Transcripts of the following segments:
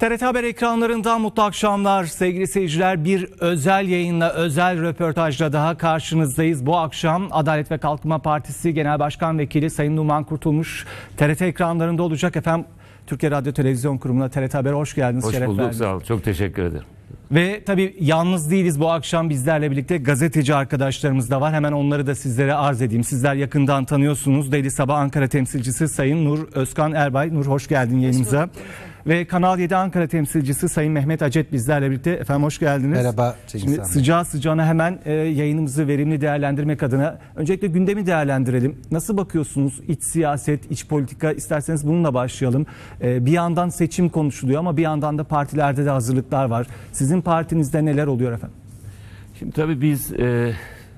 TRT Haber ekranlarından mutlu akşamlar sevgili seyirciler. Bir özel yayınla, özel röportajla daha karşınızdayız. Bu akşam Adalet ve Kalkınma Partisi Genel Başkan Vekili Sayın Numan Kurtulmuş TRT ekranlarında olacak. Efendim Türkiye Radyo Televizyon Kurumu'na TRT Haber hoş geldiniz. Hoş bulduk sağ olun. Çok teşekkür ederim. Ve tabii yalnız değiliz bu akşam bizlerle birlikte gazeteci arkadaşlarımız da var. Hemen onları da sizlere arz edeyim. Sizler yakından tanıyorsunuz. deli Sabah Ankara temsilcisi Sayın Nur Özkan Erbay. Nur hoş geldin yayınımıza. Hoş ve Kanal 7 Ankara temsilcisi Sayın Mehmet Acet bizlerle birlikte. Efendim hoş geldiniz. Merhaba. Şimdi abi. sıcağı sıcağına hemen e, yayınımızı verimli değerlendirmek adına öncelikle gündemi değerlendirelim. Nasıl bakıyorsunuz iç siyaset, iç politika isterseniz bununla başlayalım. E, bir yandan seçim konuşuluyor ama bir yandan da partilerde de hazırlıklar var. Sizin partinizde neler oluyor efendim? Şimdi tabii biz e,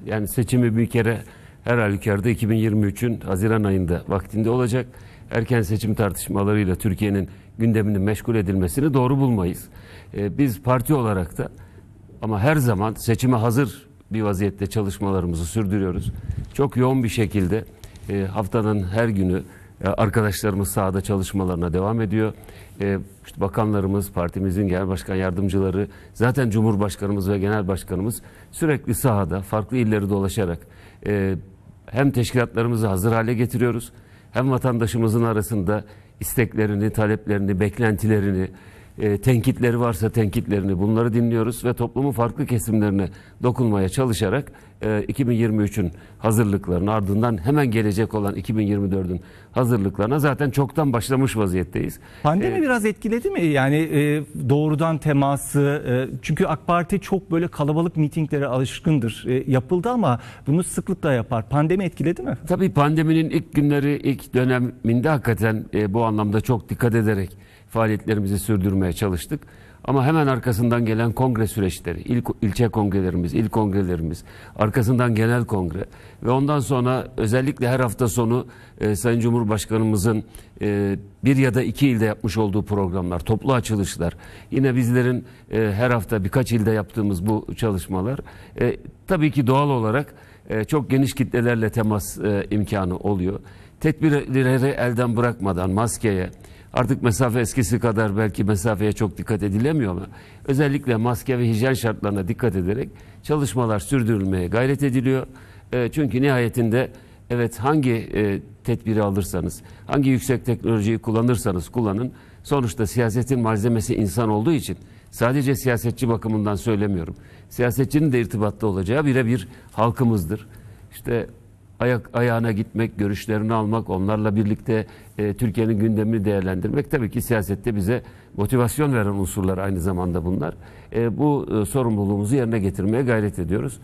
yani seçimi bir kere her halükarda 2023'ün Haziran ayında vaktinde olacak. Erken seçim tartışmalarıyla Türkiye'nin gündeminin meşgul edilmesini doğru bulmayız. Ee, biz parti olarak da ama her zaman seçime hazır bir vaziyette çalışmalarımızı sürdürüyoruz. Çok yoğun bir şekilde e, haftanın her günü e, arkadaşlarımız sahada çalışmalarına devam ediyor. E, bakanlarımız, partimizin genel başkan yardımcıları, zaten Cumhurbaşkanımız ve genel başkanımız sürekli sahada farklı illeri dolaşarak e, hem teşkilatlarımızı hazır hale getiriyoruz hem vatandaşımızın arasında isteklerini, taleplerini, beklentilerini e, tenkitleri varsa tenkitlerini bunları dinliyoruz ve toplumun farklı kesimlerine dokunmaya çalışarak e, 2023'ün hazırlıklarını ardından hemen gelecek olan 2024'ün hazırlıklarına zaten çoktan başlamış vaziyetteyiz. Pandemi ee, biraz etkiledi mi? Yani e, doğrudan teması e, çünkü AK Parti çok böyle kalabalık mitinglere alışkındır. E, yapıldı ama bunu sıklıkla yapar. Pandemi etkiledi mi? Tabii pandeminin ilk günleri ilk döneminde hakikaten e, bu anlamda çok dikkat ederek faaliyetlerimizi sürdürmeye çalıştık. Ama hemen arkasından gelen kongre süreçleri, il, ilçe kongrelerimiz, il kongrelerimiz, arkasından genel kongre ve ondan sonra özellikle her hafta sonu e, Sayın Cumhurbaşkanımızın e, bir ya da iki ilde yapmış olduğu programlar, toplu açılışlar, yine bizlerin e, her hafta birkaç ilde yaptığımız bu çalışmalar e, tabii ki doğal olarak e, çok geniş kitlelerle temas e, imkanı oluyor. Tedbirleri elden bırakmadan maskeye, Artık mesafe eskisi kadar belki mesafeye çok dikkat edilemiyor ama özellikle maske ve hijyen şartlarına dikkat ederek çalışmalar sürdürülmeye gayret ediliyor. E, çünkü nihayetinde evet hangi e, tedbiri alırsanız, hangi yüksek teknolojiyi kullanırsanız kullanın. Sonuçta siyasetin malzemesi insan olduğu için sadece siyasetçi bakımından söylemiyorum. Siyasetçinin de irtibatta olacağı birebir halkımızdır. İşte ayak ayağına gitmek, görüşlerini almak, onlarla birlikte e, Türkiye'nin gündemini değerlendirmek tabii ki siyasette bize motivasyon veren unsurlar aynı zamanda bunlar. E, bu e, sorumluluğumuzu yerine getirmeye gayret ediyoruz.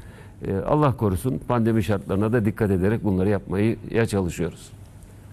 E, Allah korusun pandemi şartlarına da dikkat ederek bunları yapmayı ya çalışıyoruz.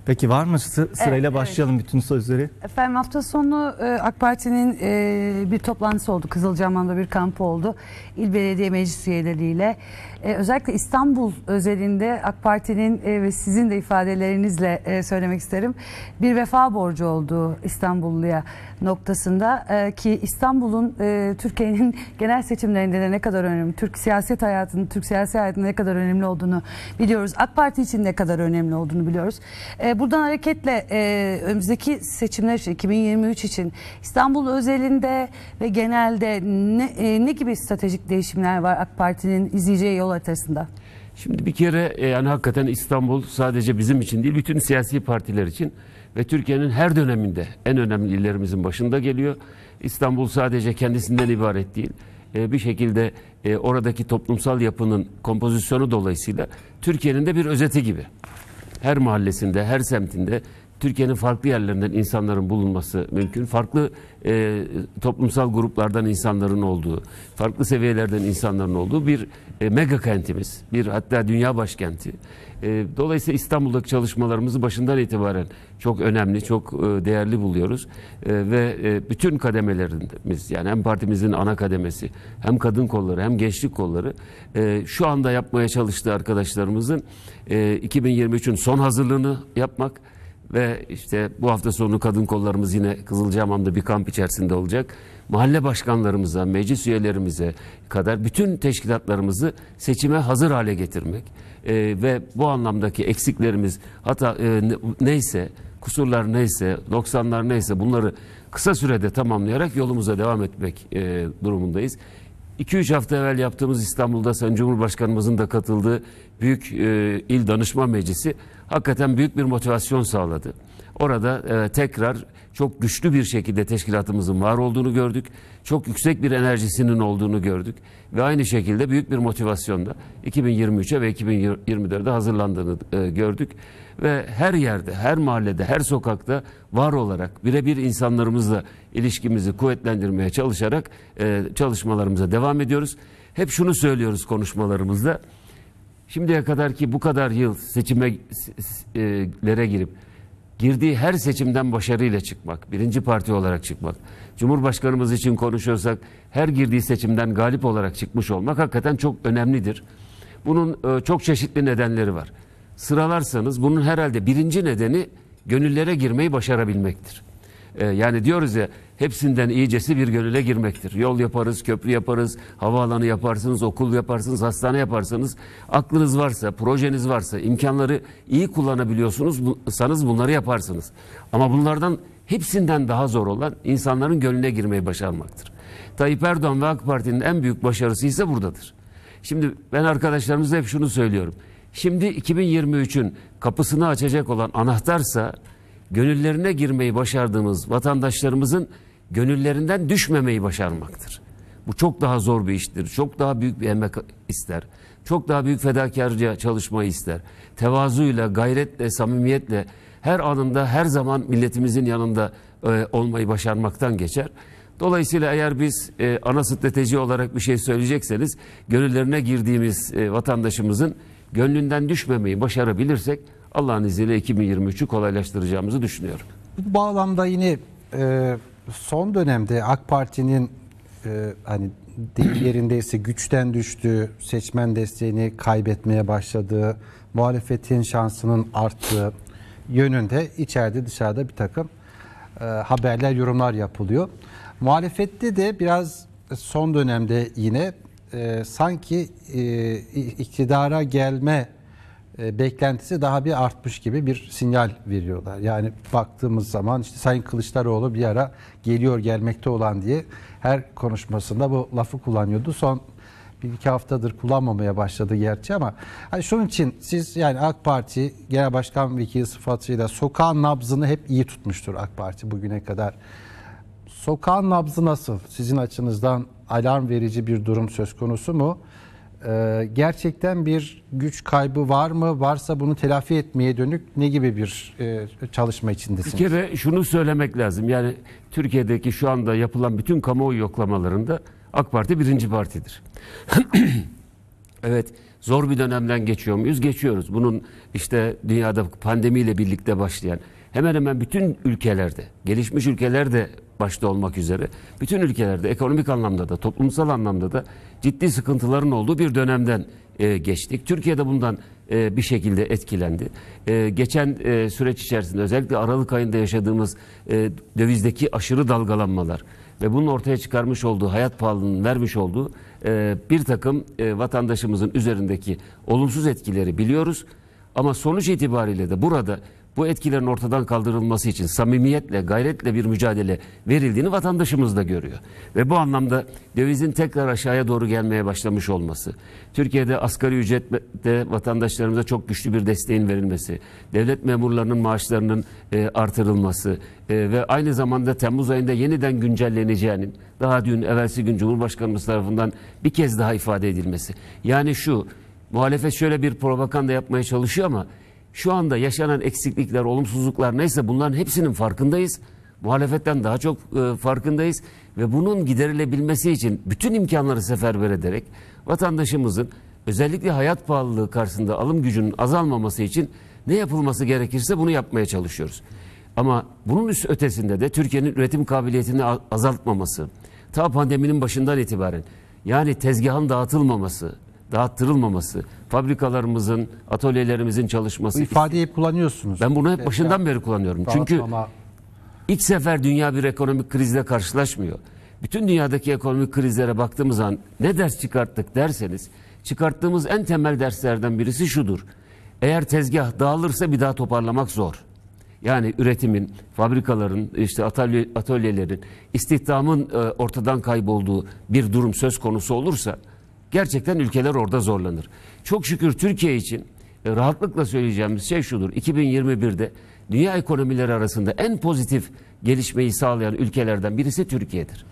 Peki var mı Sı e, sırayla evet, başlayalım evet. bütün sözleri? Efendim hafta sonu e, AK Parti'nin e, bir toplantısı oldu. Kızılcahamam'da bir kamp oldu. İl Belediye Meclis üyeleriyle e, özellikle İstanbul özelinde AK Parti'nin e, ve sizin de ifadelerinizle e, söylemek isterim. Bir vefa borcu olduğu İstanbulluya noktasında e, ki İstanbul'un e, Türkiye'nin genel seçimlerinde de ne kadar önemli, Türk siyaset hayatının, Türk siyasi hayatının ne kadar önemli olduğunu biliyoruz. AK Parti için ne kadar önemli olduğunu biliyoruz. E, buradan hareketle e, önümüzdeki seçimler için, 2023 için İstanbul özelinde ve genelde ne, e, ne gibi stratejik değişimler var AK Parti'nin izleyeceği yol yol haritasında? Şimdi bir kere e, yani hakikaten İstanbul sadece bizim için değil bütün siyasi partiler için ve Türkiye'nin her döneminde en önemli illerimizin başında geliyor. İstanbul sadece kendisinden ibaret değil. E, bir şekilde e, oradaki toplumsal yapının kompozisyonu dolayısıyla Türkiye'nin de bir özeti gibi. Her mahallesinde, her semtinde Türkiye'nin farklı yerlerinden insanların bulunması mümkün. Farklı e, toplumsal gruplardan insanların olduğu, farklı seviyelerden insanların olduğu bir e, mega kentimiz, bir hatta dünya başkenti. E, dolayısıyla İstanbul'daki çalışmalarımızı başından itibaren çok önemli, çok e, değerli buluyoruz. E, ve bütün kademelerimiz yani hem partimizin ana kademesi, hem kadın kolları, hem gençlik kolları şu anda yapmaya çalıştığı arkadaşlarımızın e, 2023'ün son hazırlığını yapmak ve işte bu hafta sonu kadın kollarımız yine Kızılcahamam'da bir kamp içerisinde olacak mahalle başkanlarımıza, meclis üyelerimize kadar bütün teşkilatlarımızı seçime hazır hale getirmek e, ve bu anlamdaki eksiklerimiz hatta e, neyse kusurlar neyse, noksanlar neyse bunları kısa sürede tamamlayarak yolumuza devam etmek e, durumundayız. 2-3 hafta evvel yaptığımız İstanbul'da Sayın Cumhurbaşkanımızın da katıldığı büyük e, il danışma meclisi hakikaten büyük bir motivasyon sağladı. Orada e, tekrar çok güçlü bir şekilde teşkilatımızın var olduğunu gördük. Çok yüksek bir enerjisinin olduğunu gördük. Ve aynı şekilde büyük bir motivasyonda 2023'e ve 2024'de hazırlandığını e, gördük. Ve her yerde, her mahallede, her sokakta var olarak birebir insanlarımızla ilişkimizi kuvvetlendirmeye çalışarak e, çalışmalarımıza devam ediyoruz. Hep şunu söylüyoruz konuşmalarımızda. Şimdiye kadar ki bu kadar yıl seçimelere e, girip girdiği her seçimden başarıyla çıkmak, birinci parti olarak çıkmak, Cumhurbaşkanımız için konuşuyorsak her girdiği seçimden galip olarak çıkmış olmak hakikaten çok önemlidir. Bunun e, çok çeşitli nedenleri var. Sıralarsanız bunun herhalde birinci nedeni gönüllere girmeyi başarabilmektir. Ee, yani diyoruz ya hepsinden iyicesi bir gönüle girmektir. Yol yaparız, köprü yaparız, havaalanı yaparsınız, okul yaparsınız, hastane yaparsınız. Aklınız varsa, projeniz varsa, imkanları iyi kullanabiliyorsunuz, sanız bunları yaparsınız. Ama bunlardan hepsinden daha zor olan insanların gönlüne girmeyi başarmaktır. Tayyip Erdoğan ve AK Parti'nin en büyük başarısı ise buradadır. Şimdi ben arkadaşlarımıza hep şunu söylüyorum. Şimdi 2023'ün kapısını açacak olan anahtarsa gönüllerine girmeyi başardığımız vatandaşlarımızın gönüllerinden düşmemeyi başarmaktır. Bu çok daha zor bir iştir. Çok daha büyük bir emek ister. Çok daha büyük fedakarca çalışmayı ister. Tevazuyla, gayretle, samimiyetle her anında, her zaman milletimizin yanında e, olmayı başarmaktan geçer. Dolayısıyla eğer biz e, ana strateji olarak bir şey söyleyecekseniz gönüllerine girdiğimiz e, vatandaşımızın gönlünden düşmemeyi başarabilirsek Allah'ın izniyle 2023'ü kolaylaştıracağımızı düşünüyorum. Bu bağlamda yine e, son dönemde AK Parti'nin e, hani deyim yerindeyse güçten düştüğü, seçmen desteğini kaybetmeye başladığı, muhalefetin şansının arttığı yönünde içeride dışarıda bir takım e, haberler, yorumlar yapılıyor. Muhalefette de biraz son dönemde yine e, sanki e, iktidara gelme e, beklentisi daha bir artmış gibi bir sinyal veriyorlar. Yani baktığımız zaman işte Sayın Kılıçdaroğlu bir ara geliyor gelmekte olan diye her konuşmasında bu lafı kullanıyordu. Son bir iki haftadır kullanmamaya başladı gerçi ama hani şunun için siz yani AK Parti Genel Başkan Vekili sıfatıyla sokağın nabzını hep iyi tutmuştur AK Parti bugüne kadar. Sokağın nabzı nasıl? Sizin açınızdan alarm verici bir durum söz konusu mu? Ee, gerçekten bir güç kaybı var mı? Varsa bunu telafi etmeye dönük ne gibi bir e, çalışma içindesiniz? Bir kere şunu söylemek lazım. Yani Türkiye'deki şu anda yapılan bütün kamuoyu yoklamalarında AK Parti birinci partidir. evet zor bir dönemden geçiyor muyuz? Geçiyoruz. Bunun işte dünyada pandemiyle birlikte başlayan hemen hemen bütün ülkelerde, gelişmiş ülkelerde başta olmak üzere bütün ülkelerde ekonomik anlamda da toplumsal anlamda da ciddi sıkıntıların olduğu bir dönemden e, geçtik. Türkiye'de bundan e, bir şekilde etkilendi. E, geçen e, süreç içerisinde özellikle Aralık ayında yaşadığımız e, dövizdeki aşırı dalgalanmalar ve bunun ortaya çıkarmış olduğu hayat pahalılığının vermiş olduğu e, bir takım e, vatandaşımızın üzerindeki olumsuz etkileri biliyoruz. Ama sonuç itibariyle de burada bu etkilerin ortadan kaldırılması için samimiyetle, gayretle bir mücadele verildiğini vatandaşımız da görüyor. Ve bu anlamda dövizin tekrar aşağıya doğru gelmeye başlamış olması, Türkiye'de asgari ücrette vatandaşlarımıza çok güçlü bir desteğin verilmesi, devlet memurlarının maaşlarının e, artırılması e, ve aynı zamanda Temmuz ayında yeniden güncelleneceğinin daha dün evvelsi gün Cumhurbaşkanımız tarafından bir kez daha ifade edilmesi. Yani şu muhalefet şöyle bir propaganda yapmaya çalışıyor ama şu anda yaşanan eksiklikler, olumsuzluklar neyse bunların hepsinin farkındayız. Muhalefetten daha çok e, farkındayız ve bunun giderilebilmesi için bütün imkanları seferber ederek vatandaşımızın özellikle hayat pahalılığı karşısında alım gücünün azalmaması için ne yapılması gerekirse bunu yapmaya çalışıyoruz. Ama bunun üst ötesinde de Türkiye'nin üretim kabiliyetini azaltmaması, ta pandeminin başından itibaren yani tezgahın dağıtılmaması, dağıttırılmaması, fabrikalarımızın, atölyelerimizin çalışması. Bu ifadeyi hep kullanıyorsunuz. Ben bunu hep başından beri kullanıyorum. Çünkü ilk sefer dünya bir ekonomik krizle karşılaşmıyor. Bütün dünyadaki ekonomik krizlere baktığımız an ne ders çıkarttık derseniz çıkarttığımız en temel derslerden birisi şudur. Eğer tezgah dağılırsa bir daha toparlamak zor. Yani üretimin, fabrikaların, işte atölye, atölyelerin, istihdamın e, ortadan kaybolduğu bir durum söz konusu olursa gerçekten ülkeler orada zorlanır. Çok şükür Türkiye için e, rahatlıkla söyleyeceğimiz şey şudur. 2021'de dünya ekonomileri arasında en pozitif gelişmeyi sağlayan ülkelerden birisi Türkiye'dir.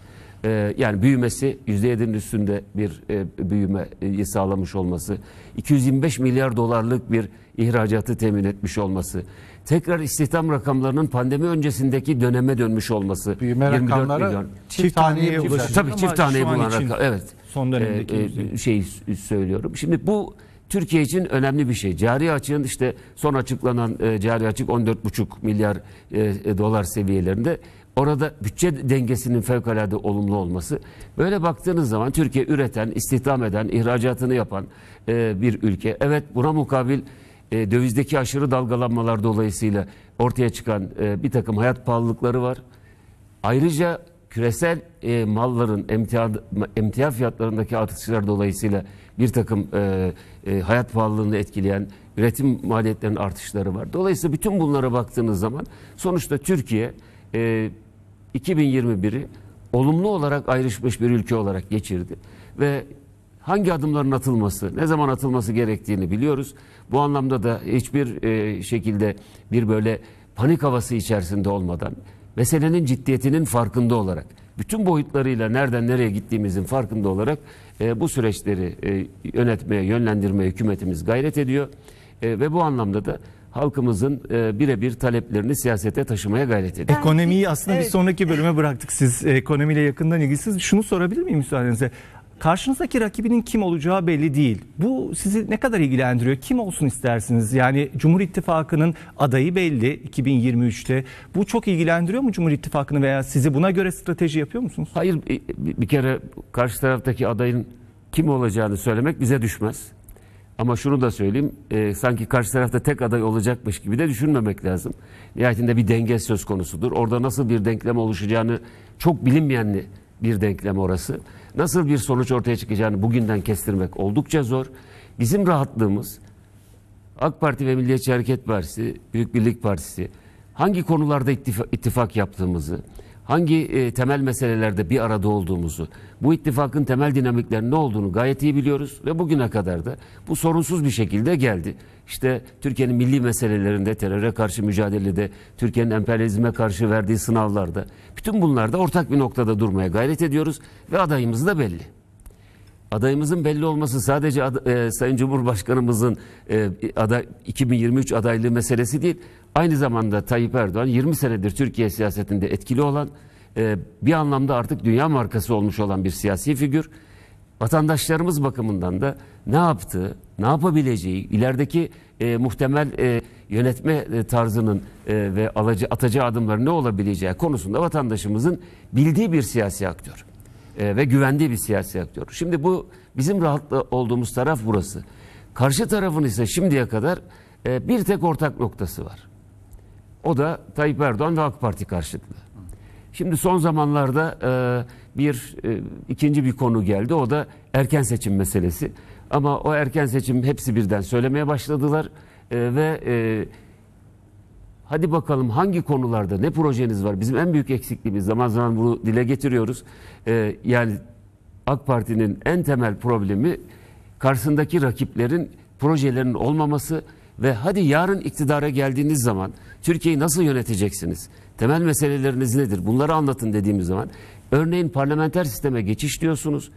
Ee, yani büyümesi %7'nin üstünde bir e, büyümeyi sağlamış olması, 225 milyar dolarlık bir ihracatı temin etmiş olması, tekrar istihdam rakamlarının pandemi öncesindeki döneme dönmüş olması. Büyüme rakamları milyon. çift taneye ulaşıyor. Tabii çift taneye bulan rakam. Evet. Son dönemdeki ee, e, şey söylüyorum. Şimdi bu Türkiye için önemli bir şey. Cari açığın işte son açıklanan e, cari açık 14,5 milyar e, e, dolar seviyelerinde. Orada bütçe dengesinin fevkalade olumlu olması. Böyle baktığınız zaman Türkiye üreten, istihdam eden, ihracatını yapan e, bir ülke. Evet buna mukabil e, dövizdeki aşırı dalgalanmalar dolayısıyla ortaya çıkan e, bir takım hayat pahalılıkları var. Ayrıca küresel e, malların emtia, emtia fiyatlarındaki artışlar dolayısıyla bir takım e, e, hayat pahalılığını etkileyen üretim maliyetlerinin artışları var. Dolayısıyla bütün bunlara baktığınız zaman sonuçta Türkiye e, 2021'i olumlu olarak ayrışmış bir ülke olarak geçirdi. Ve hangi adımların atılması, ne zaman atılması gerektiğini biliyoruz. Bu anlamda da hiçbir e, şekilde bir böyle panik havası içerisinde olmadan meselenin ciddiyetinin farkında olarak, bütün boyutlarıyla nereden nereye gittiğimizin farkında olarak e, bu süreçleri e, yönetmeye, yönlendirmeye hükümetimiz gayret ediyor. E, ve bu anlamda da halkımızın e, birebir taleplerini siyasete taşımaya gayret ediyor. Ekonomiyi aslında evet. bir sonraki bölüme bıraktık siz e, ekonomiyle yakından ilgisiz. Şunu sorabilir miyim müsaadenizle? Karşınızdaki rakibinin kim olacağı belli değil. Bu sizi ne kadar ilgilendiriyor? Kim olsun istersiniz? Yani Cumhur İttifakı'nın adayı belli 2023'te. Bu çok ilgilendiriyor mu Cumhur İttifakı'nı veya sizi buna göre strateji yapıyor musunuz? Hayır bir kere karşı taraftaki adayın kim olacağını söylemek bize düşmez. Ama şunu da söyleyeyim, e, sanki karşı tarafta tek aday olacakmış gibi de düşünmemek lazım. Nihayetinde bir denge söz konusudur. Orada nasıl bir denklem oluşacağını çok bilinmeyen bir denklem orası nasıl bir sonuç ortaya çıkacağını bugünden kestirmek oldukça zor. Bizim rahatlığımız AK Parti ve Milliyetçi Hareket Partisi, Büyük Birlik Partisi hangi konularda ittifak, ittifak yaptığımızı, hangi e, temel meselelerde bir arada olduğumuzu, bu ittifakın temel dinamiklerinin ne olduğunu gayet iyi biliyoruz ve bugüne kadar da bu sorunsuz bir şekilde geldi. İşte Türkiye'nin milli meselelerinde, teröre karşı mücadelede, Türkiye'nin emperyalizme karşı verdiği sınavlarda, bütün bunlarda ortak bir noktada durmaya gayret ediyoruz ve adayımız da belli. Adayımızın belli olması sadece e, Sayın Cumhurbaşkanımızın e, aday, 2023 adaylığı meselesi değil. Aynı zamanda Tayyip Erdoğan 20 senedir Türkiye siyasetinde etkili olan e, bir anlamda artık dünya markası olmuş olan bir siyasi figür. Vatandaşlarımız bakımından da ne yaptığı, ne yapabileceği, ilerideki e, muhtemel e, yönetme e, tarzının e, ve alacağı, atacağı adımların ne olabileceği konusunda vatandaşımızın bildiği bir siyasi aktör e, ve güvendiği bir siyasi aktör. Şimdi bu bizim rahat olduğumuz taraf burası. Karşı tarafın ise şimdiye kadar e, bir tek ortak noktası var. O da Tayyip Erdoğan ve AK Parti karşıtlığı. Şimdi son zamanlarda e, bir e, ikinci bir konu geldi. O da erken seçim meselesi. Ama o erken seçim hepsi birden söylemeye başladılar e, ve e, hadi bakalım hangi konularda ne projeniz var? Bizim en büyük eksikliğimiz zaman zaman bunu dile getiriyoruz. E, yani AK Parti'nin en temel problemi karşısındaki rakiplerin projelerinin olmaması ve hadi yarın iktidara geldiğiniz zaman Türkiye'yi nasıl yöneteceksiniz? Temel meseleleriniz nedir? Bunları anlatın dediğimiz zaman örneğin parlamenter sisteme geçiş diyorsunuz.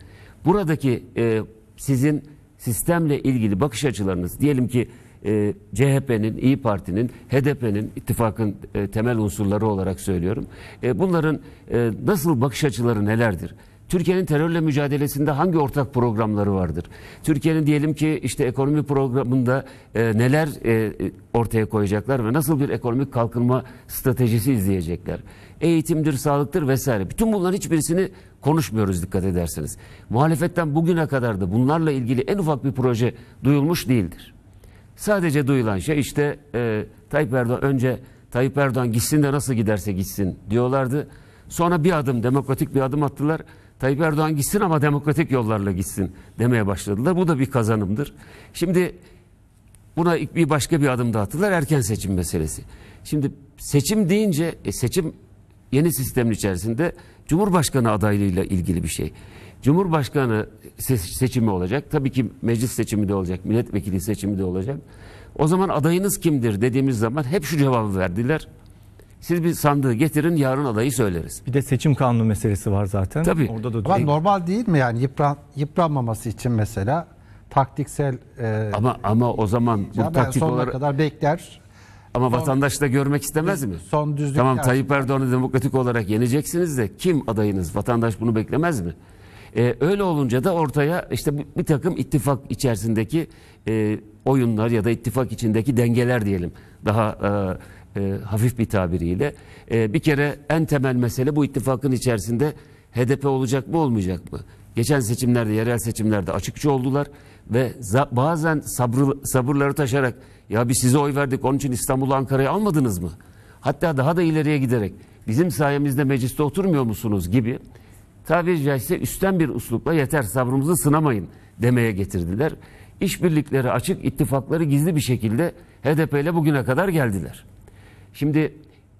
Buradaki e, sizin sistemle ilgili bakış açılarınız diyelim ki e, CHP'nin, İyi Parti'nin, HDP'nin ittifakın e, temel unsurları olarak söylüyorum. E, bunların e, nasıl bakış açıları nelerdir? Türkiye'nin terörle mücadelesinde hangi ortak programları vardır? Türkiye'nin diyelim ki işte ekonomi programında e, neler e, ortaya koyacaklar ve nasıl bir ekonomik kalkınma stratejisi izleyecekler? Eğitimdir, sağlıktır vesaire. Bütün bunların hiçbirisini konuşmuyoruz dikkat ederseniz. Muhalefetten bugüne kadar da bunlarla ilgili en ufak bir proje duyulmuş değildir. Sadece duyulan şey işte e, Tayyip Erdoğan önce Tayyip Erdoğan gitsin de nasıl giderse gitsin diyorlardı. Sonra bir adım demokratik bir adım attılar. Tayyip Erdoğan gitsin ama demokratik yollarla gitsin demeye başladılar. Bu da bir kazanımdır. Şimdi buna bir başka bir adım daha attılar. Erken seçim meselesi. Şimdi seçim deyince e, seçim yeni sistemin içerisinde Cumhurbaşkanı adaylığıyla ilgili bir şey. Cumhurbaşkanı seçimi olacak. Tabii ki meclis seçimi de olacak, milletvekili seçimi de olacak. O zaman adayınız kimdir dediğimiz zaman hep şu cevabı verdiler. Siz bir sandığı getirin yarın adayı söyleriz. Bir de seçim kanunu meselesi var zaten. Tabii. Orada da Ama değil. normal değil mi yani yıpran, yıpranmaması için mesela taktiksel e, ama ama o zaman bu yani taktik olarak kadar bekler. Ama son, vatandaş da görmek istemez mi? Son düzlük. Tamam yani. Tayyip Erdoğan'ı demokratik olarak yeneceksiniz de kim adayınız? Vatandaş bunu beklemez mi? Ee, öyle olunca da ortaya işte bir takım ittifak içerisindeki e, oyunlar ya da ittifak içindeki dengeler diyelim. Daha e, e, hafif bir tabiriyle. E, bir kere en temel mesele bu ittifakın içerisinde HDP olacak mı olmayacak mı? Geçen seçimlerde, yerel seçimlerde açıkçı oldular ve bazen sabrı, sabırları taşarak ya biz size oy verdik onun için İstanbul'u Ankara'yı almadınız mı? Hatta daha da ileriye giderek bizim sayemizde mecliste oturmuyor musunuz gibi tabiri caizse üstten bir uslupla yeter sabrımızı sınamayın demeye getirdiler. İşbirlikleri açık, ittifakları gizli bir şekilde HDP ile bugüne kadar geldiler. Şimdi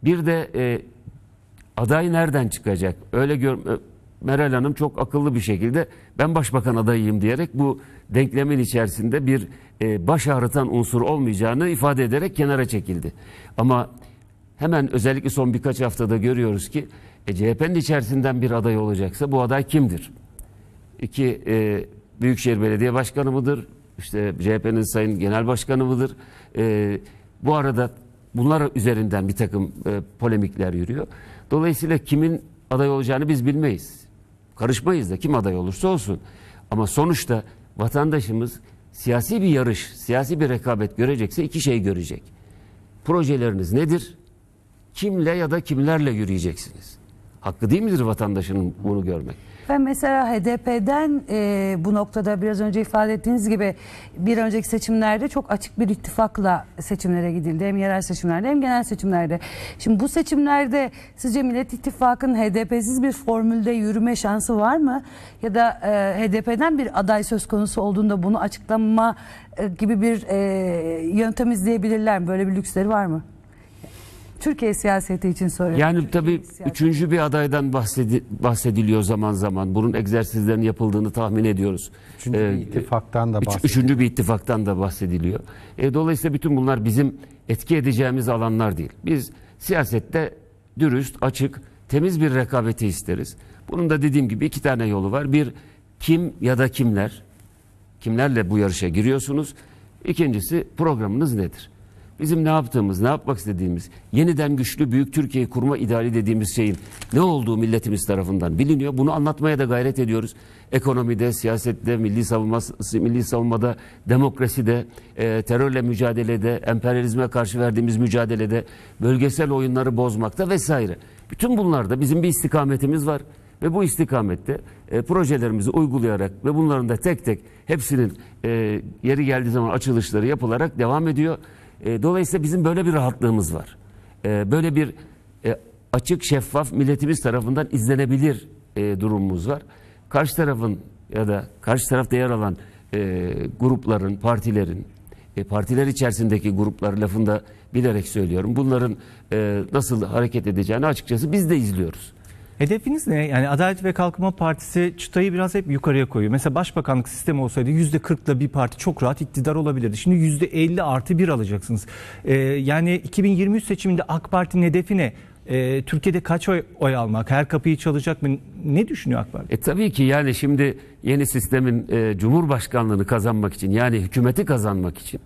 bir de e, aday nereden çıkacak? Öyle gör e, Meral Hanım çok akıllı bir şekilde ben başbakan adayıyım diyerek bu denklemin içerisinde bir e, baş ağrıtan unsur olmayacağını ifade ederek kenara çekildi. Ama hemen özellikle son birkaç haftada görüyoruz ki e, CHP'nin içerisinden bir aday olacaksa bu aday kimdir? İki e, Büyükşehir Belediye Başkanı mıdır? İşte CHP'nin Sayın Genel Başkanı mıdır? E, bu arada Bunlar üzerinden bir takım e, polemikler yürüyor. Dolayısıyla kimin aday olacağını biz bilmeyiz. Karışmayız da kim aday olursa olsun. Ama sonuçta vatandaşımız siyasi bir yarış, siyasi bir rekabet görecekse iki şey görecek. Projeleriniz nedir? Kimle ya da kimlerle yürüyeceksiniz? Hakkı değil midir vatandaşının bunu görmek? Ben mesela HDP'den e, bu noktada biraz önce ifade ettiğiniz gibi bir önceki seçimlerde çok açık bir ittifakla seçimlere gidildi. Hem yerel seçimlerde hem genel seçimlerde. Şimdi bu seçimlerde sizce Millet İttifakı'nın HDP'siz bir formülde yürüme şansı var mı? Ya da e, HDP'den bir aday söz konusu olduğunda bunu açıklama e, gibi bir e, yöntem izleyebilirler mi? Böyle bir lüksleri var mı? Türkiye siyaseti için soruyorum. Yani tabii siyaseti. üçüncü bir adaydan bahsedi, bahsediliyor zaman zaman. Bunun egzersizlerin yapıldığını tahmin ediyoruz. Üçüncü ee, bir ittifaktan da bahsediliyor. Üç, üçüncü bir ittifaktan da bahsediliyor. E, dolayısıyla bütün bunlar bizim etki edeceğimiz alanlar değil. Biz siyasette dürüst, açık, temiz bir rekabeti isteriz. Bunun da dediğim gibi iki tane yolu var. Bir kim ya da kimler, kimlerle bu yarışa giriyorsunuz. İkincisi programınız nedir? Bizim ne yaptığımız, ne yapmak istediğimiz, yeniden güçlü büyük Türkiye kurma ideali dediğimiz şeyin ne olduğu milletimiz tarafından biliniyor. Bunu anlatmaya da gayret ediyoruz. Ekonomide, siyasette, milli savunma, milli savunmada, demokraside, e, terörle mücadelede, emperyalizme karşı verdiğimiz mücadelede, bölgesel oyunları bozmakta vesaire. Bütün bunlarda bizim bir istikametimiz var ve bu istikamette e, projelerimizi uygulayarak ve bunların da tek tek hepsinin e, yeri geldiği zaman açılışları yapılarak devam ediyor. E, dolayısıyla bizim böyle bir rahatlığımız var. E, böyle bir e, açık, şeffaf milletimiz tarafından izlenebilir e, durumumuz var. Karşı tarafın ya da karşı tarafta yer alan e, grupların, partilerin, e, partiler içerisindeki gruplar lafında bilerek söylüyorum. Bunların e, nasıl hareket edeceğini açıkçası biz de izliyoruz. Hedefiniz ne? Yani Adalet ve Kalkınma Partisi çıtayı biraz hep yukarıya koyuyor. Mesela başbakanlık sistemi olsaydı yüzde %40'la bir parti çok rahat iktidar olabilirdi. Şimdi yüzde %50 artı bir alacaksınız. Ee, yani 2023 seçiminde AK Parti'nin hedefi ne? Ee, Türkiye'de kaç oy, oy almak? Her kapıyı çalacak mı? Ne düşünüyor AK Parti? E, tabii ki yani şimdi yeni sistemin e, Cumhurbaşkanlığını kazanmak için yani hükümeti kazanmak için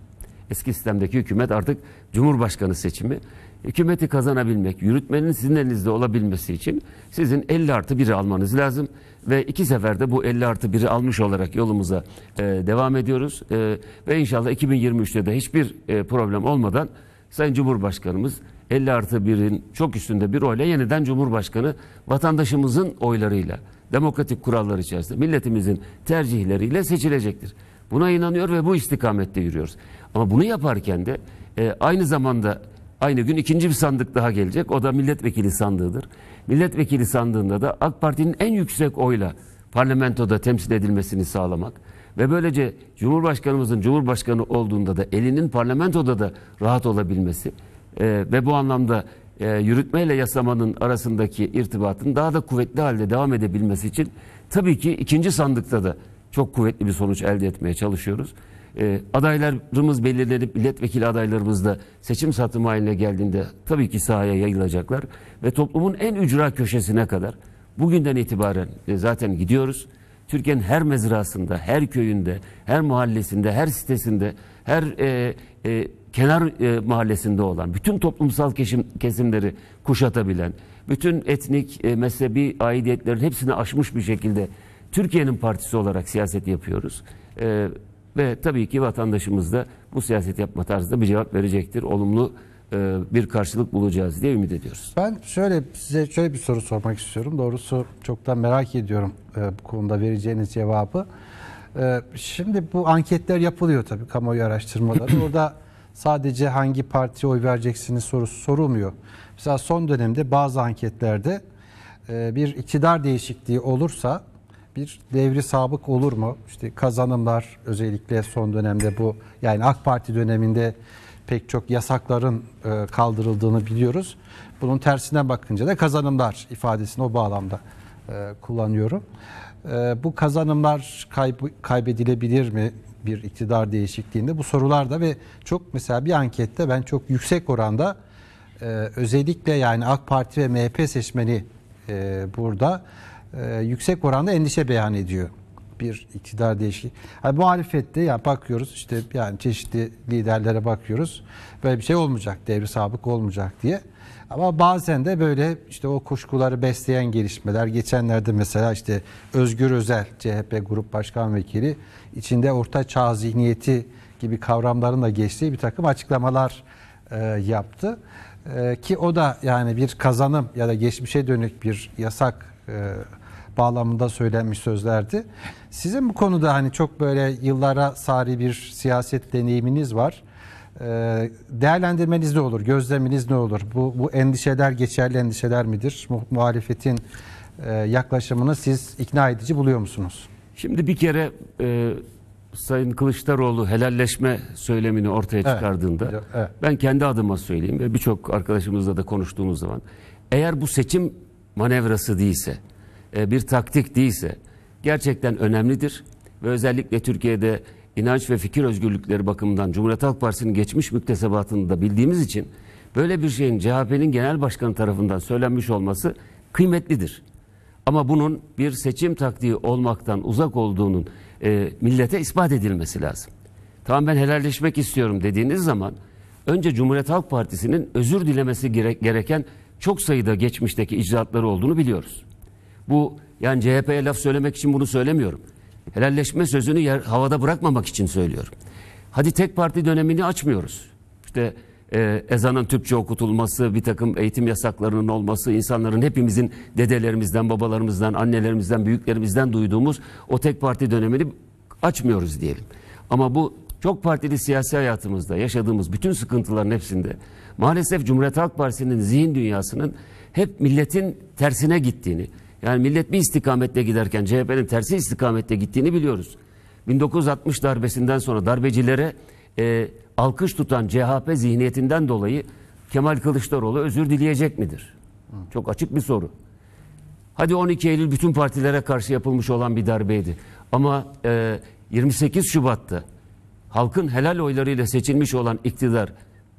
eski sistemdeki hükümet artık Cumhurbaşkanı seçimi hükümeti kazanabilmek, yürütmenin sizin elinizde olabilmesi için sizin 50 artı 1'i almanız lazım. Ve iki seferde bu 50 artı 1'i almış olarak yolumuza e, devam ediyoruz. E, ve inşallah 2023'te de hiçbir e, problem olmadan Sayın Cumhurbaşkanımız 50 artı 1'in çok üstünde bir oyla yeniden Cumhurbaşkanı vatandaşımızın oylarıyla, demokratik kurallar içerisinde milletimizin tercihleriyle seçilecektir. Buna inanıyor ve bu istikamette yürüyoruz. Ama bunu yaparken de e, aynı zamanda Aynı gün ikinci bir sandık daha gelecek. O da milletvekili sandığıdır. Milletvekili sandığında da AK Parti'nin en yüksek oyla parlamentoda temsil edilmesini sağlamak ve böylece Cumhurbaşkanımızın Cumhurbaşkanı olduğunda da elinin parlamentoda da rahat olabilmesi e, ve bu anlamda e, yürütmeyle yasamanın arasındaki irtibatın daha da kuvvetli halde devam edebilmesi için tabii ki ikinci sandıkta da çok kuvvetli bir sonuç elde etmeye çalışıyoruz. E, adaylarımız belirlenip milletvekili adaylarımız da seçim satımı haline geldiğinde tabii ki sahaya yayılacaklar ve toplumun en ücra köşesine kadar bugünden itibaren e, zaten gidiyoruz. Türkiye'nin her mezrasında, her köyünde, her mahallesinde, her sitesinde, her e, e, kenar e, mahallesinde olan, bütün toplumsal kesim, kesimleri kuşatabilen, bütün etnik, e, mezhebi aidiyetlerin hepsini aşmış bir şekilde Türkiye'nin partisi olarak siyaset yapıyoruz. E, ve tabii ki vatandaşımız da bu siyaset yapma tarzında bir cevap verecektir. Olumlu e, bir karşılık bulacağız diye ümit ediyoruz. Ben şöyle size şöyle bir soru sormak istiyorum. Doğrusu çok da merak ediyorum e, bu konuda vereceğiniz cevabı. E, şimdi bu anketler yapılıyor tabii kamuoyu araştırmaları. Orada sadece hangi partiye oy vereceksiniz sorusu sorulmuyor. Mesela son dönemde bazı anketlerde e, bir iktidar değişikliği olursa bir devri sabık olur mu? İşte kazanımlar özellikle son dönemde bu yani AK Parti döneminde pek çok yasakların e, kaldırıldığını biliyoruz. Bunun tersine bakınca da kazanımlar ifadesini o bağlamda e, kullanıyorum. E, bu kazanımlar kaybedilebilir mi bir iktidar değişikliğinde? Bu sorularda ve çok mesela bir ankette ben çok yüksek oranda özellikle yani AK Parti ve MHP seçmeni burada burada e, yüksek oranda endişe beyan ediyor bir iktidar değişikliği. Yani muhalefette ya yani bakıyoruz işte yani çeşitli liderlere bakıyoruz. Böyle bir şey olmayacak, devri sabık olmayacak diye. Ama bazen de böyle işte o kuşkuları besleyen gelişmeler. Geçenlerde mesela işte Özgür Özel CHP Grup Başkan Vekili içinde orta çağ zihniyeti gibi kavramların da geçtiği bir takım açıklamalar e, yaptı. E, ki o da yani bir kazanım ya da geçmişe dönük bir yasak e, bağlamında söylenmiş sözlerdi. Sizin bu konuda hani çok böyle yıllara sari bir siyaset deneyiminiz var. Ee, değerlendirmeniz ne olur? Gözleminiz ne olur? Bu, bu endişeler geçerli endişeler midir? Muhalefetin e, yaklaşımını siz ikna edici buluyor musunuz? Şimdi bir kere e, Sayın Kılıçdaroğlu helalleşme söylemini ortaya evet. çıkardığında evet. ben kendi adıma söyleyeyim ve birçok arkadaşımızla da konuştuğumuz zaman eğer bu seçim manevrası değilse e, bir taktik değilse gerçekten önemlidir ve özellikle Türkiye'de inanç ve fikir özgürlükleri bakımından Cumhuriyet Halk Partisi'nin geçmiş müktesebatını da bildiğimiz için böyle bir şeyin CHP'nin genel başkanı tarafından söylenmiş olması kıymetlidir. Ama bunun bir seçim taktiği olmaktan uzak olduğunun e, millete ispat edilmesi lazım. Tamam ben helalleşmek istiyorum dediğiniz zaman önce Cumhuriyet Halk Partisi'nin özür dilemesi gereken çok sayıda geçmişteki icraatları olduğunu biliyoruz. Bu yani CHP'ye laf söylemek için bunu söylemiyorum. Helalleşme sözünü yer, havada bırakmamak için söylüyorum. Hadi tek parti dönemini açmıyoruz. İşte e, ezanın Türkçe okutulması, bir takım eğitim yasaklarının olması, insanların hepimizin dedelerimizden, babalarımızdan, annelerimizden, büyüklerimizden duyduğumuz o tek parti dönemini açmıyoruz diyelim. Ama bu çok partili siyasi hayatımızda yaşadığımız bütün sıkıntıların hepsinde maalesef Cumhuriyet Halk Partisi'nin zihin dünyasının hep milletin tersine gittiğini, yani millet bir istikamette giderken CHP'nin tersi istikamette gittiğini biliyoruz. 1960 darbesinden sonra darbecilere e, alkış tutan CHP zihniyetinden dolayı Kemal Kılıçdaroğlu özür dileyecek midir? Çok açık bir soru. Hadi 12 Eylül bütün partilere karşı yapılmış olan bir darbeydi. Ama e, 28 Şubat'ta halkın helal oylarıyla seçilmiş olan iktidar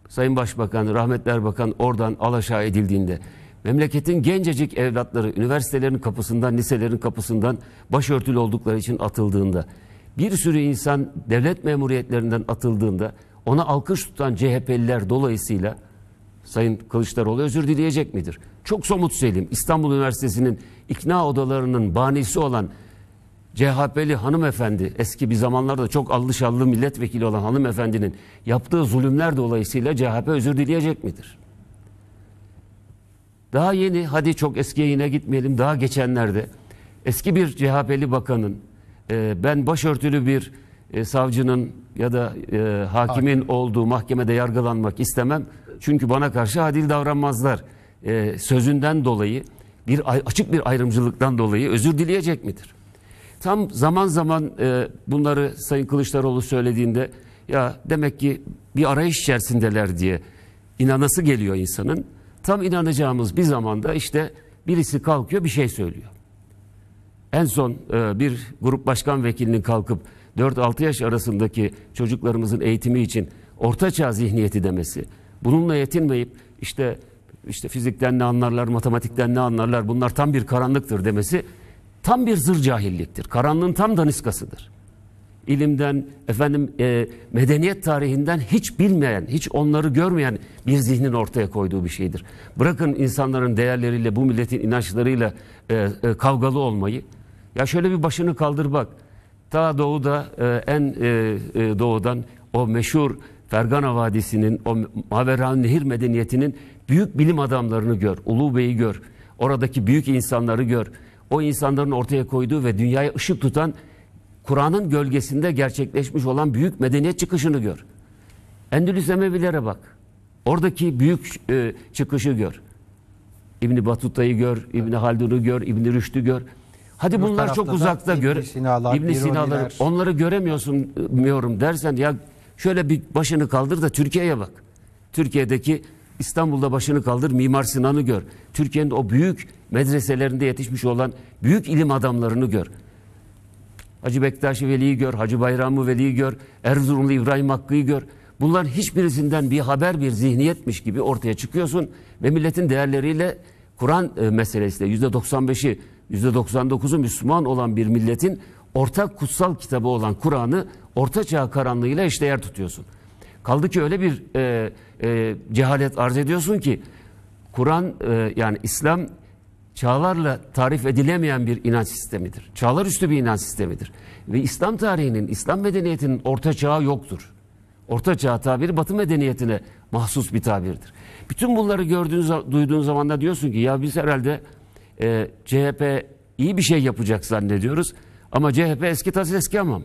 Sayın Başbakan, Rahmetler Bakan oradan alaşağı edildiğinde Memleketin gencecik evlatları üniversitelerin kapısından, liselerin kapısından başörtülü oldukları için atıldığında, bir sürü insan devlet memuriyetlerinden atıldığında ona alkış tutan CHP'liler dolayısıyla Sayın Kılıçdaroğlu özür dileyecek midir? Çok somut söyleyeyim. İstanbul Üniversitesi'nin ikna odalarının banisi olan CHP'li hanımefendi, eski bir zamanlarda çok allı milletvekili olan hanımefendinin yaptığı zulümler dolayısıyla CHP özür dileyecek midir? Daha yeni hadi çok eski yine gitmeyelim daha geçenlerde eski bir CHP'li bakanın e, ben başörtülü bir e, savcının ya da e, hakimin Hakim. olduğu mahkemede yargılanmak istemem. Çünkü bana karşı adil davranmazlar e, sözünden dolayı bir açık bir ayrımcılıktan dolayı özür dileyecek midir? Tam zaman zaman e, bunları Sayın Kılıçdaroğlu söylediğinde ya demek ki bir arayış içerisindeler diye inanası geliyor insanın tam inanacağımız bir zamanda işte birisi kalkıyor bir şey söylüyor. En son e, bir grup başkan vekilinin kalkıp 4-6 yaş arasındaki çocuklarımızın eğitimi için ortaçağ zihniyeti demesi, bununla yetinmeyip işte işte fizikten ne anlarlar, matematikten ne anlarlar bunlar tam bir karanlıktır demesi tam bir zır cahilliktir. Karanlığın tam daniskasıdır ilimden, efendim e, medeniyet tarihinden hiç bilmeyen, hiç onları görmeyen bir zihnin ortaya koyduğu bir şeydir. Bırakın insanların değerleriyle, bu milletin inançlarıyla e, e, kavgalı olmayı. Ya şöyle bir başını kaldır bak. Ta doğuda e, en e, e, doğudan o meşhur Fergana Vadisi'nin, o Maveran Nehir medeniyetinin büyük bilim adamlarını gör, Ulu Bey'i gör, oradaki büyük insanları gör. O insanların ortaya koyduğu ve dünyaya ışık tutan Kur'an'ın gölgesinde gerçekleşmiş olan büyük medeniyet çıkışını gör. Endülüs Emevilere bak. Oradaki büyük e, çıkışı gör. İbni Batuta'yı gör, İbni Haldun'u gör, İbni Rüşd'ü gör. Hadi bunlar çok uzakta İbni gör. Sinalar, İbni Sinalar, onları göremiyorsun e, diyorum dersen ya şöyle bir başını kaldır da Türkiye'ye bak. Türkiye'deki İstanbul'da başını kaldır Mimar Sinan'ı gör. Türkiye'nin o büyük medreselerinde yetişmiş olan büyük ilim adamlarını gör. Hacı Bektaşi Veli'yi gör, Hacı Bayramı Veli'yi gör, Erzurumlu İbrahim Hakkı'yı gör. Bunların hiçbirisinden bir haber, bir zihniyetmiş gibi ortaya çıkıyorsun ve milletin değerleriyle Kur'an e, meselesiyle yüzde 95'i, yüzde 99'u Müslüman olan bir milletin ortak kutsal kitabı olan Kur'an'ı orta çağ karanlığıyla eşdeğer tutuyorsun. Kaldı ki öyle bir e, e, cehalet arz ediyorsun ki Kur'an e, yani İslam çağlarla tarif edilemeyen bir inanç sistemidir. Çağlar üstü bir inanç sistemidir. Ve İslam tarihinin, İslam medeniyetinin orta çağı yoktur. Orta çağ tabiri batı medeniyetine mahsus bir tabirdir. Bütün bunları gördüğünüz, duyduğun zaman da diyorsun ki ya biz herhalde e, CHP iyi bir şey yapacak zannediyoruz. Ama CHP eski tas eski amam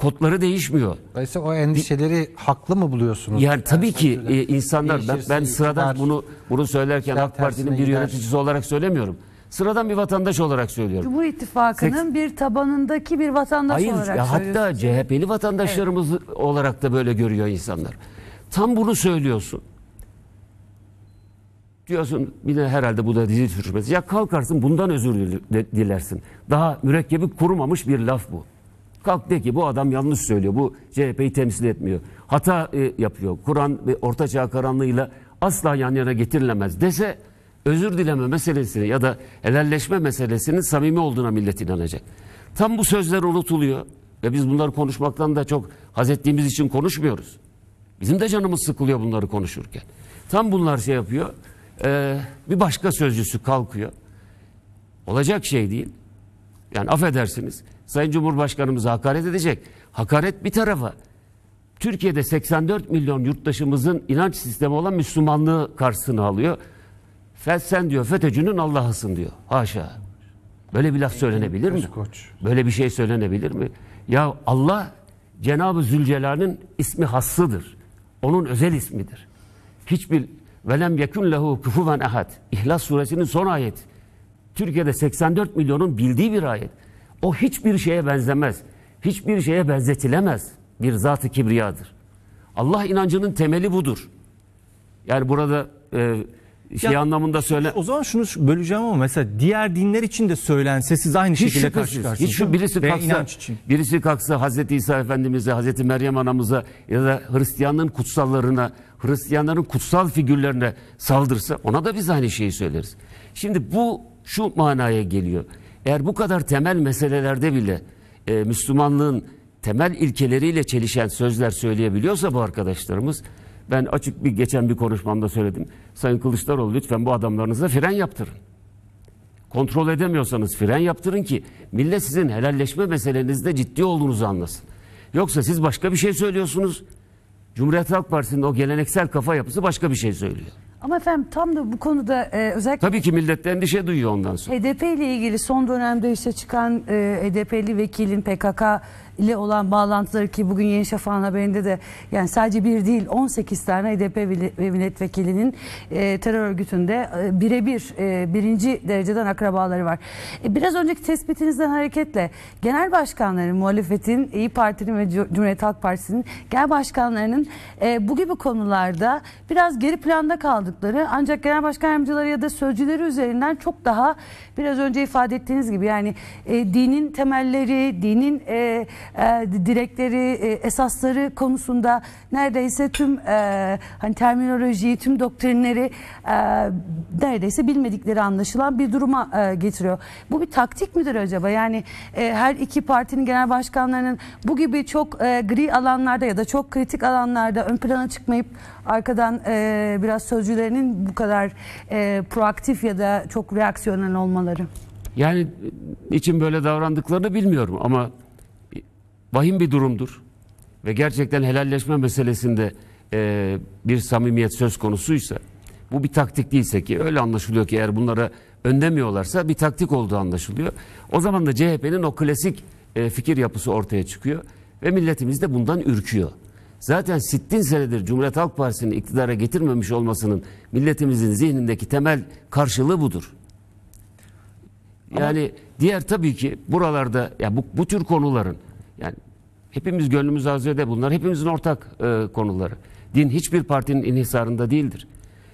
kodları değişmiyor. Dolayısıyla o endişeleri Di, haklı mı buluyorsunuz? Yani tabii ki e, insanlar ben, ben sıradan gider, bunu bunu söylerken AK Parti'nin bir gider. yöneticisi olarak söylemiyorum. Sıradan bir vatandaş olarak söylüyorum. Cumhur İttifakı'nın bir tabanındaki bir vatandaş Hayır, olarak ya Hatta CHP'li vatandaşlarımız evet. olarak da böyle görüyor insanlar. Tam bunu söylüyorsun. Diyorsun bir de herhalde bu da dil sürçmesi. Ya kalkarsın bundan özür dilersin. Daha mürekkebi kurumamış bir laf bu. Kalk de ki bu adam yanlış söylüyor. Bu CHP'yi temsil etmiyor. Hata e, yapıyor. Kur'an ve Orta Çağ karanlığıyla asla yan yana getirilemez dese özür dileme meselesini ya da helalleşme meselesinin samimi olduğuna millet inanacak. Tam bu sözler unutuluyor ve biz bunları konuşmaktan da çok haz ettiğimiz için konuşmuyoruz. Bizim de canımız sıkılıyor bunları konuşurken. Tam bunlar şey yapıyor. E, bir başka sözcüsü kalkıyor. Olacak şey değil. Yani affedersiniz Sayın Cumhurbaşkanımıza hakaret edecek. Hakaret bir tarafa. Türkiye'de 84 milyon yurttaşımızın inanç sistemi olan Müslümanlığı karşısına alıyor. Sen diyor FETÖ'cünün Allah'ısın diyor. Haşa. Böyle bir laf söylenebilir mi? Böyle bir şey söylenebilir mi? Ya Allah Cenab-ı Zülcelal'in ismi hassıdır. Onun özel ismidir. Hiçbir velem yekun lehu kufuven ehad. İhlas suresinin son ayet. Türkiye'de 84 milyonun bildiği bir ayet. O hiçbir şeye benzemez. Hiçbir şeye benzetilemez. Bir zat-ı kibriyadır. Allah inancının temeli budur. Yani burada e, şey ya, anlamında söyle. O zaman şunu böleceğim ama mesela diğer dinler için de söylense siz aynı hiç şekilde karşı karşıyasınız. Hiç şu birisi kalksa, için. birisi kalksa Hazreti İsa Efendimiz'e, Hazreti Meryem anamıza ya da Hristiyanlığın kutsallarına, Hristiyanların kutsal figürlerine saldırsa ona da biz aynı şeyi söyleriz. Şimdi bu şu manaya geliyor. Eğer bu kadar temel meselelerde bile e, Müslümanlığın temel ilkeleriyle çelişen sözler söyleyebiliyorsa bu arkadaşlarımız ben açık bir geçen bir konuşmamda söyledim. Sayın Kılıçdaroğlu lütfen bu adamlarınıza fren yaptırın. Kontrol edemiyorsanız fren yaptırın ki millet sizin helalleşme meselenizde ciddi olduğunuzu anlasın. Yoksa siz başka bir şey söylüyorsunuz. Cumhuriyet Halk Partisi'nin o geleneksel kafa yapısı başka bir şey söylüyor. Ama efendim tam da bu konuda e, özellikle Tabii ki millet de endişe duyuyor ondan sonra. HDP ile ilgili son dönemde işte çıkan e, HDP'li vekilin PKK ile olan bağlantıları ki bugün Yeni Şafak'ın haberinde de yani sadece bir değil 18 tane HDP milletvekilinin e, terör örgütünde e, birebir e, birinci dereceden akrabaları var. E, biraz önceki tespitinizden hareketle genel başkanların muhalefetin İyi Parti'nin ve Cumhuriyet Halk Partisi'nin genel başkanlarının e, bu gibi konularda biraz geri planda kaldı aldıkları ancak genel başkan yardımcıları ya da sözcüleri üzerinden çok daha biraz önce ifade ettiğiniz gibi yani e, dinin temelleri, dinin e, e, direkleri, e, esasları konusunda neredeyse tüm e, hani terminolojiyi, tüm doktrinleri e, neredeyse bilmedikleri anlaşılan bir duruma e, getiriyor. Bu bir taktik midir acaba? Yani e, her iki partinin genel başkanlarının bu gibi çok e, gri alanlarda ya da çok kritik alanlarda ön plana çıkmayıp Arkadan e, biraz sözcülerinin bu kadar e, proaktif ya da çok reaksiyonel olmaları. Yani e, için böyle davrandıklarını bilmiyorum ama e, vahim bir durumdur. Ve gerçekten helalleşme meselesinde e, bir samimiyet söz konusuysa bu bir taktik değilse ki öyle anlaşılıyor ki eğer bunlara önlemiyorlarsa bir taktik olduğu anlaşılıyor. O zaman da CHP'nin o klasik e, fikir yapısı ortaya çıkıyor ve milletimiz de bundan ürküyor zaten sittin senedir Cumhuriyet Halk Partisi'nin iktidara getirmemiş olmasının milletimizin zihnindeki temel karşılığı budur. Yani Ama... diğer tabii ki buralarda ya bu, bu tür konuların yani hepimiz gönlümüz azede bunlar hepimizin ortak e, konuları. Din hiçbir partinin inhisarında değildir.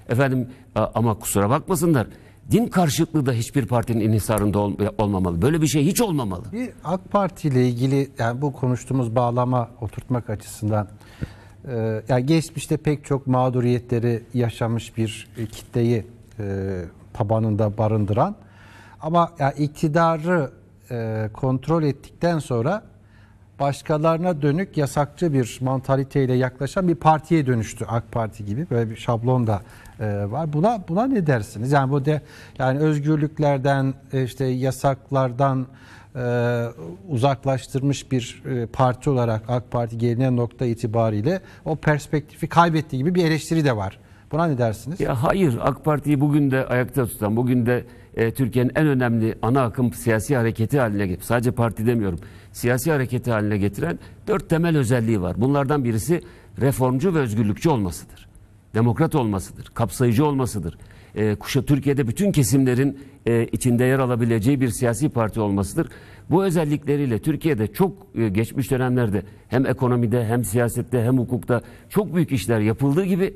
Efendim ama kusura bakmasınlar. Din karşıtlığı da hiçbir partinin inhisarında ol, e, olmamalı. Böyle bir şey hiç olmamalı. Bir AK Parti ile ilgili yani bu konuştuğumuz bağlama oturtmak açısından e, yani geçmişte pek çok mağduriyetleri yaşamış bir e, kitleyi e, tabanında barındıran ama yani iktidarı e, kontrol ettikten sonra başkalarına dönük yasakçı bir mantaliteyle yaklaşan bir partiye dönüştü AK Parti gibi böyle bir şablon da var. Buna buna ne dersiniz? Yani bu de yani özgürlüklerden işte yasaklardan e, uzaklaştırmış bir e, parti olarak AK Parti gelinen nokta itibariyle o perspektifi kaybetti gibi bir eleştiri de var. Buna ne dersiniz? Ya hayır, AK Parti'yi bugün de ayakta tutan, bugün de e, Türkiye'nin en önemli ana akım siyasi hareketi haline getirip, sadece parti demiyorum, siyasi hareketi haline getiren dört temel özelliği var. Bunlardan birisi reformcu ve özgürlükçü olmasıdır. Demokrat olmasıdır, kapsayıcı olmasıdır e, kuşa Türkiye'de bütün kesimlerin e, içinde yer alabileceği bir siyasi parti olmasıdır. Bu özellikleriyle Türkiye'de çok e, geçmiş dönemlerde hem ekonomide hem siyasette hem hukukta çok büyük işler yapıldığı gibi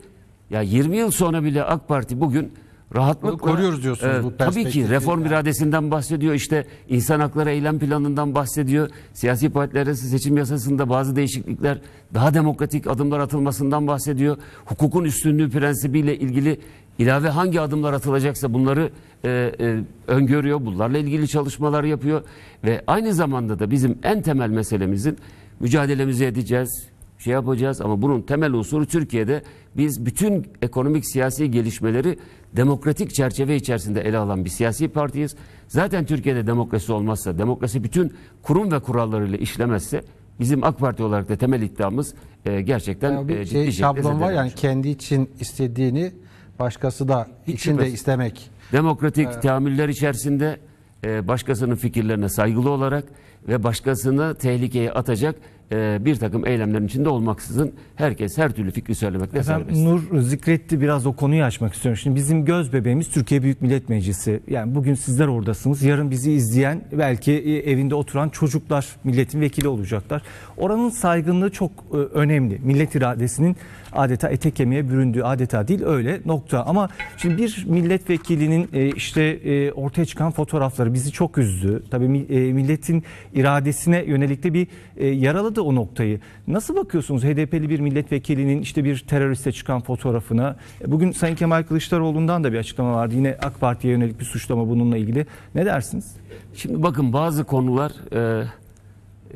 ya 20 yıl sonra bile AK Parti bugün rahatlıkla koruyoruz diyorsunuz e, bu Tabii ki reform yani. iradesinden bahsediyor. işte insan hakları eylem planından bahsediyor. Siyasi partiler arası seçim yasasında bazı değişiklikler, daha demokratik adımlar atılmasından bahsediyor. Hukukun üstünlüğü prensibiyle ilgili ilave hangi adımlar atılacaksa bunları e, e, öngörüyor. Bunlarla ilgili çalışmalar yapıyor. Ve aynı zamanda da bizim en temel meselemizin mücadelemizi edeceğiz, şey yapacağız ama bunun temel unsuru Türkiye'de biz bütün ekonomik siyasi gelişmeleri demokratik çerçeve içerisinde ele alan bir siyasi partiyiz. Zaten Türkiye'de demokrasi olmazsa, demokrasi bütün kurum ve kurallarıyla işlemezse bizim AK Parti olarak da temel iddiamız e, gerçekten yani bir e, ciddi şey, şablon var yani kendi için istediğini başkası da Hiç işin şüphesiz. istemek. Demokratik tamiller içerisinde e, başkasının fikirlerine saygılı olarak ve başkasını tehlikeye atacak e, bir takım eylemlerin içinde olmaksızın herkes her türlü fikri söylemekte serbest. Nur zikretti biraz o konuyu açmak istiyorum. Şimdi bizim göz bebeğimiz Türkiye Büyük Millet Meclisi. Yani bugün sizler oradasınız. Yarın bizi izleyen belki e, evinde oturan çocuklar milletin vekili olacaklar. Oranın saygınlığı çok önemli. Millet iradesinin adeta ete kemiğe büründüğü Adeta değil öyle nokta. Ama şimdi bir milletvekilinin e, işte e, ortaya çıkan fotoğrafları bizi çok üzdü. Tabii e, milletin iradesine yönelik de bir e, yaraladı o noktayı. Nasıl bakıyorsunuz HDP'li bir milletvekilinin işte bir teröriste çıkan fotoğrafına? Bugün Sayın Kemal Kılıçdaroğlu'ndan da bir açıklama vardı. Yine AK Parti'ye yönelik bir suçlama bununla ilgili. Ne dersiniz? Şimdi bakın bazı konular e,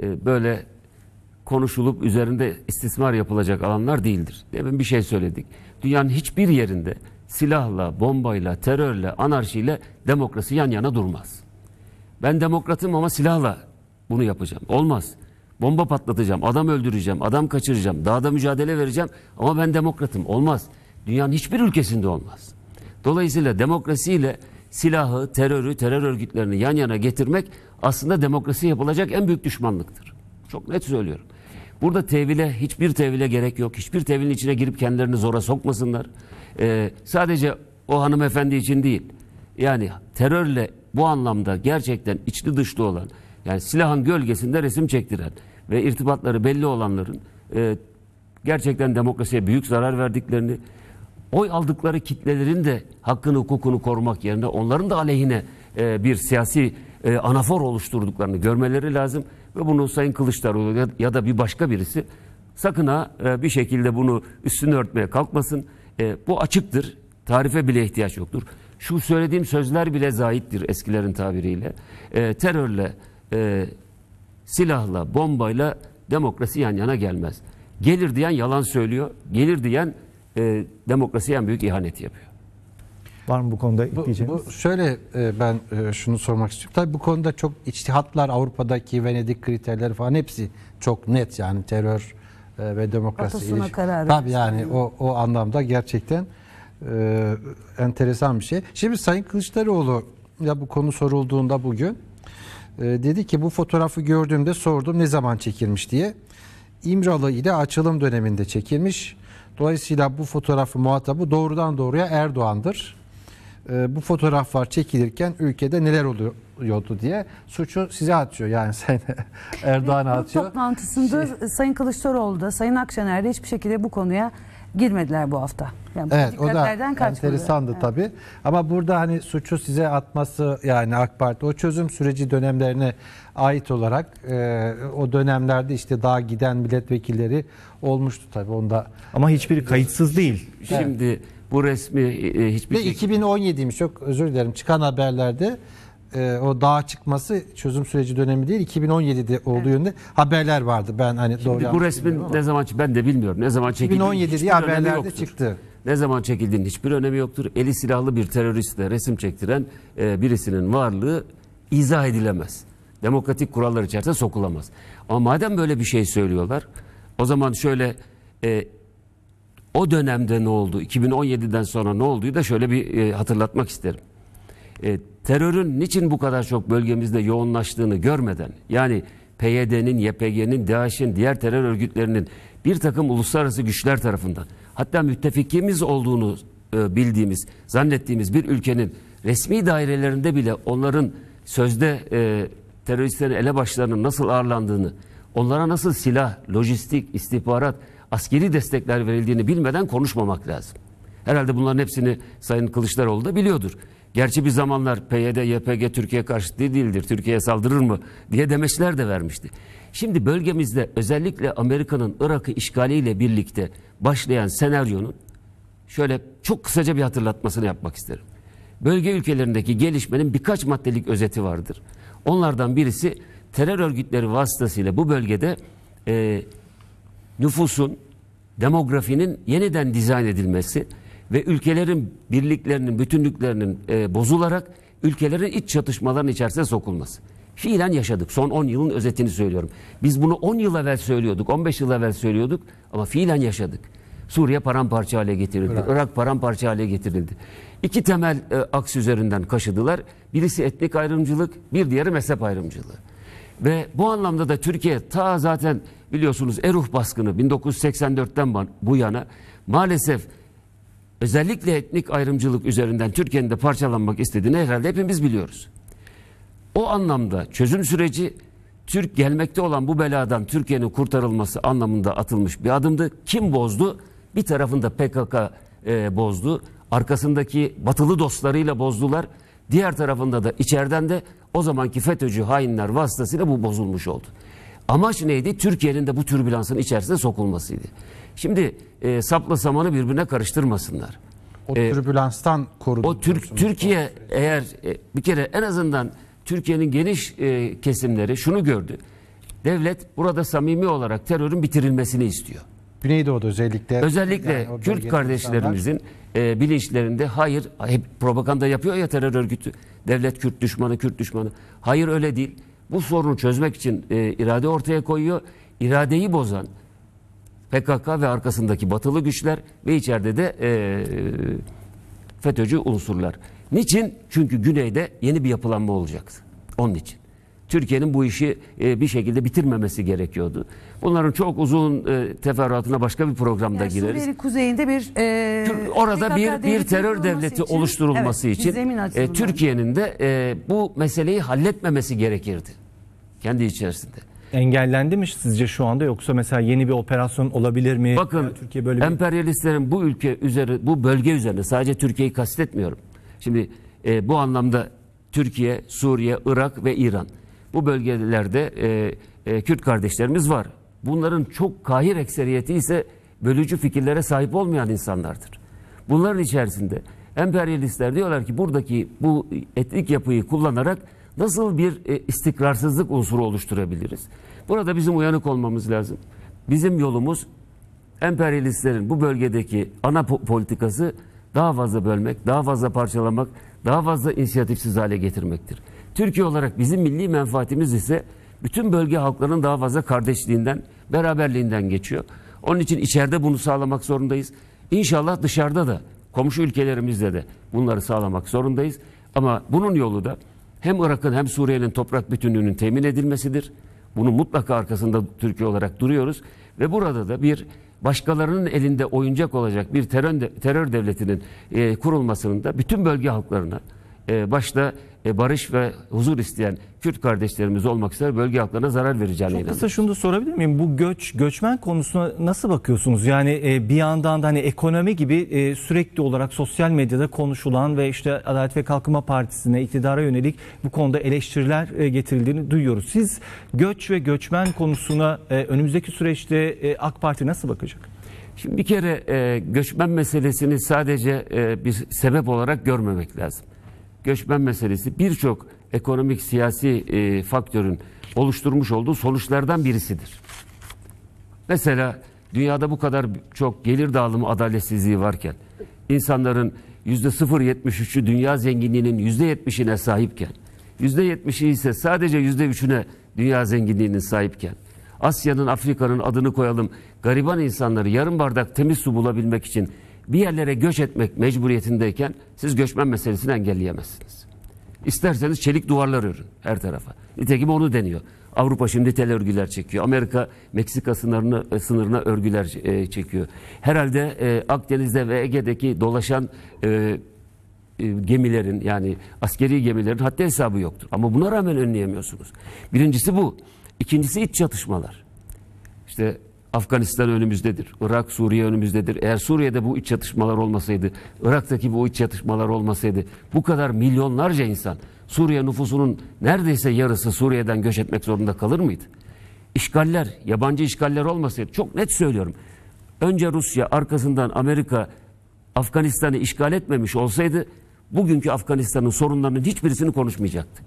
e, böyle konuşulup üzerinde istismar yapılacak alanlar değildir. Demin bir şey söyledik. Dünyanın hiçbir yerinde silahla, bombayla, terörle, anarşiyle demokrasi yan yana durmaz. Ben demokratım ama silahla bunu yapacağım. Olmaz. Bomba patlatacağım, adam öldüreceğim, adam kaçıracağım, dağda mücadele vereceğim ama ben demokratım. Olmaz. Dünyanın hiçbir ülkesinde olmaz. Dolayısıyla demokrasiyle silahı, terörü, terör örgütlerini yan yana getirmek aslında demokrasi yapılacak en büyük düşmanlıktır. Çok net söylüyorum. Burada tevhile, hiçbir tevhile gerek yok. Hiçbir tevhilin içine girip kendilerini zora sokmasınlar. Ee, sadece o hanımefendi için değil. Yani terörle bu anlamda gerçekten içli dışlı olan, yani silahın gölgesinde resim çektiren ve irtibatları belli olanların e, gerçekten demokrasiye büyük zarar verdiklerini, oy aldıkları kitlelerin de hakkını hukukunu korumak yerine onların da aleyhine e, bir siyasi e, anafor oluşturduklarını görmeleri lazım ve bunu Sayın Kılıçdaroğlu ya da bir başka birisi sakın ha e, bir şekilde bunu üstünü örtmeye kalkmasın. E, bu açıktır. Tarife bile ihtiyaç yoktur. Şu söylediğim sözler bile zahittir eskilerin tabiriyle. E, terörle, silahla, bombayla demokrasi yan yana gelmez. Gelir diyen yalan söylüyor. Gelir diyen demokrasiye en büyük ihanet yapıyor. Var mı bu konuda ekleyeceğiniz? Bu, bu şöyle e, ben e, şunu sormak istiyorum. Tabii bu konuda çok içtihatlar Avrupa'daki Venedik kriterleri falan hepsi çok net yani terör e, ve demokrasi ilişkisi. Tabii yani o, o anlamda gerçekten e, enteresan bir şey. Şimdi Sayın Kılıçdaroğlu ya bu konu sorulduğunda bugün e, dedi ki bu fotoğrafı gördüğümde sordum ne zaman çekilmiş diye. İmralı ile açılım döneminde çekilmiş. Dolayısıyla bu fotoğrafı muhatabı doğrudan doğruya Erdoğan'dır e, bu fotoğraflar çekilirken ülkede neler oluyordu diye suçu size atıyor yani sen Erdoğan'a evet, atıyor. toplantısında şey, Sayın Kılıçdaroğlu da Sayın Akşener de hiçbir şekilde bu konuya girmediler bu hafta. Yani evet o da enteresandı evet. tabii. Ama burada hani suçu size atması yani AK Parti o çözüm süreci dönemlerine ait olarak e, o dönemlerde işte daha giden milletvekilleri olmuştu tabi onda. Ama hiçbir kayıtsız değil. Şimdi evet. Bu resmi e, e, hiçbir Ve şey... 2017'ymiş çok özür dilerim çıkan haberlerde e, o dağa çıkması çözüm süreci dönemi değil 2017'de olduğu evet. yönünde haberler vardı. Ben hani Şimdi doğru bu resmin ne zaman ben de bilmiyorum. Ne zaman çekildi? 2017 diye haberlerde çıktı. Ne zaman çekildiğinin hiçbir önemi yoktur. Eli silahlı bir teröristle resim çektiren e, birisinin varlığı izah edilemez. Demokratik kurallar içerisinde sokulamaz. Ama madem böyle bir şey söylüyorlar o zaman şöyle e, o dönemde ne oldu, 2017'den sonra ne olduğu da şöyle bir e, hatırlatmak isterim. E, terörün niçin bu kadar çok bölgemizde yoğunlaştığını görmeden, yani PYD'nin, YPG'nin, DAEŞ'in, diğer terör örgütlerinin bir takım uluslararası güçler tarafından, hatta müttefikimiz olduğunu e, bildiğimiz, zannettiğimiz bir ülkenin resmi dairelerinde bile onların sözde e, teröristlerin ele başlarının nasıl ağırlandığını, onlara nasıl silah, lojistik, istihbarat, askeri destekler verildiğini bilmeden konuşmamak lazım. Herhalde bunların hepsini Sayın Kılıçdaroğlu da biliyordur. Gerçi bir zamanlar PYD, YPG Türkiye karşıtı değildir, Türkiye'ye saldırır mı diye demeçler de vermişti. Şimdi bölgemizde özellikle Amerika'nın Irak'ı işgaliyle birlikte başlayan senaryonun şöyle çok kısaca bir hatırlatmasını yapmak isterim. Bölge ülkelerindeki gelişmenin birkaç maddelik özeti vardır. Onlardan birisi terör örgütleri vasıtasıyla bu bölgede e, nüfusun, demografinin yeniden dizayn edilmesi ve ülkelerin birliklerinin, bütünlüklerinin e, bozularak ülkelerin iç çatışmaların içerisine sokulması. Fiilen yaşadık. Son 10 yılın özetini söylüyorum. Biz bunu 10 yıl evvel söylüyorduk, 15 yıl evvel söylüyorduk ama fiilen yaşadık. Suriye paramparça hale getirildi. Irak, Irak paramparça hale getirildi. İki temel e, aks üzerinden kaşıdılar. Birisi etnik ayrımcılık, bir diğeri mezhep ayrımcılığı. Ve bu anlamda da Türkiye ta zaten biliyorsunuz Eruh baskını 1984'ten bu yana maalesef özellikle etnik ayrımcılık üzerinden Türkiye'nin de parçalanmak istediğini herhalde hepimiz biliyoruz. O anlamda çözüm süreci Türk gelmekte olan bu beladan Türkiye'nin kurtarılması anlamında atılmış bir adımdı. Kim bozdu? Bir tarafında PKK e, bozdu. Arkasındaki batılı dostlarıyla bozdular. Diğer tarafında da içeriden de o zamanki FETÖ'cü hainler vasıtasıyla bu bozulmuş oldu. Amaç neydi? Türkiye'nin de bu türbülansın içerisine sokulmasıydı. Şimdi e, sapla samanı birbirine karıştırmasınlar. O e, türbülanstan korudu. O Türk Türkiye o eğer e, bir kere en azından Türkiye'nin geniş e, kesimleri şunu gördü. Devlet burada samimi olarak terörün bitirilmesini istiyor. Güneydoğu'da özellikle. Özellikle yani Kürt kardeşlerimizin insanlar e, bilinçlerinde hayır hep propaganda yapıyor ya terör örgütü. Devlet Kürt düşmanı, Kürt düşmanı. Hayır öyle değil. Bu sorunu çözmek için e, irade ortaya koyuyor. iradeyi bozan PKK ve arkasındaki batılı güçler ve içeride de e, FETÖ'cü unsurlar. Niçin? Çünkü güneyde yeni bir yapılanma olacak Onun için. Türkiye'nin bu işi e, bir şekilde bitirmemesi gerekiyordu. Bunların çok uzun e, teferruatına başka bir programda yani gireriz. Suriye kuzeyinde bir e, orada bir bir terör devleti için, oluşturulması evet, için e, Türkiye'nin de e, bu meseleyi halletmemesi gerekirdi kendi içerisinde. Engellendi mi sizce şu anda yoksa mesela yeni bir operasyon olabilir mi? Bakın yani Türkiye böyle bir... emperyalistlerin bu ülke üzeri bu bölge üzerine sadece Türkiye'yi kastetmiyorum. Şimdi e, bu anlamda Türkiye, Suriye, Irak ve İran bu bölgelerde e, e, Kürt kardeşlerimiz var. Bunların çok kahir ekseriyeti ise bölücü fikirlere sahip olmayan insanlardır. Bunların içerisinde emperyalistler diyorlar ki buradaki bu etnik yapıyı kullanarak nasıl bir e, istikrarsızlık unsuru oluşturabiliriz? Burada bizim uyanık olmamız lazım. Bizim yolumuz emperyalistlerin bu bölgedeki ana po politikası daha fazla bölmek, daha fazla parçalamak, daha fazla inisiyatifsiz hale getirmektir. Türkiye olarak bizim milli menfaatimiz ise bütün bölge halklarının daha fazla kardeşliğinden, beraberliğinden geçiyor. Onun için içeride bunu sağlamak zorundayız. İnşallah dışarıda da, komşu ülkelerimizde de bunları sağlamak zorundayız. Ama bunun yolu da hem Irak'ın hem Suriye'nin toprak bütünlüğünün temin edilmesidir. Bunu mutlaka arkasında Türkiye olarak duruyoruz. Ve burada da bir başkalarının elinde oyuncak olacak bir terör, terör devletinin e, kurulmasının da bütün bölge halklarına, e, başta e, barış ve huzur isteyen Kürt kardeşlerimiz olmak üzere bölge halklarına zarar vereceğine Çok inanıyorum. kısa şunu da sorabilir miyim? Bu göç, göçmen konusuna nasıl bakıyorsunuz? Yani e, bir yandan da hani ekonomi gibi e, sürekli olarak sosyal medyada konuşulan ve işte Adalet ve Kalkınma Partisi'ne, iktidara yönelik bu konuda eleştiriler getirildiğini duyuyoruz. Siz göç ve göçmen konusuna önümüzdeki süreçte AK Parti nasıl bakacak? Şimdi bir kere e, göçmen meselesini sadece e, bir sebep olarak görmemek lazım göçmen meselesi birçok ekonomik siyasi e, faktörün oluşturmuş olduğu sonuçlardan birisidir. Mesela dünyada bu kadar çok gelir dağılımı adaletsizliği varken insanların yüzde 0.73'ü dünya zenginliğinin yüzde 70'ine sahipken yüzde 70'i ise sadece yüzde 3'üne dünya zenginliğinin sahipken Asya'nın Afrika'nın adını koyalım gariban insanları yarım bardak temiz su bulabilmek için bir yerlere göç etmek mecburiyetindeyken siz göçmen meselesini engelleyemezsiniz. İsterseniz çelik duvarlar örün her tarafa. Nitekim onu deniyor. Avrupa şimdi tel örgüler çekiyor. Amerika Meksika sınırına, e, sınırına örgüler e, çekiyor. Herhalde e, Akdeniz'de ve Ege'deki dolaşan e, e, gemilerin yani askeri gemilerin hatta hesabı yoktur. Ama buna rağmen önleyemiyorsunuz. Birincisi bu. İkincisi iç çatışmalar. İşte Afganistan önümüzdedir. Irak, Suriye önümüzdedir. Eğer Suriye'de bu iç çatışmalar olmasaydı, Irak'taki bu iç çatışmalar olmasaydı bu kadar milyonlarca insan Suriye nüfusunun neredeyse yarısı Suriye'den göç etmek zorunda kalır mıydı? İşgaller, yabancı işgaller olmasaydı çok net söylüyorum. Önce Rusya, arkasından Amerika Afganistan'ı işgal etmemiş olsaydı bugünkü Afganistan'ın sorunlarının hiçbirisini konuşmayacaktık.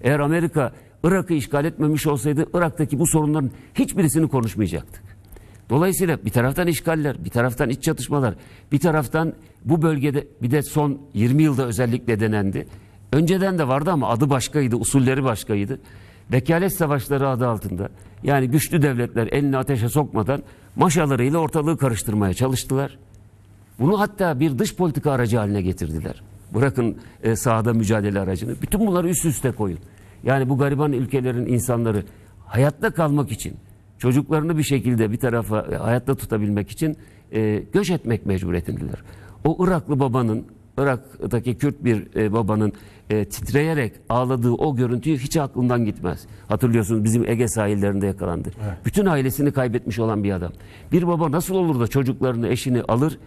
Eğer Amerika Irak'ı işgal etmemiş olsaydı Irak'taki bu sorunların hiçbirisini konuşmayacaktık. Dolayısıyla bir taraftan işgaller, bir taraftan iç çatışmalar, bir taraftan bu bölgede bir de son 20 yılda özellikle denendi. Önceden de vardı ama adı başkaydı, usulleri başkaydı. Vekalet savaşları adı altında yani güçlü devletler elini ateşe sokmadan maşalarıyla ortalığı karıştırmaya çalıştılar. Bunu hatta bir dış politika aracı haline getirdiler. Bırakın e, sahada mücadele aracını. Bütün bunları üst üste koyun. Yani bu gariban ülkelerin insanları hayatta kalmak için çocuklarını bir şekilde bir tarafa e, hayatta tutabilmek için e, göç etmek mecburiyetindeler. O Iraklı babanın, Irak'taki Kürt bir e, babanın e, titreyerek ağladığı o görüntüyü hiç aklından gitmez. Hatırlıyorsunuz bizim Ege sahillerinde yakalandı. Evet. Bütün ailesini kaybetmiş olan bir adam. Bir baba nasıl olur da çocuklarını, eşini alır,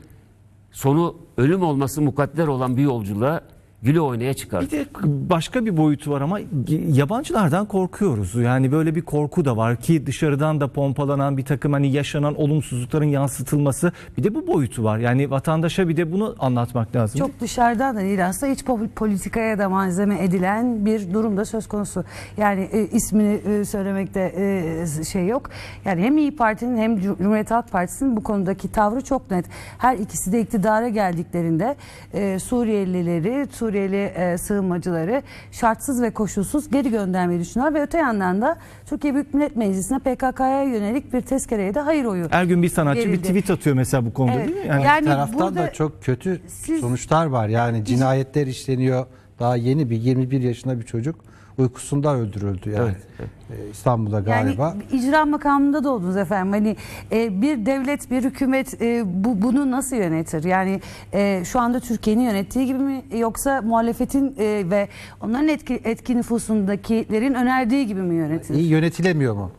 sonu ölüm olması mukadder olan bir yolculuğa güle oynaya çıkar. Bir de başka bir boyutu var ama yabancılardan korkuyoruz. Yani böyle bir korku da var ki dışarıdan da pompalanan bir takım hani yaşanan olumsuzlukların yansıtılması bir de bu boyutu var. Yani vatandaşa bir de bunu anlatmak lazım. Çok dışarıdan da değil aslında iç politikaya da malzeme edilen bir durumda söz konusu. Yani e, ismini e, söylemekte e, şey yok. Yani hem İyi Parti'nin hem Cumhuriyet Halk Partisi'nin bu konudaki tavrı çok net. Her ikisi de iktidara geldiklerinde e, Suriyelileri, Suriyelileri Suriyeli e, sığınmacıları şartsız ve koşulsuz geri göndermeyi düşünüyor ve öte yandan da Türkiye Büyük Millet Meclisi'ne PKK'ya yönelik bir tezkereye de hayır oyu Her gün bir sanatçı verildi. bir tweet atıyor mesela bu konuda evet. değil mi? Yani, yani taraftan da çok kötü siz, sonuçlar var. Yani cinayetler işleniyor. Daha yeni bir 21 yaşında bir çocuk uykusunda öldürüldü yani. Evet, ee, İstanbul'da galiba. Yani icra makamında da oldunuz efendim. Hani e, bir devlet, bir hükümet e, bu bunu nasıl yönetir? Yani e, şu anda Türkiye'nin yönettiği gibi mi yoksa muhalefetin e, ve onların etki, etki nüfusundakilerin önerdiği gibi mi yönetilir? İyi yönetilemiyor mu?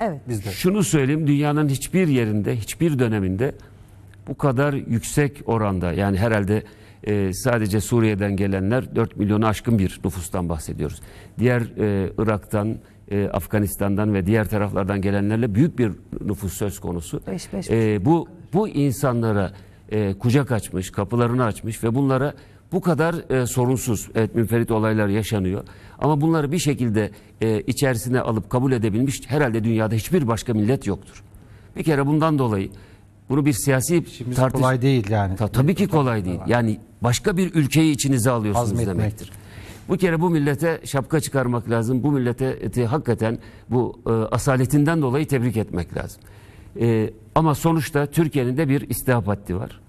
Evet. Bizde. Şunu söyleyeyim dünyanın hiçbir yerinde, hiçbir döneminde bu kadar yüksek oranda yani herhalde e, sadece Suriye'den gelenler 4 milyonu aşkın bir nüfustan bahsediyoruz. Diğer e, Irak'tan, e, Afganistan'dan ve diğer taraflardan gelenlerle büyük bir nüfus söz konusu. Beş, beş, e, bu bu insanlara e, kucak açmış, kapılarını açmış ve bunlara bu kadar e, sorunsuz, evet münferit olaylar yaşanıyor. Ama bunları bir şekilde e, içerisine alıp kabul edebilmiş herhalde dünyada hiçbir başka millet yoktur. Bir kere bundan dolayı bunu bir siyasi İşimiz kolay değil yani. Ta, tabii ki kolay değil. Yani başka bir ülkeyi içinize alıyorsunuz Hazmetmek. demektir. Bu kere bu millete şapka çıkarmak lazım. Bu millete e, hakikaten bu e, asaletinden dolayı tebrik etmek lazım. E, ama sonuçta Türkiye'nin de bir istihap haddi var.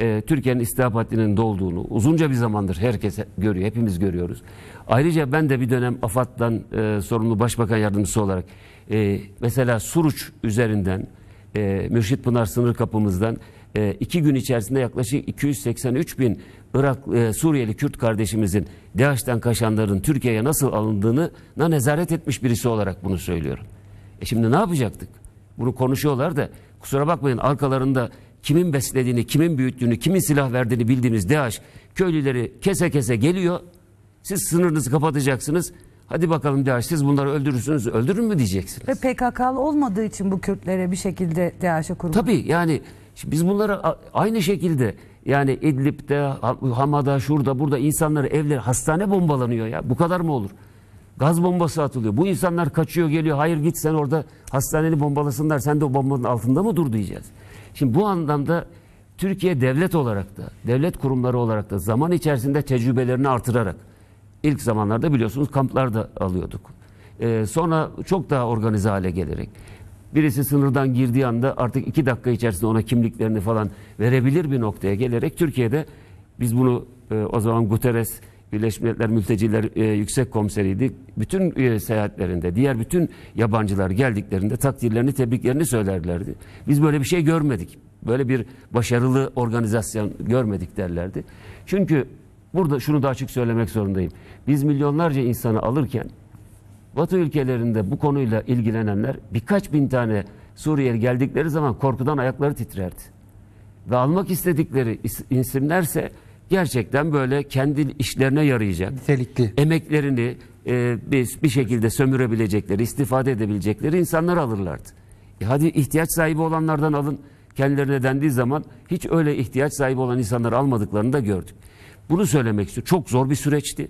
E, Türkiye'nin istihap haddinin dolduğunu uzunca bir zamandır herkes görüyor, hepimiz görüyoruz. Ayrıca ben de bir dönem AFAD'dan e, sorumlu başbakan yardımcısı olarak e, mesela Suruç üzerinden, e, Mürşit Pınar sınır kapımızdan e, iki gün içerisinde yaklaşık 283 bin Irak e, Suriyeli Kürt kardeşimizin DAEŞ'ten kaçanların Türkiye'ye nasıl alındığını nezaret etmiş birisi olarak bunu söylüyorum. E şimdi ne yapacaktık? Bunu konuşuyorlar da kusura bakmayın arkalarında kimin beslediğini, kimin büyüttüğünü, kimin silah verdiğini bildiğimiz DAEŞ köylüleri kese kese geliyor. Siz sınırınızı kapatacaksınız. Hadi bakalım DAEŞ siz bunları öldürürsünüz. Öldürür mü diyeceksiniz? Ve PKK'lı olmadığı için bu Kürtlere bir şekilde DAEŞ'e kurulmuş. Tabii yani Şimdi biz bunları aynı şekilde yani İdlib'de, Hama'da, şurada, burada insanları evleri, hastane bombalanıyor ya. Bu kadar mı olur? Gaz bombası atılıyor. Bu insanlar kaçıyor geliyor. Hayır git sen orada hastaneni bombalasınlar. Sen de o bombanın altında mı dur diyeceğiz. Şimdi bu anlamda Türkiye devlet olarak da, devlet kurumları olarak da zaman içerisinde tecrübelerini artırarak ilk zamanlarda biliyorsunuz kamplarda alıyorduk. Ee, sonra çok daha organize hale gelerek Birisi sınırdan girdiği anda artık iki dakika içerisinde ona kimliklerini falan verebilir bir noktaya gelerek Türkiye'de biz bunu e, o zaman Guterres Birleşmiş Milletler Mülteciler e, Yüksek Komiseriydi. Bütün e, seyahatlerinde, diğer bütün yabancılar geldiklerinde takdirlerini, tebriklerini söylerlerdi. Biz böyle bir şey görmedik. Böyle bir başarılı organizasyon görmedik derlerdi. Çünkü burada şunu da açık söylemek zorundayım. Biz milyonlarca insanı alırken Batı ülkelerinde bu konuyla ilgilenenler birkaç bin tane Suriyeli geldikleri zaman korkudan ayakları titrerdi. Ve almak istedikleri isimlerse gerçekten böyle kendi işlerine yarayacak. Nitelikli. Emeklerini e, bir, bir şekilde sömürebilecekleri, istifade edebilecekleri insanlar alırlardı. E hadi ihtiyaç sahibi olanlardan alın kendilerine dendiği zaman hiç öyle ihtiyaç sahibi olan insanları almadıklarını da gördük. Bunu söylemek istiyorum. Çok zor bir süreçti.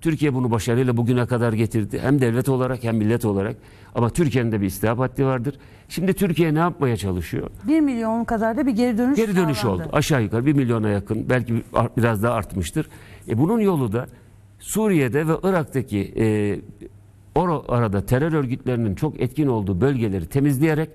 Türkiye bunu başarıyla bugüne kadar getirdi. Hem devlet olarak hem millet olarak. Ama Türkiye'nin de bir istihap haddi vardır. Şimdi Türkiye ne yapmaya çalışıyor? 1 milyon kadar da bir geri dönüş Geri dönüş sağlandı. oldu. Aşağı yukarı 1 milyona yakın. Belki biraz daha artmıştır. E bunun yolu da Suriye'de ve Irak'taki e, o arada terör örgütlerinin çok etkin olduğu bölgeleri temizleyerek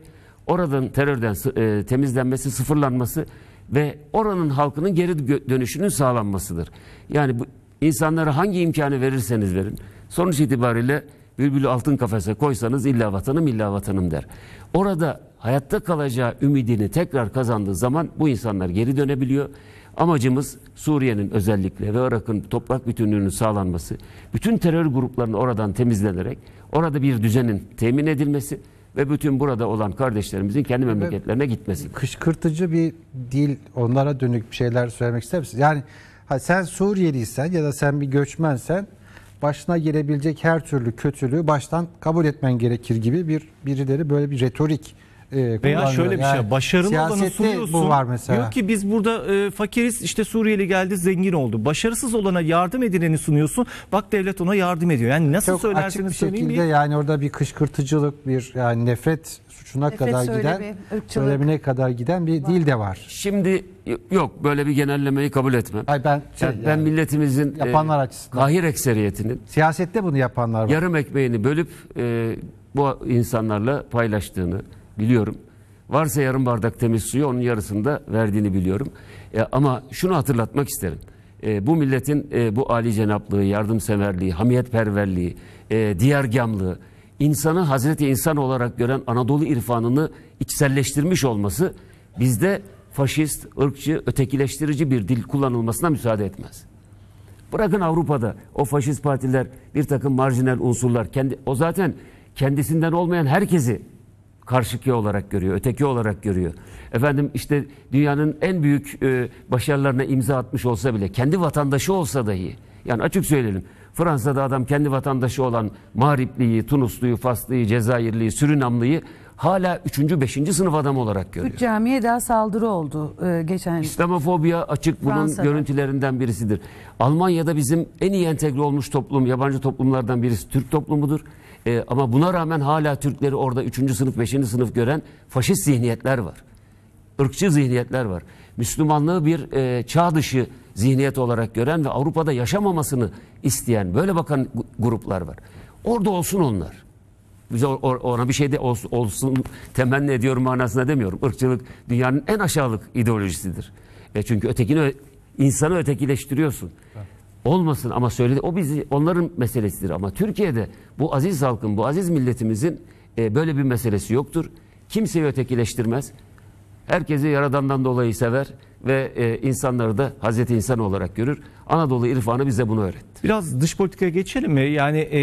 oradan terörden e, temizlenmesi, sıfırlanması ve oranın halkının geri dönüşünün sağlanmasıdır. Yani bu İnsanlara hangi imkanı verirseniz verin. Sonuç itibariyle bülbülü altın kafese koysanız illa vatanım illa vatanım der. Orada hayatta kalacağı ümidini tekrar kazandığı zaman bu insanlar geri dönebiliyor. Amacımız Suriye'nin özellikle ve Irak'ın toprak bütünlüğünün sağlanması, bütün terör gruplarının oradan temizlenerek orada bir düzenin temin edilmesi ve bütün burada olan kardeşlerimizin kendi memleketlerine gitmesi. Kışkırtıcı bir dil onlara dönük bir şeyler söylemek ister misiniz? Yani Ha, sen Suriyeliysen ya da sen bir göçmensen başına gelebilecek her türlü kötülüğü baştan kabul etmen gerekir gibi bir birileri böyle bir retorik e, Veya şöyle bir şey yani başarılı olanı sunuyorsun. bu var mesela. Diyor ki biz burada e, fakiriz işte Suriyeli geldi zengin oldu. Başarısız olana yardım edileni sunuyorsun. Bak devlet ona yardım ediyor. Yani nasıl Çok açık bir şekilde bir... yani orada bir kışkırtıcılık bir yani nefret suçuna nefret kadar giden söylemine kadar giden bir var. dil de var. Şimdi yok böyle bir genellemeyi kabul etmem. Hayır ben şey, yani, ben milletimizin e, yapanlar e, açısından kahir ekseriyetinin siyasette bunu yapanlar var. Yarım ekmeğini bölüp e, bu insanlarla paylaştığını biliyorum. Varsa yarım bardak temiz suyu onun yarısında verdiğini biliyorum. E, ama şunu hatırlatmak isterim. E, bu milletin e, bu Ali cenaplığı, yardımseverliği, hamiyetperverliği, e, diğergamlığı, insanı Hazreti İnsan olarak gören Anadolu irfanını içselleştirmiş olması bizde faşist, ırkçı, ötekileştirici bir dil kullanılmasına müsaade etmez. Bırakın Avrupa'da o faşist partiler bir takım marjinal unsurlar kendi o zaten kendisinden olmayan herkesi karşıki olarak görüyor, öteki olarak görüyor. Efendim işte dünyanın en büyük e, başarılarına imza atmış olsa bile, kendi vatandaşı olsa dahi, yani açık söyleyelim, Fransa'da adam kendi vatandaşı olan Maripli'yi, Tunuslu'yu, Faslı'yı, Cezayirli'yi, Sürünamlı'yı hala üçüncü, beşinci sınıf adam olarak görüyor. Üç camiye daha saldırı oldu e, geçen İslamofobiya açık bunun Fransa'da. görüntülerinden birisidir. Almanya'da bizim en iyi entegre olmuş toplum, yabancı toplumlardan birisi Türk toplumudur. E, ama buna rağmen hala Türkleri orada 3. sınıf, 5. sınıf gören faşist zihniyetler var. Irkçı zihniyetler var. Müslümanlığı bir e, çağ dışı zihniyet olarak gören ve Avrupa'da yaşamamasını isteyen böyle bakan gruplar var. Orada olsun onlar. Biz ona bir şey de olsun, olsun temenni ediyorum manasında demiyorum. Irkçılık dünyanın en aşağılık ideolojisidir. E çünkü ötekini insanı ötekileştiriyorsun. Evet olmasın ama söyledi. O bizi onların meselesidir ama Türkiye'de bu aziz halkın, bu aziz milletimizin e, böyle bir meselesi yoktur. Kimseyi ötekileştirmez. Herkesi yaradandan dolayı sever ve e, insanları da Hazreti insan olarak görür. Anadolu irfanı bize bunu öğretti. Biraz dış politikaya geçelim mi? Yani e,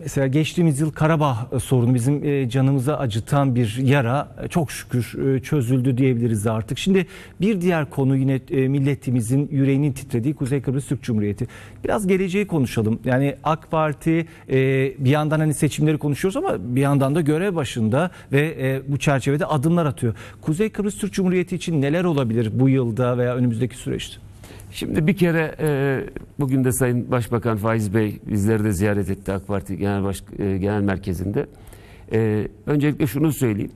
mesela geçtiğimiz yıl Karabağ sorunu bizim e, canımıza acıtan bir yara e, çok şükür e, çözüldü diyebiliriz artık. Şimdi bir diğer konu yine e, milletimizin yüreğinin titrediği Kuzey Kıbrıs Türk Cumhuriyeti. Biraz geleceği konuşalım. Yani AK Parti e, bir yandan hani seçimleri konuşuyoruz ama bir yandan da görev başında ve e, bu çerçevede adımlar atıyor. Kuzey Kıbrıs Türk Cumhuriyeti için neler olabilir bu yılda veya önümüzdeki süreçte? Şimdi bir kere e, bugün de Sayın Başbakan Faiz Bey bizleri de ziyaret etti AK Parti Genel, Baş, e, Genel Merkezi'nde. E, öncelikle şunu söyleyeyim.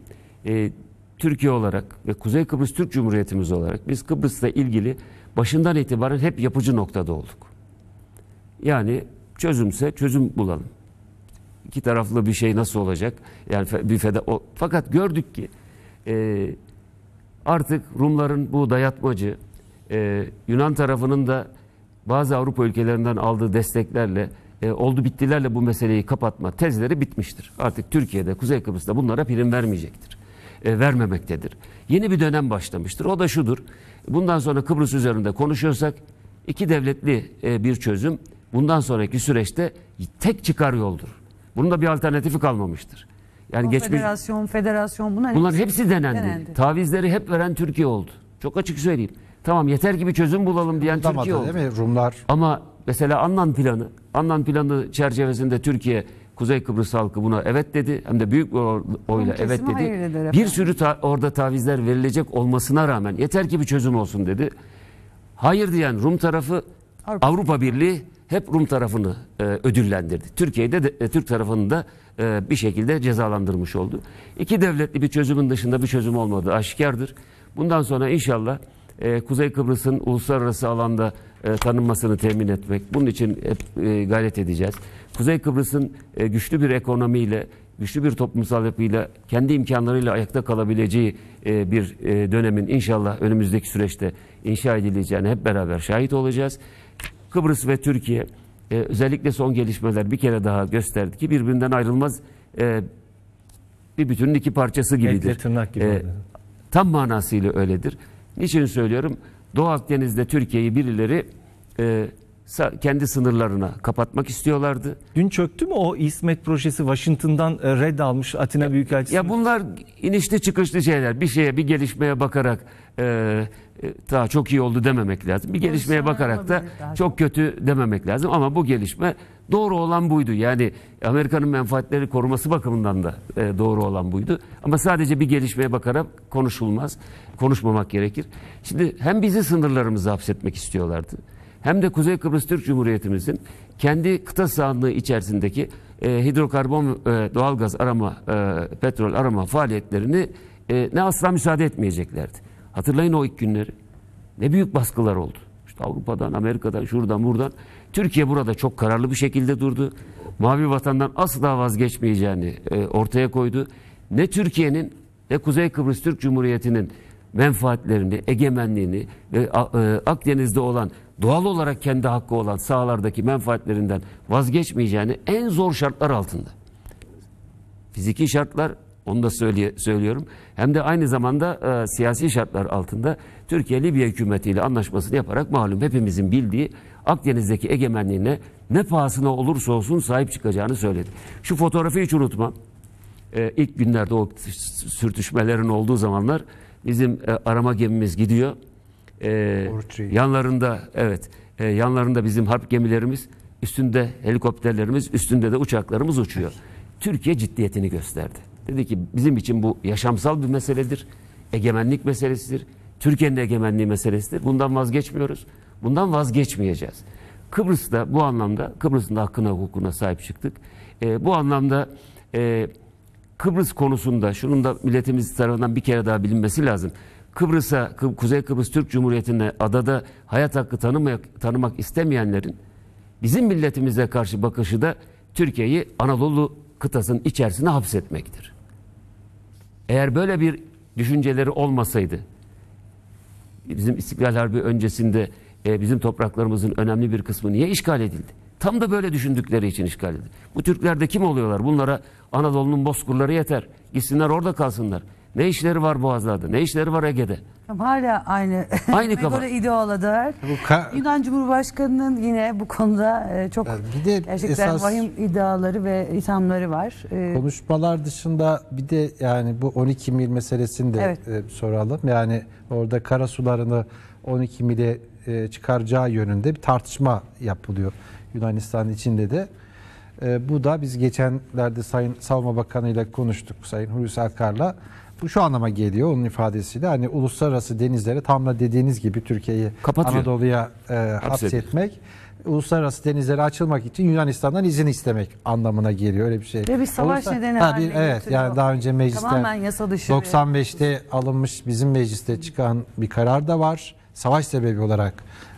E, Türkiye olarak ve Kuzey Kıbrıs Türk Cumhuriyetimiz olarak biz Kıbrıs'la ilgili başından itibaren hep yapıcı noktada olduk. Yani çözümse çözüm bulalım. İki taraflı bir şey nasıl olacak? Yani bir feda o. Fakat gördük ki e, artık Rumların bu dayatmacı, e, Yunan tarafının da bazı Avrupa ülkelerinden aldığı desteklerle e, oldu bittilerle bu meseleyi kapatma tezleri bitmiştir. Artık Türkiye'de, Kuzey Kıbrıs'ta bunlara prim vermeyecektir. E, vermemektedir. Yeni bir dönem başlamıştır. O da şudur. Bundan sonra Kıbrıs üzerinde konuşuyorsak iki devletli e, bir çözüm bundan sonraki süreçte tek çıkar yoldur. Bunun da bir alternatifi kalmamıştır. Yani geçmiş federasyon, federasyon bunlar hepsi, hepsi denendi. denendi. Tavizleri hep veren Türkiye oldu. Çok açık söyleyeyim. Tamam yeter ki bir çözüm bulalım diyen Bulamadı, Türkiye oldu. değil mi Rumlar? Ama mesela Annan planı, Annan planı çerçevesinde Türkiye Kuzey Kıbrıs halkı buna evet dedi. Hem de büyük bir oyla evet dedi. Bir sürü ta orada tavizler verilecek olmasına rağmen yeter ki bir çözüm olsun dedi. Hayır diyen Rum tarafı Avrupa, Avrupa Birliği hep Rum tarafını e, ödüllendirdi. Türkiye'de de, e, Türk tarafını da e, bir şekilde cezalandırmış oldu. İki devletli bir çözümün dışında bir çözüm olmadı aşikardır. Bundan sonra inşallah e, Kuzey Kıbrıs'ın uluslararası alanda e, tanınmasını temin etmek. Bunun için hep e, gayret edeceğiz. Kuzey Kıbrıs'ın güçlü bir ekonomiyle, güçlü bir toplumsal yapıyla, kendi imkanlarıyla ayakta kalabileceği bir dönemin inşallah önümüzdeki süreçte inşa edileceğini hep beraber şahit olacağız. Kıbrıs ve Türkiye özellikle son gelişmeler bir kere daha gösterdi ki birbirinden ayrılmaz bir bütünün iki parçası gibidir. gibi. tam manasıyla öyledir. Niçin söylüyorum? Doğu Akdeniz'de Türkiye'yi birileri e, kendi sınırlarına kapatmak istiyorlardı. Dün çöktü mü o İsmet projesi Washington'dan e, red almış Atina Büyükelçisi? Ya bunlar inişli çıkışlı şeyler. Bir şeye bir gelişmeye bakarak e, e, daha çok iyi oldu dememek lazım. Bir gelişmeye bakarak da çok kötü dememek lazım. Ama bu gelişme doğru olan buydu. Yani Amerika'nın menfaatleri koruması bakımından da e, doğru olan buydu. Ama sadece bir gelişmeye bakarak konuşulmaz. Konuşmamak gerekir. Şimdi hem bizi sınırlarımızı hapsetmek istiyorlardı. Hem de Kuzey Kıbrıs Türk Cumhuriyetimizin kendi kıta sahanlığı içerisindeki e, hidrokarbon doğalgaz arama, petrol arama faaliyetlerini ne asla müsaade etmeyeceklerdi. Hatırlayın o ilk günleri. Ne büyük baskılar oldu. İşte Avrupa'dan, Amerika'dan, şuradan, buradan. Türkiye burada çok kararlı bir şekilde durdu. Mavi vatandan asla vazgeçmeyeceğini e, ortaya koydu. Ne Türkiye'nin ne Kuzey Kıbrıs Türk Cumhuriyeti'nin menfaatlerini, egemenliğini ve e, Akdeniz'de olan doğal olarak kendi hakkı olan sahalardaki menfaatlerinden vazgeçmeyeceğini en zor şartlar altında. Fiziki şartlar onu da söyleye, söylüyorum. Hem de aynı zamanda e, siyasi şartlar altında Türkiye Libya hükümetiyle anlaşmasını yaparak malum hepimizin bildiği Akdeniz'deki egemenliğine ne pahasına olursa olsun sahip çıkacağını söyledi. Şu fotoğrafı hiç unutma. E, ilk günlerde o sürtüşmelerin olduğu zamanlar bizim e, arama gemimiz gidiyor. E, yanlarında evet e, yanlarında bizim harp gemilerimiz, üstünde helikopterlerimiz, üstünde de uçaklarımız uçuyor. Türkiye ciddiyetini gösterdi. Dedi ki bizim için bu yaşamsal bir meseledir. Egemenlik meselesidir. Türkiye'nin egemenliği meselesidir. Bundan vazgeçmiyoruz. Bundan vazgeçmeyeceğiz. Kıbrıs'ta bu anlamda Kıbrıs'ın da hakkına hukukuna sahip çıktık. E, bu anlamda e, Kıbrıs konusunda şunun da milletimiz tarafından bir kere daha bilinmesi lazım. Kıbrıs'a, Kuzey Kıbrıs Türk Cumhuriyeti'ne adada hayat hakkı tanımak, tanımak istemeyenlerin bizim milletimize karşı bakışı da Türkiye'yi Anadolu kıtasının içerisine hapsetmektir. Eğer böyle bir düşünceleri olmasaydı bizim İstiklal Harbi öncesinde e, bizim topraklarımızın önemli bir kısmı niye işgal edildi? Tam da böyle düşündükleri için işgal edildi. Bu Türkler de kim oluyorlar? Bunlara Anadolu'nun bozkurları yeter. Gitsinler orada kalsınlar. Ne işleri var Boğazlar'da? Ne işleri var Ege'de? Hala aynı. Aynı kafa. Böyle ideoladılar. Ka- Yunan Cumhurbaşkanı'nın yine bu konuda e, çok yani bir de gerçekten esas vahim iddiaları ve ithamları var. E, konuşmalar dışında bir de yani bu 12 mil meselesini de evet. E, soralım. Yani orada karasularını 12 mile çıkaracağı yönünde bir tartışma yapılıyor Yunanistan içinde de. E, bu da biz geçenlerde Sayın Savunma Bakanı ile konuştuk Sayın Hulusi Akar'la. Bu şu anlama geliyor onun ifadesiyle. Hani uluslararası denizleri tam da dediğiniz gibi Türkiye'yi Anadolu'ya e, hapsetmek uluslararası denizleri açılmak için Yunanistan'dan izin istemek anlamına geliyor. Öyle bir şey. Ve bir savaş Olursa, nedeni tabii, haline Evet getiriyor. yani daha önce mecliste yasa dışı 95'te alınmış bizim mecliste çıkan bir karar da var. Savaş sebebi olarak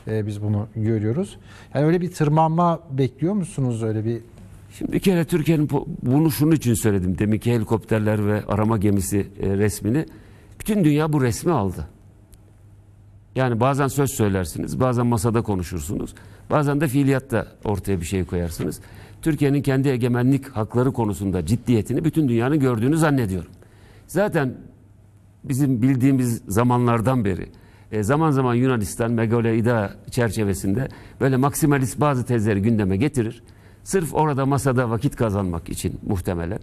e, biz bunu görüyoruz. Yani öyle bir tırmanma bekliyor musunuz? Öyle bir Şimdi bir kere Türkiye'nin bunu şunun için söyledim. Deminki helikopterler ve arama gemisi e, resmini. Bütün dünya bu resmi aldı. Yani bazen söz söylersiniz, bazen masada konuşursunuz. Bazen de fiiliyatta ortaya bir şey koyarsınız. Türkiye'nin kendi egemenlik hakları konusunda ciddiyetini bütün dünyanın gördüğünü zannediyorum. Zaten bizim bildiğimiz zamanlardan beri e, zaman zaman Yunanistan Megaleida çerçevesinde böyle maksimalist bazı tezleri gündeme getirir. Sırf orada masada vakit kazanmak için muhtemelen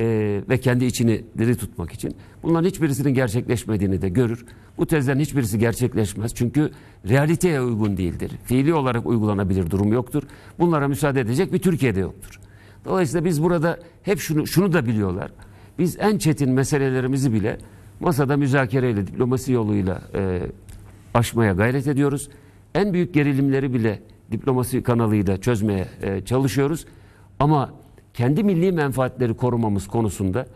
e, ve kendi içini diri tutmak için bunların hiçbirisinin gerçekleşmediğini de görür. Bu tezlerin hiçbirisi gerçekleşmez çünkü realiteye uygun değildir. Fiili olarak uygulanabilir durum yoktur. Bunlara müsaade edecek bir Türkiye'de yoktur. Dolayısıyla biz burada hep şunu şunu da biliyorlar. Biz en çetin meselelerimizi bile masada müzakereyle, diplomasi yoluyla e, aşmaya gayret ediyoruz. En büyük gerilimleri bile diplomasi kanalıyla çözmeye e, çalışıyoruz. Ama kendi milli menfaatleri korumamız konusunda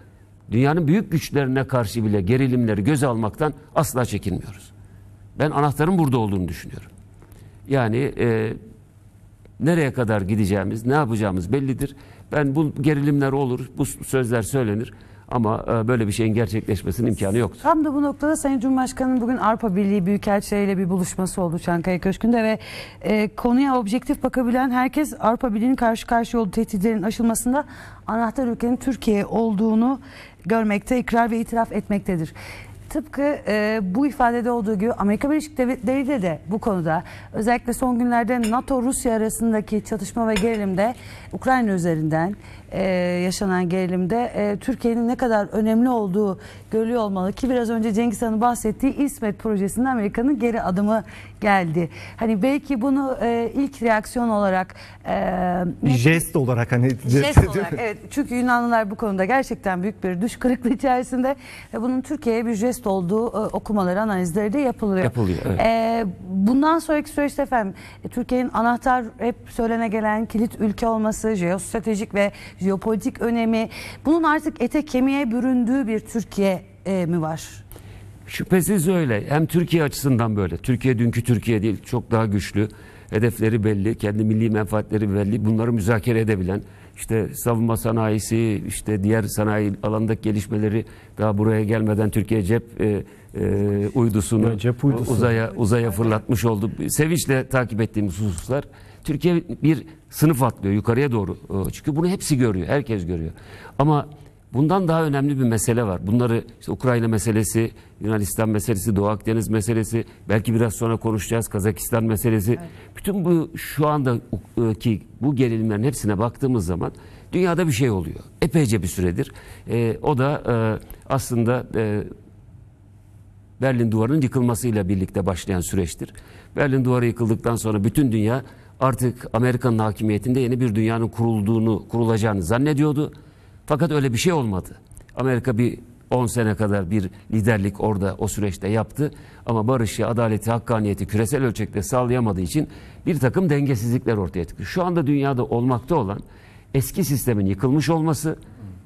dünyanın büyük güçlerine karşı bile gerilimleri göze almaktan asla çekinmiyoruz. Ben anahtarın burada olduğunu düşünüyorum. Yani e, nereye kadar gideceğimiz, ne yapacağımız bellidir. Ben bu gerilimler olur, bu sözler söylenir. Ama e, böyle bir şeyin gerçekleşmesinin imkanı yoktu. Tam da bu noktada Sayın Cumhurbaşkanı'nın bugün Arpa Birliği Büyükelçiliği ile bir buluşması oldu Çankaya Köşkü'nde ve e, konuya objektif bakabilen herkes Arpa Birliği'nin karşı karşıya olduğu tehditlerin aşılmasında anahtar ülkenin Türkiye olduğunu görmekte, ikrar ve itiraf etmektedir tıpkı e, bu ifadede olduğu gibi Amerika Birleşik Devletleri de de bu konuda özellikle son günlerde NATO-Rusya arasındaki çatışma ve gerilimde Ukrayna üzerinden e, yaşanan gerilimde e, Türkiye'nin ne kadar önemli olduğu görülüyor olmalı ki biraz önce Cengiz Han'ın bahsettiği İsmet projesinde Amerika'nın geri adımı geldi. Hani belki bunu e, ilk reaksiyon olarak e, jest olarak hani jest olarak evet çünkü Yunanlılar bu konuda gerçekten büyük bir düş kırıklığı içerisinde ve bunun Türkiye'ye bir jest olduğu e, okumaları analizleri de yapılıyor. Yapılıyor. Evet. E, bundan sonraki süreçte efendim e, Türkiye'nin anahtar hep söylene gelen kilit ülke olması, jeostratejik ve jeopolitik önemi, bunun artık ete kemiğe büründüğü bir Türkiye e, mi var? Şüphesiz öyle. Hem Türkiye açısından böyle. Türkiye dünkü Türkiye değil. Çok daha güçlü. Hedefleri belli. Kendi milli menfaatleri belli. Bunları müzakere edebilen işte savunma sanayisi, işte diğer sanayi alandaki gelişmeleri daha buraya gelmeden Türkiye cep e, e, uydusunu cep uydusu. uzaya uzaya fırlatmış oldu. Sevinçle takip ettiğimiz hususlar. Türkiye bir sınıf atlıyor yukarıya doğru. E, Çünkü bunu hepsi görüyor, herkes görüyor. Ama bundan daha önemli bir mesele var. Bunları işte Ukrayna meselesi, Yunanistan meselesi, Doğu Akdeniz meselesi, belki biraz sonra konuşacağız Kazakistan meselesi. Evet. Bütün bu şu anda e, ki bu gerilimlerin hepsine baktığımız zaman dünyada bir şey oluyor. Epeyce bir süredir. E, o da e, aslında e, Berlin Duvarı'nın yıkılmasıyla birlikte başlayan süreçtir. Berlin Duvarı yıkıldıktan sonra bütün dünya artık Amerika'nın hakimiyetinde yeni bir dünyanın kurulduğunu, kurulacağını zannediyordu. Fakat öyle bir şey olmadı. Amerika bir 10 sene kadar bir liderlik orada o süreçte yaptı. Ama barışı, adaleti, hakkaniyeti küresel ölçekte sağlayamadığı için bir takım dengesizlikler ortaya çıktı. Şu anda dünyada olmakta olan eski sistemin yıkılmış olması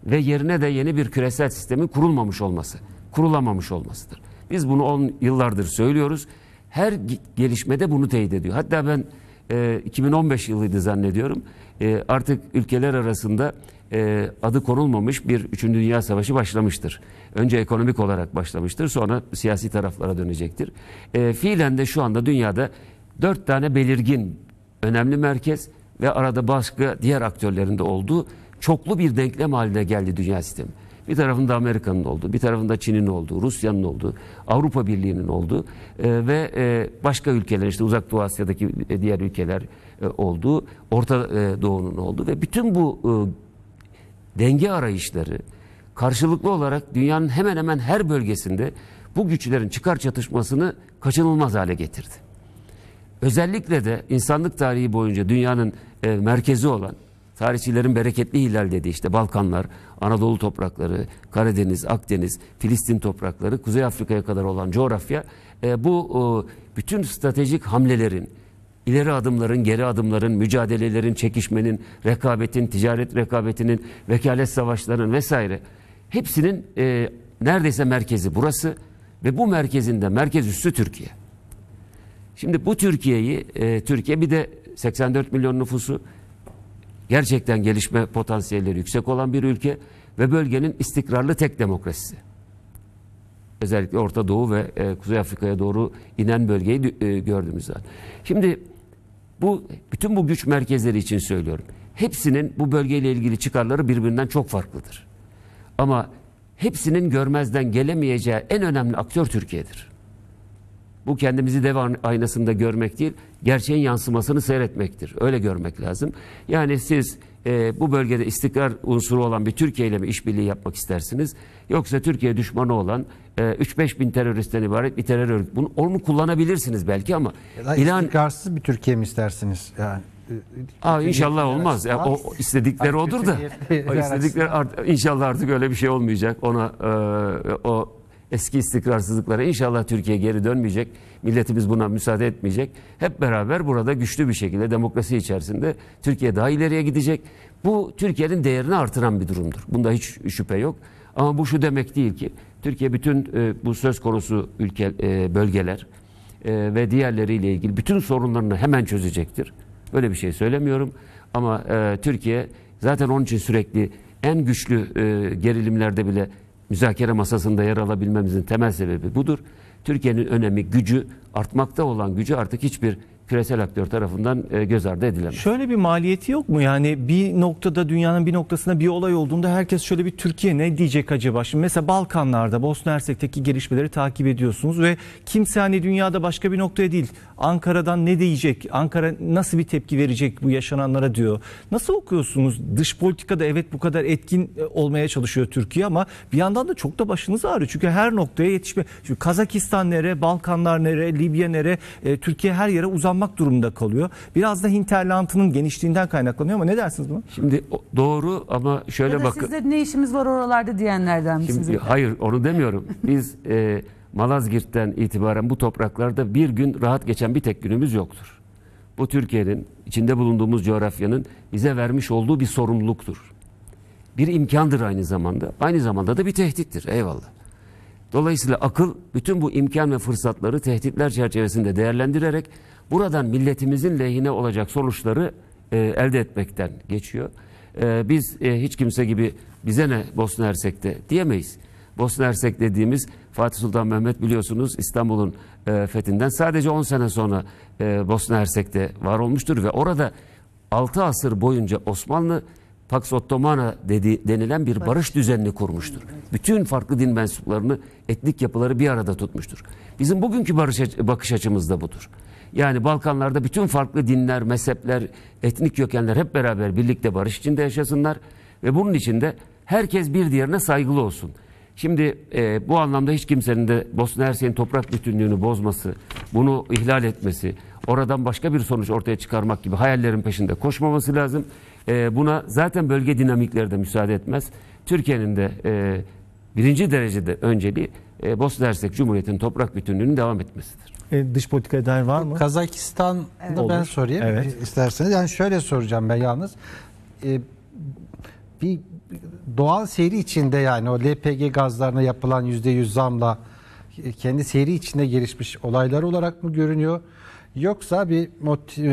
ve yerine de yeni bir küresel sistemin kurulmamış olması, kurulamamış olmasıdır. Biz bunu 10 yıllardır söylüyoruz. Her gelişmede bunu teyit ediyor. Hatta ben e, 2015 yılıydı zannediyorum. E, artık ülkeler arasında e, adı konulmamış bir 3. Dünya Savaşı başlamıştır. Önce ekonomik olarak başlamıştır sonra siyasi taraflara dönecektir. E, fiilen de şu anda dünyada 4 tane belirgin önemli merkez ve arada başka diğer aktörlerinde olduğu çoklu bir denklem haline geldi dünya sistemi. Bir tarafında Amerika'nın olduğu, bir tarafında Çin'in olduğu, Rusya'nın olduğu, Avrupa Birliği'nin olduğu e, ve e, başka ülkeler işte Uzak Doğu Asya'daki e, diğer ülkeler e, olduğu, Orta e, Doğu'nun olduğu ve bütün bu e, denge arayışları karşılıklı olarak dünyanın hemen hemen her bölgesinde bu güçlerin çıkar çatışmasını kaçınılmaz hale getirdi. Özellikle de insanlık tarihi boyunca dünyanın e, merkezi olan Tarihçilerin bereketli hilal dedi işte Balkanlar, Anadolu toprakları, Karadeniz, Akdeniz, Filistin toprakları, Kuzey Afrika'ya kadar olan coğrafya e, bu e, bütün stratejik hamlelerin, ileri adımların, geri adımların, mücadelelerin, çekişmenin, rekabetin, ticaret rekabetinin, vekalet savaşlarının vesaire hepsinin e, neredeyse merkezi burası ve bu merkezinde merkez üssü Türkiye. Şimdi bu Türkiye'yi, e, Türkiye bir de 84 milyon nüfusu, gerçekten gelişme potansiyelleri yüksek olan bir ülke ve bölgenin istikrarlı tek demokrasisi. Özellikle Orta Doğu ve e, Kuzey Afrika'ya doğru inen bölgeyi e, gördüğümüz zaman. Şimdi bu bütün bu güç merkezleri için söylüyorum. Hepsinin bu bölgeyle ilgili çıkarları birbirinden çok farklıdır. Ama hepsinin görmezden gelemeyeceği en önemli aktör Türkiye'dir. Bu kendimizi dev aynasında görmek değil, gerçeğin yansımasını seyretmektir. Öyle görmek lazım. Yani siz e, bu bölgede istikrar unsuru olan bir Türkiye ile mi işbirliği yapmak istersiniz? Yoksa Türkiye düşmanı olan e, 3-5 bin teröristten ibaret bir terör örgütü. Bunu, onu kullanabilirsiniz belki ama. ilan... istikrarsız bir Türkiye mi istersiniz? Yani e, Aa, inşallah olmaz. Ya, o istedikleri odur da. O istedikleri art, inşallah artık öyle bir şey olmayacak. Ona e, o eski istikrarsızlıklara inşallah Türkiye geri dönmeyecek. Milletimiz buna müsaade etmeyecek. Hep beraber burada güçlü bir şekilde demokrasi içerisinde Türkiye daha ileriye gidecek. Bu Türkiye'nin değerini artıran bir durumdur. Bunda hiç şüphe yok. Ama bu şu demek değil ki Türkiye bütün e, bu söz konusu ülke e, bölgeler e, ve diğerleriyle ilgili bütün sorunlarını hemen çözecektir. Böyle bir şey söylemiyorum ama e, Türkiye zaten onun için sürekli en güçlü e, gerilimlerde bile müzakere masasında yer alabilmemizin temel sebebi budur. Türkiye'nin önemi, gücü, artmakta olan gücü artık hiçbir küresel aktör tarafından e, göz ardı edilemez. Şöyle bir maliyeti yok mu? Yani bir noktada dünyanın bir noktasında bir olay olduğunda herkes şöyle bir Türkiye ne diyecek acaba? Şimdi mesela Balkanlarda, Bosna Hersek'teki gelişmeleri takip ediyorsunuz ve kimse hani dünyada başka bir noktaya değil. Ankara'dan ne diyecek? Ankara nasıl bir tepki verecek bu yaşananlara diyor. Nasıl okuyorsunuz? Dış politikada evet bu kadar etkin e, olmaya çalışıyor Türkiye ama bir yandan da çok da başınız ağrıyor. Çünkü her noktaya yetişme. Çünkü Kazakistan nere, Balkanlar nere, Libya nere, e, Türkiye her yere uzanmış kullanmak durumunda kalıyor. Biraz da hinterlandının genişliğinden kaynaklanıyor ama ne dersiniz buna? Şimdi doğru ama şöyle bakın. sizde ne işimiz var oralarda diyenlerden misiniz? Şimdi, hayır onu demiyorum. Biz e, Malazgirt'ten itibaren bu topraklarda bir gün rahat geçen bir tek günümüz yoktur. Bu Türkiye'nin içinde bulunduğumuz coğrafyanın bize vermiş olduğu bir sorumluluktur. Bir imkandır aynı zamanda. Aynı zamanda da bir tehdittir. Eyvallah. Dolayısıyla akıl bütün bu imkan ve fırsatları tehditler çerçevesinde değerlendirerek buradan milletimizin lehine olacak sonuçları e, elde etmekten geçiyor. E, biz e, hiç kimse gibi bize ne Bosna Hersek'te diyemeyiz. Bosna Hersek dediğimiz Fatih Sultan Mehmet biliyorsunuz İstanbul'un e, fethinden sadece 10 sene sonra e, Bosna Hersek'te var olmuştur ve orada 6 asır boyunca Osmanlı Pax Ottomana dedi, denilen bir barış, barış düzenini kurmuştur. Bütün farklı din mensuplarını, etnik yapıları bir arada tutmuştur. Bizim bugünkü barış bakış açımız da budur. Yani Balkanlarda bütün farklı dinler, mezhepler, etnik kökenler hep beraber birlikte barış içinde yaşasınlar ve bunun için de herkes bir diğerine saygılı olsun. Şimdi e, bu anlamda hiç kimsenin de Bosna Hersek'in toprak bütünlüğünü bozması, bunu ihlal etmesi, oradan başka bir sonuç ortaya çıkarmak gibi hayallerin peşinde koşmaması lazım. E, buna zaten bölge dinamikleri de müsaade etmez. Türkiye'nin de e, birinci derecede önceliği e, Bosna Hersek Cumhuriyeti'nin toprak bütünlüğünün devam etmesidir. E, dış politikaya dair var mı? Kazakistan'da evet. ben sorayım evet. E, isterseniz. Yani şöyle soracağım ben yalnız. E, bir doğal seyri içinde yani o LPG gazlarına yapılan %100 zamla e, kendi seyri içinde gelişmiş olaylar olarak mı görünüyor? Yoksa bir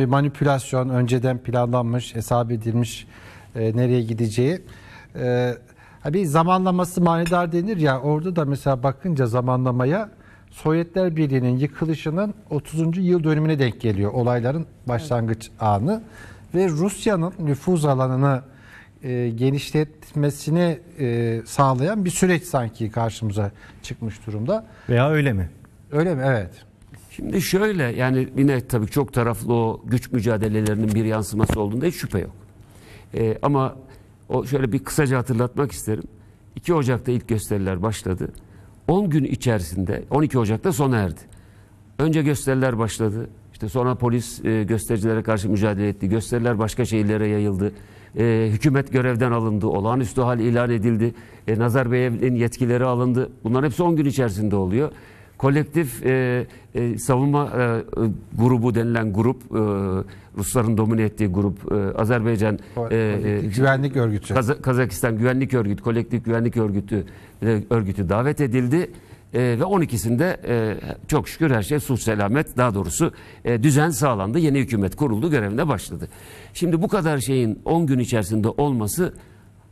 manipülasyon önceden planlanmış, hesap edilmiş e, nereye gideceği. E, bir zamanlaması manidar denir ya orada da mesela bakınca zamanlamaya Sovyetler Birliği'nin yıkılışının 30. yıl dönümüne denk geliyor olayların başlangıç evet. anı ve Rusya'nın nüfuz alanını e, genişletmesini e, sağlayan bir süreç sanki karşımıza çıkmış durumda. Veya öyle mi? Öyle mi? Evet. Şimdi şöyle yani yine tabii çok taraflı o güç mücadelelerinin bir yansıması olduğunda hiç şüphe yok. E, ama o şöyle bir kısaca hatırlatmak isterim. 2 Ocak'ta ilk gösteriler başladı. 10 gün içerisinde 12 Ocak'ta sona erdi. Önce gösteriler başladı. İşte sonra polis e, göstericilere karşı mücadele etti. Gösteriler başka şehirlere yayıldı. E, hükümet görevden alındı. Olağanüstü hal ilan edildi. E, Nazar Bey'in yetkileri alındı. Bunlar hepsi 10 gün içerisinde oluyor kolektif e, e, savunma e, e, grubu denilen grup e, Rusların domine ettiği grup e, Azerbaycan e, e güvenlik örgütü Kaz- Kazakistan güvenlik örgütü kolektif güvenlik örgütü e, örgütü davet edildi. E, ve 12'sinde e, çok şükür her şey sulh selamet daha doğrusu e, düzen sağlandı. Yeni hükümet kuruldu görevine başladı. Şimdi bu kadar şeyin 10 gün içerisinde olması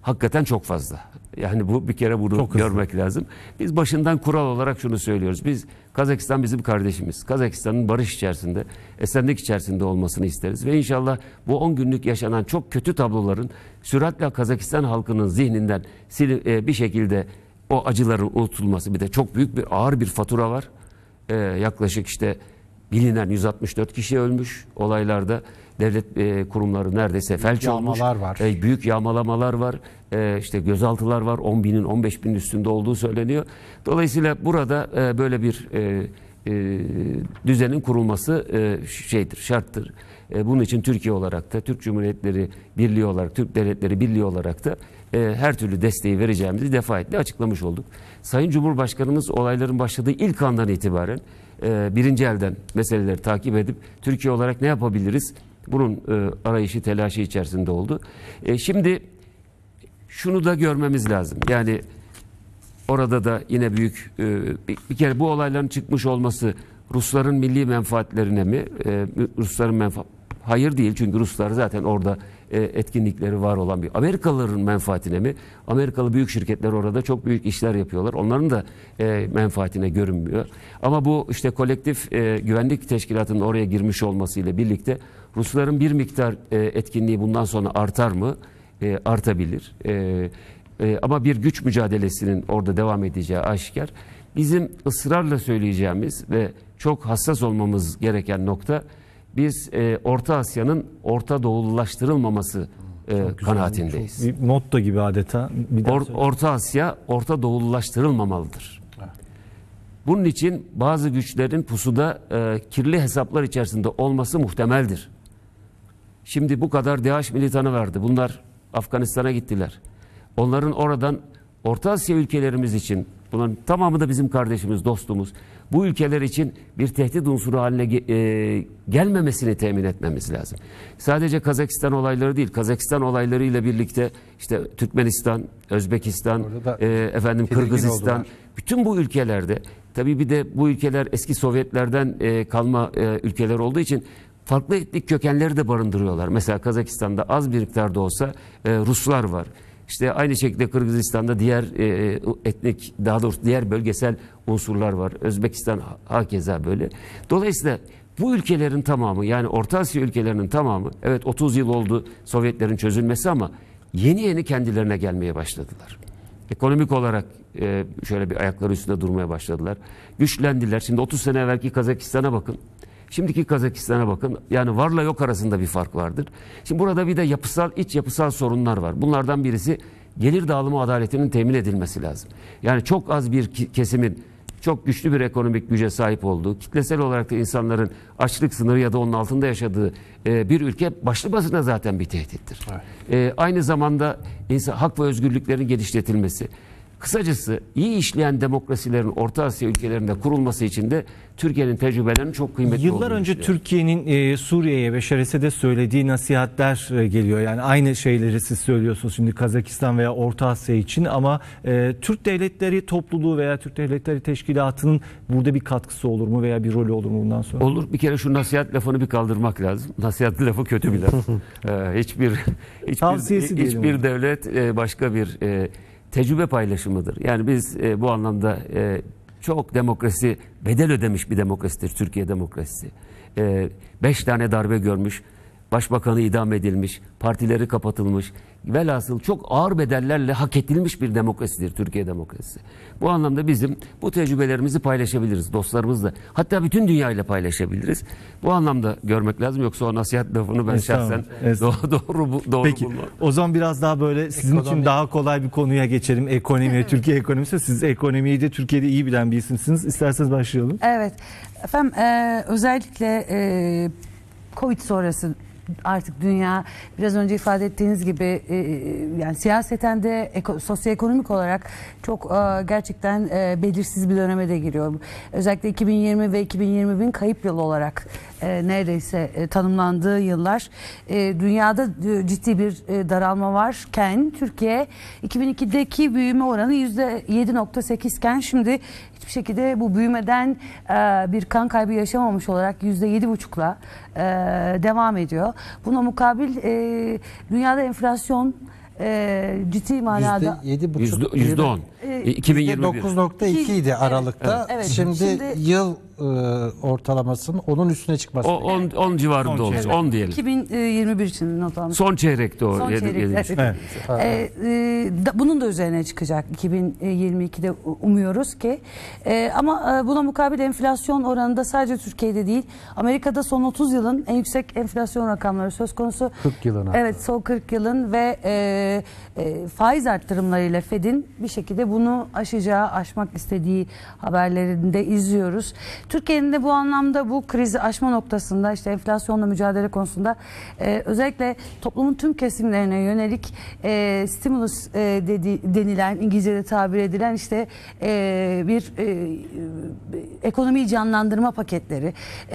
hakikaten çok fazla. Yani bu bir kere bunu Çok görmek hızlı. lazım. Biz başından kural olarak şunu söylüyoruz. Biz Kazakistan bizim kardeşimiz. Kazakistan'ın barış içerisinde, esenlik içerisinde olmasını isteriz ve inşallah bu 10 günlük yaşanan çok kötü tabloların süratle Kazakistan halkının zihninden e, bir şekilde o acıların unutulması bir de çok büyük bir ağır bir fatura var. E, yaklaşık işte bilinen 164 kişi ölmüş olaylarda devlet e, kurumları neredeyse felç olmuş. Var. E, büyük yağmalamalar var. E, işte gözaltılar var. 10 binin 15 binin üstünde olduğu söyleniyor. Dolayısıyla burada e, böyle bir e, e, düzenin kurulması e, şeydir, şarttır. E, bunun için Türkiye olarak da, Türk Cumhuriyetleri Birliği olarak, Türk Devletleri Birliği olarak da e, her türlü desteği vereceğimizi defaatle açıklamış olduk. Sayın Cumhurbaşkanımız olayların başladığı ilk andan itibaren e, birinci elden meseleleri takip edip Türkiye olarak ne yapabiliriz, bunun e, arayışı, telaşı içerisinde oldu. E, şimdi şunu da görmemiz lazım. Yani orada da yine büyük e, bir, bir kere bu olayların çıkmış olması Rusların milli menfaatlerine mi, e, Rusların menfaat Hayır değil çünkü Ruslar zaten orada e, etkinlikleri var olan bir Amerikalıların menfaatine mi? Amerikalı büyük şirketler orada çok büyük işler yapıyorlar. Onların da e, menfaatine görünmüyor. Ama bu işte kolektif e, güvenlik teşkilatının oraya girmiş olmasıyla birlikte Rusların bir miktar e, etkinliği bundan sonra artar mı? E, artabilir. E, e, ama bir güç mücadelesinin orada devam edeceği aşikar. Bizim ısrarla söyleyeceğimiz ve çok hassas olmamız gereken nokta biz e, Orta Asya'nın Orta Doğu'laştırılmaması e, güzel, kanaatindeyiz. bir motto gibi adeta. Bir Or, Orta Asya Orta Doğu'laştırılmamalıdır. Bunun için bazı güçlerin pusuda e, kirli hesaplar içerisinde olması muhtemeldir. Şimdi bu kadar DH militanı vardı. Bunlar Afganistan'a gittiler. Onların oradan Orta Asya ülkelerimiz için bunların tamamı da bizim kardeşimiz, dostumuz bu ülkeler için bir tehdit unsuru haline e, gelmemesini temin etmemiz lazım. Sadece Kazakistan olayları değil, Kazakistan olaylarıyla birlikte işte Türkmenistan, Özbekistan, e, efendim Kırgızistan, oldular. bütün bu ülkelerde tabii bir de bu ülkeler eski Sovyetlerden e, kalma e, ülkeler olduğu için farklı etnik kökenleri de barındırıyorlar. Mesela Kazakistan'da az bir miktar da olsa e, Ruslar var. İşte aynı şekilde Kırgızistan'da diğer e, e etnik daha doğrusu diğer bölgesel unsurlar var. Özbekistan hakeza böyle. Dolayısıyla bu ülkelerin tamamı yani Orta Asya ülkelerinin tamamı evet 30 yıl oldu Sovyetlerin çözülmesi ama yeni yeni kendilerine gelmeye başladılar. Ekonomik olarak e, şöyle bir ayakları üstünde durmaya başladılar. Güçlendiler. Şimdi 30 sene evvelki Kazakistan'a bakın. Şimdiki Kazakistan'a bakın. Yani varla yok arasında bir fark vardır. Şimdi burada bir de yapısal iç yapısal sorunlar var. Bunlardan birisi gelir dağılımı adaletinin temin edilmesi lazım. Yani çok az bir kesimin çok güçlü bir ekonomik güce sahip olduğu, kitlesel olarak da insanların açlık sınırı ya da onun altında yaşadığı e, bir ülke başlı başına zaten bir tehdittir. Evet. E, aynı zamanda insan hak ve özgürlüklerin genişletilmesi, Kısacası iyi işleyen demokrasilerin Orta Asya ülkelerinde kurulması için de Türkiye'nin tecrübelerinin çok kıymetli Yıllar önce Türkiye'nin e, Suriye'ye ve Şeres'e de söylediği nasihatler e, geliyor. Yani aynı şeyleri siz söylüyorsunuz şimdi Kazakistan veya Orta Asya için ama e, Türk Devletleri Topluluğu veya Türk Devletleri Teşkilatı'nın burada bir katkısı olur mu veya bir rolü olur mu bundan sonra? Olur. Bir kere şu nasihat lafını bir kaldırmak lazım. Nasihat lafı kötü bir laf. ee, hiçbir hiçbir, hiçbir, hiçbir devlet e, başka bir e, tecrübe paylaşımıdır. Yani biz e, bu anlamda e, çok demokrasi bedel ödemiş bir demokrasidir Türkiye demokrasisi. E, beş tane darbe görmüş, Başbakanı idam edilmiş, partileri kapatılmış. Velhasıl çok ağır bedellerle hak edilmiş bir demokrasidir Türkiye demokrasisi. Bu anlamda bizim bu tecrübelerimizi paylaşabiliriz dostlarımızla. Hatta bütün dünyayla paylaşabiliriz. Bu anlamda görmek lazım. Yoksa o nasihat lafını ben şahsen doğru, doğru, doğru Peki, bulmam. O zaman biraz daha böyle sizin Ekonomi. için daha kolay bir konuya geçelim. Ekonomi, Türkiye ekonomisi. Siz ekonomiyi de Türkiye'de iyi bilen bir isimsiniz. İsterseniz başlayalım. Evet. Efendim e, özellikle e, Covid sonrası artık dünya biraz önce ifade ettiğiniz gibi e, e, yani siyaseten de eko, sosyoekonomik olarak çok e, gerçekten e, belirsiz bir döneme de giriyor. Özellikle 2020 ve 2021'in kayıp yıl olarak e, neredeyse e, tanımlandığı yıllar e, dünyada e, ciddi bir e, daralma varken Türkiye 2002'deki büyüme oranı %7.8 iken şimdi hiçbir şekilde bu büyümeden e, bir kan kaybı yaşamamış olarak %7.5'la e, devam ediyor. Buna mukabil e, dünyada enflasyon e, ciddi manada %7.5 %10 e, 2021. 9.2 idi Aralık'ta. Evet, evet. Şimdi, Şimdi yıl e, ortalamasının onun üstüne çıkması. O 10 10 civarında olmuş. 10 diyelim. 2021 için not almış. Son çeyrek doğru. Son çeyrek. Evet. Evet. E, e, da, bunun da üzerine çıkacak 2022'de umuyoruz ki. E, ama e, buna mukabil enflasyon oranında sadece Türkiye'de değil, Amerika'da son 30 yılın en yüksek enflasyon rakamları söz konusu. 40 yılın. Evet, son 40 yılın ve e, e, faiz arttırımlarıyla Fed'in bir şekilde bu bunu aşacağı, aşmak istediği haberlerinde izliyoruz. Türkiye'nin de bu anlamda bu krizi aşma noktasında işte enflasyonla mücadele konusunda e, özellikle toplumun tüm kesimlerine yönelik e, stimulus e, dedi, denilen İngilizce'de tabir edilen işte e, bir e, ekonomiyi canlandırma paketleri.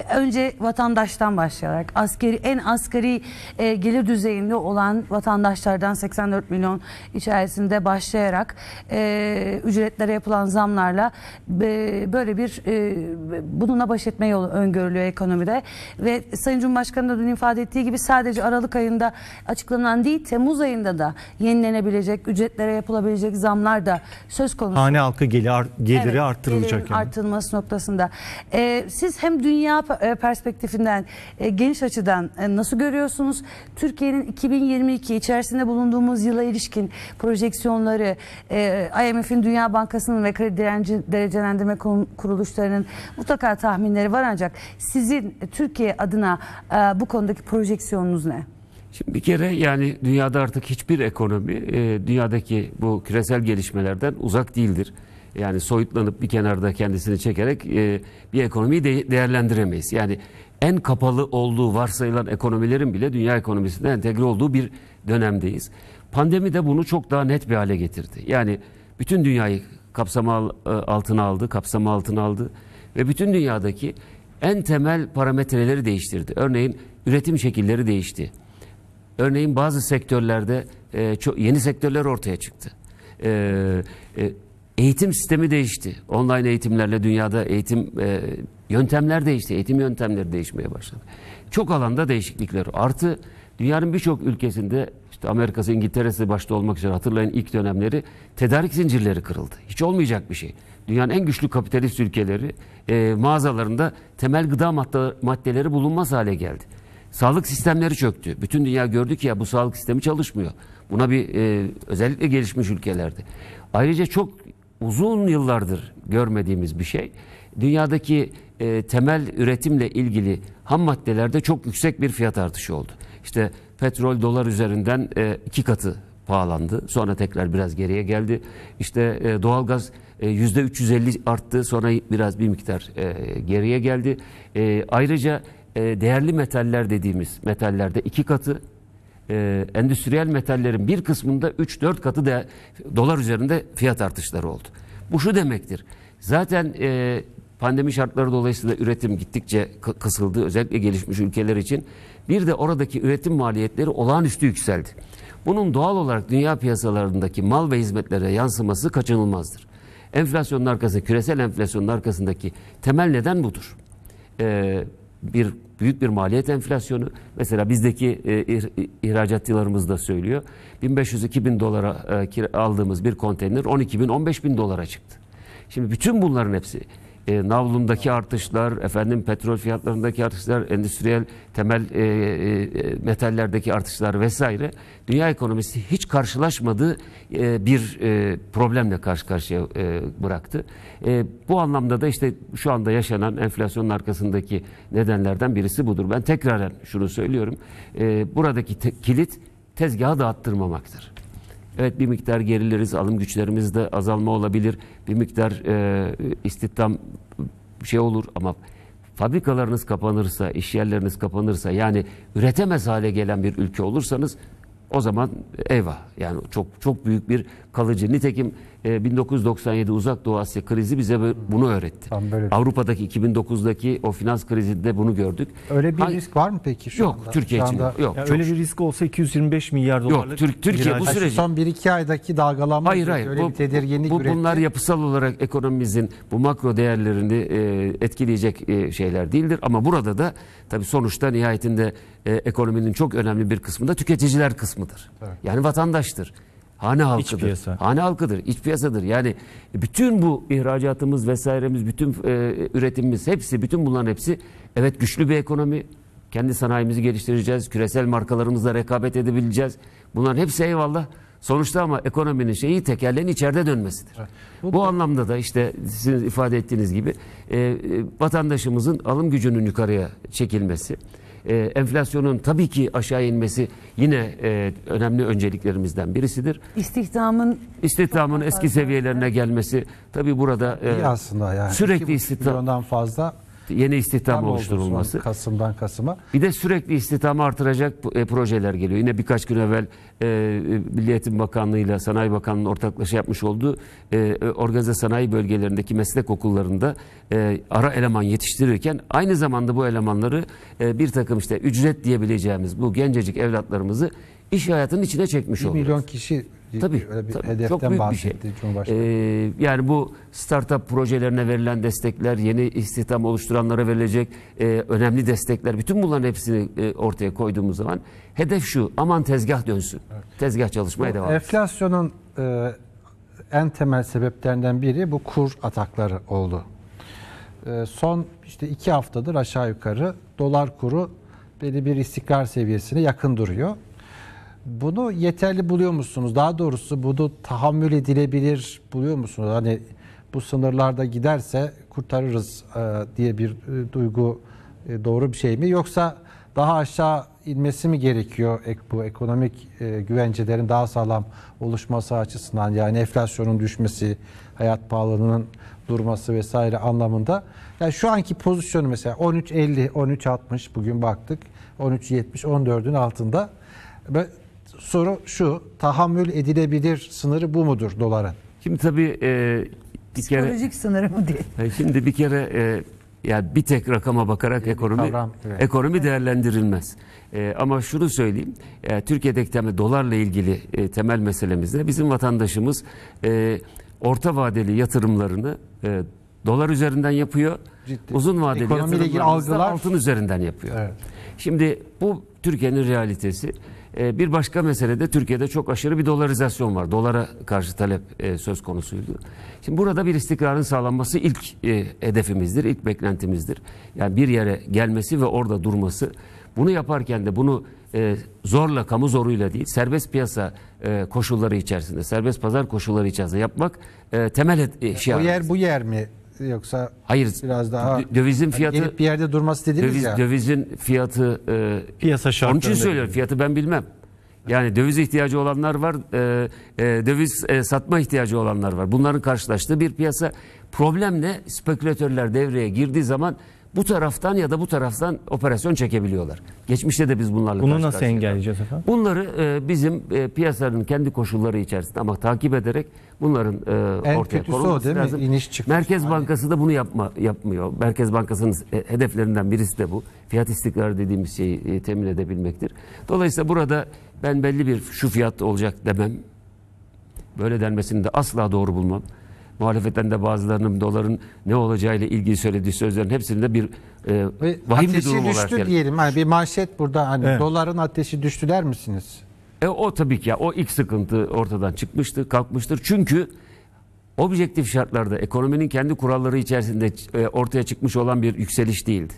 E, önce vatandaştan başlayarak askeri en asgari e, gelir düzeyinde olan vatandaşlardan 84 milyon içerisinde başlayarak e, e, ücretlere yapılan zamlarla e, böyle bir e, bununla baş etme yolu öngörülüyor ekonomide ve Sayın Cumhurbaşkanı da dün ifade ettiği gibi sadece Aralık ayında açıklanan değil Temmuz ayında da yenilenebilecek ücretlere yapılabilecek zamlar da söz konusu. Hane halkı gelir, geliri evet, arttırılacak. Yani. Artırılması noktasında. E, siz hem dünya e, perspektifinden e, geniş açıdan e, nasıl görüyorsunuz? Türkiye'nin 2022 içerisinde bulunduğumuz yıla ilişkin projeksiyonları e, IMF IMF'in Dünya Bankası'nın ve kredi direnci, derecelendirme kuruluşlarının mutlaka tahminleri var ancak sizin Türkiye adına e, bu konudaki projeksiyonunuz ne? Şimdi bir kere yani dünyada artık hiçbir ekonomi e, dünyadaki bu küresel gelişmelerden uzak değildir. Yani soyutlanıp bir kenarda kendisini çekerek e, bir ekonomiyi de değerlendiremeyiz. Yani en kapalı olduğu varsayılan ekonomilerin bile dünya ekonomisine entegre olduğu bir dönemdeyiz. Pandemi de bunu çok daha net bir hale getirdi. Yani bütün dünyayı kapsama e, altına aldı, kapsama altına aldı ve bütün dünyadaki en temel parametreleri değiştirdi. Örneğin üretim şekilleri değişti. Örneğin bazı sektörlerde e, çok yeni sektörler ortaya çıktı. E, e, eğitim sistemi değişti. Online eğitimlerle dünyada eğitim e, yöntemler değişti. Eğitim yöntemleri değişmeye başladı. Çok alanda değişiklikler. Artı dünyanın birçok ülkesinde işte Amerika'sı, İngiltere'si başta olmak üzere hatırlayın ilk dönemleri tedarik zincirleri kırıldı. Hiç olmayacak bir şey. Dünyanın en güçlü kapitalist ülkeleri e, mağazalarında temel gıda maddeleri bulunmaz hale geldi. Sağlık sistemleri çöktü. Bütün dünya gördü ki ya bu sağlık sistemi çalışmıyor. Buna bir e, özellikle gelişmiş ülkelerde. Ayrıca çok uzun yıllardır görmediğimiz bir şey. Dünyadaki e, temel üretimle ilgili ham maddelerde çok yüksek bir fiyat artışı oldu. İşte Petrol dolar üzerinden e, iki katı pahalandı. Sonra tekrar biraz geriye geldi. İşte e, doğalgaz e, yüzde 350 arttı. Sonra biraz bir miktar e, geriye geldi. E, ayrıca e, değerli metaller dediğimiz metallerde iki katı e, endüstriyel metallerin bir kısmında 3-4 katı da dolar üzerinde fiyat artışları oldu. Bu şu demektir. Zaten e, pandemi şartları dolayısıyla üretim gittikçe kısıldı. Özellikle gelişmiş ülkeler için. Bir de oradaki üretim maliyetleri olağanüstü yükseldi. Bunun doğal olarak dünya piyasalarındaki mal ve hizmetlere yansıması kaçınılmazdır. Enflasyonun arkasında, küresel enflasyonun arkasındaki temel neden budur. Ee, bir büyük bir maliyet enflasyonu. Mesela bizdeki e, ihracatçılarımız da söylüyor. 1500-2000 dolara e, aldığımız bir konteyner 12 bin 15 bin dolara çıktı. Şimdi bütün bunların hepsi e, navlundaki artışlar, efendim petrol fiyatlarındaki artışlar, endüstriyel temel e, e, e, metallerdeki artışlar vesaire dünya ekonomisi hiç karşılaşmadığı e, bir e, problemle karşı karşıya e, bıraktı. E, bu anlamda da işte şu anda yaşanan enflasyonun arkasındaki nedenlerden birisi budur. Ben tekraren şunu söylüyorum. E, buradaki te- kilit tezgahı dağıttırmamaktır. Evet bir miktar geriliriz, alım güçlerimizde azalma olabilir, bir miktar e, istihdam şey olur ama fabrikalarınız kapanırsa, iş yerleriniz kapanırsa yani üretemez hale gelen bir ülke olursanız o zaman eyvah yani çok çok büyük bir kalıcı nitekim e, ee, 1997 Uzak Doğu Asya krizi bize bunu öğretti. Tam böyle. Avrupa'daki 2009'daki o finans krizinde bunu gördük. Öyle bir ha, risk var mı peki şu yok, anda? Türkiye şu anda... yok. Yani öyle bir risk olsa 225 milyar dolarlık. Yok Türk, Türkiye bu süreci. Son 1-2 aydaki dalgalanma hayır, hayır, öyle bu, bir tedirginlik bu, üretti. Bunlar yapısal olarak ekonomimizin bu makro değerlerini e, etkileyecek e, şeyler değildir. Ama burada da tabii sonuçta nihayetinde e, ekonominin çok önemli bir kısmında tüketiciler kısmıdır. Evet. Yani vatandaştır. Hane halkıdır. İç piyasa. Hane halkıdır, iç piyasadır. Yani bütün bu ihracatımız vesairemiz, bütün e, üretimimiz hepsi, bütün bunların hepsi evet güçlü bir ekonomi. Kendi sanayimizi geliştireceğiz, küresel markalarımızla rekabet edebileceğiz. Bunların hepsi eyvallah. Sonuçta ama ekonominin şeyi tekerleğin içeride dönmesidir. Evet. Bu, bu anlamda da işte siz ifade ettiğiniz gibi e, e, vatandaşımızın alım gücünün yukarıya çekilmesi, e, enflasyonun tabii ki aşağı inmesi yine e, önemli önceliklerimizden birisidir. İstihdamın istihdamın eski seviyelerine gelmesi tabii burada e, aslında yani sürekli istihdamdan fazla yeni istihdam Tam oluşturulması. Kasım'dan Kasım'a. Bir de sürekli istihdamı artıracak e, projeler geliyor. Yine birkaç gün evvel e, e Milli Eğitim Bakanlığı ile Sanayi Bakanlığı'nın ortaklaşa yapmış olduğu e, e, organize sanayi bölgelerindeki meslek okullarında e, ara eleman yetiştirirken aynı zamanda bu elemanları e, bir takım işte ücret diyebileceğimiz bu gencecik evlatlarımızı iş hayatının içine çekmiş oluyoruz. 1 milyon kişi Tabii, öyle bir tabii, hedeften çok büyük bahsetti bir şey. Cumhurbaşkanı. Ee, yani bu startup projelerine verilen destekler, yeni istihdam oluşturanlara verilecek e, önemli destekler, bütün bunların hepsini e, ortaya koyduğumuz zaman hedef şu, aman tezgah dönsün. Evet. Tezgah çalışmaya bu, devam etsin. Enflasyonun e, en temel sebeplerinden biri bu kur atakları oldu. E, son işte iki haftadır aşağı yukarı dolar kuru belli bir istikrar seviyesine yakın duruyor. Bunu yeterli buluyor musunuz? Daha doğrusu bunu tahammül edilebilir buluyor musunuz? Hani bu sınırlarda giderse kurtarırız e, diye bir e, duygu e, doğru bir şey mi? Yoksa daha aşağı inmesi mi gerekiyor bu ekonomik güvencelerin daha sağlam oluşması açısından yani enflasyonun düşmesi, hayat pahalılığının durması vesaire anlamında. Yani şu anki pozisyonu mesela 13.50, 13.60 bugün baktık. 13.70, 14'ün altında soru şu. Tahammül edilebilir sınırı bu mudur doların? Şimdi tabii e, bir Psikolojik kere, sınırı mı diye. E, şimdi bir kere e, yani bir tek rakama bakarak bir ekonomi kavram, evet. ekonomi değerlendirilmez. E, ama şunu söyleyeyim, e, Türkiye'deki temel dolarla ilgili e, temel meselemizde bizim vatandaşımız e, orta vadeli yatırımlarını e, dolar üzerinden yapıyor, Ciddi. uzun vadeli ekonomi yatırımlarını ilgili algılar... altın üzerinden yapıyor. Evet. Şimdi bu Türkiye'nin realitesi. Ee, bir başka mesele de Türkiye'de çok aşırı bir dolarizasyon var. Dolara karşı talep e, söz konusuydu. Şimdi burada bir istikrarın sağlanması ilk e, hedefimizdir, ilk beklentimizdir. Yani bir yere gelmesi ve orada durması. Bunu yaparken de bunu e, zorla, kamu zoruyla değil, serbest piyasa koşulları içerisinde, serbest pazar koşulları içerisinde yapmak temel şey. Bu yer bu yer mi yoksa Hayır, biraz daha dövizin hani fiyatı hani bir yerde durması dediniz döviz, ya. Dövizin fiyatı e, piyasa şartları Onun için söylüyorum fiyatı ben bilmem. Yani döviz ihtiyacı olanlar var, e, e, döviz e, satma ihtiyacı olanlar var. Bunların karşılaştığı bir piyasa. Problem ne? Spekülatörler devreye girdiği zaman bu taraftan ya da bu taraftan operasyon çekebiliyorlar. Geçmişte de biz bunlarla Bunu nasıl engelleyeceğiz efendim? Bunları e, bizim e, piyasanın kendi koşulları içerisinde ama takip ederek bunların e, en ortaya konulması değil mi? lazım. İniş çıkış. Merkez Bankası da bunu yapma yapmıyor. Merkez Bankası'nın e, hedeflerinden birisi de bu. Fiyat istikrarı dediğimiz şeyi e, temin edebilmektir. Dolayısıyla burada ben belli bir şu fiyat olacak demem. Böyle denmesini de asla doğru bulmam muhalefetten de bazılarının doların ne olacağıyla ilgili söylediği sözlerin hepsinde bir e, vahim bir durum olarak. diyelim. Yani bir manşet burada hani evet. doların ateşi düştü der misiniz? E, o tabii ki ya. O ilk sıkıntı ortadan çıkmıştır, kalkmıştır. Çünkü objektif şartlarda ekonominin kendi kuralları içerisinde e, ortaya çıkmış olan bir yükseliş değildi.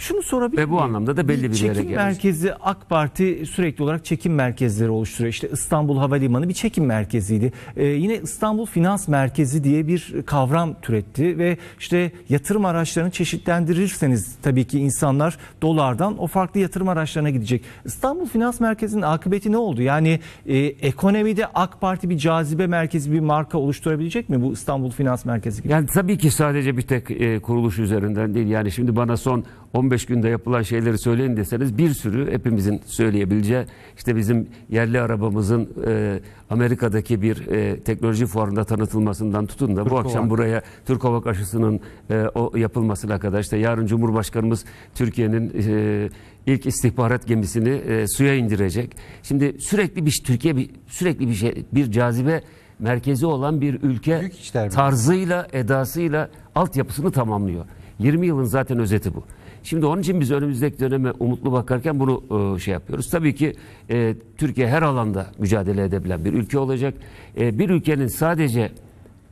Şunu sorabilir Ve bu anlamda da belli bir çekim yere gelmiş. merkezi AK Parti sürekli olarak çekim merkezleri oluşturuyor. İşte İstanbul Havalimanı bir çekim merkeziydi. Ee, yine İstanbul Finans Merkezi diye bir kavram türetti ve işte yatırım araçlarını çeşitlendirirseniz tabii ki insanlar dolardan o farklı yatırım araçlarına gidecek. İstanbul Finans Merkezi'nin akıbeti ne oldu? Yani e, ekonomide AK Parti bir cazibe merkezi bir marka oluşturabilecek mi bu İstanbul Finans Merkezi gibi? Yani tabii ki sadece bir tek e, kuruluş üzerinden değil. Yani şimdi bana son 15 günde yapılan şeyleri söyleyin deseniz bir sürü hepimizin söyleyebileceği işte bizim yerli arabamızın e, Amerika'daki bir e, teknoloji fuarında tanıtılmasından tutun da Türk bu akşam buraya Türk Ovak aşısının e, o yapılmasına kadar işte yarın Cumhurbaşkanımız Türkiye'nin e, ilk istihbarat gemisini e, suya indirecek. Şimdi sürekli bir Türkiye bir sürekli bir şey bir cazibe merkezi olan bir ülke tarzıyla, edasıyla altyapısını tamamlıyor. 20 yılın zaten özeti bu. Şimdi onun için biz önümüzdeki döneme umutlu bakarken bunu e, şey yapıyoruz. Tabii ki e, Türkiye her alanda mücadele edebilen bir ülke olacak. E, bir ülkenin sadece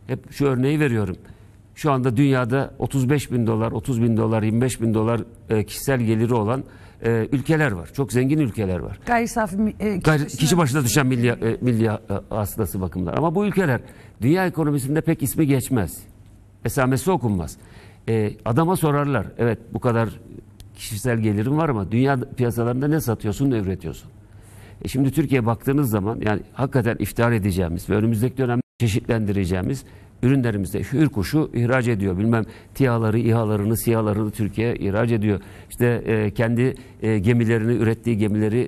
hep şu örneği veriyorum. Şu anda dünyada 35 bin dolar, 30 bin dolar, 25 bin dolar e, kişisel geliri olan ülkeler var. Çok zengin ülkeler var. Gayri safi kişi, kişi başına düşen milli, e, milli bakımlar. Ama bu ülkeler dünya ekonomisinde pek ismi geçmez. Esamesi okunmaz. E, adama sorarlar. Evet bu kadar kişisel gelirim var ama dünya piyasalarında ne satıyorsun ne üretiyorsun? E şimdi Türkiye'ye baktığınız zaman yani hakikaten iftihar edeceğimiz ve önümüzdeki dönem çeşitlendireceğimiz ürünlerimizde hür kuşu ihraç ediyor. Bilmem tiyaları, ihalarını, siyalarını Türkiye ihraç ediyor. İşte e, kendi e, gemilerini, ürettiği gemileri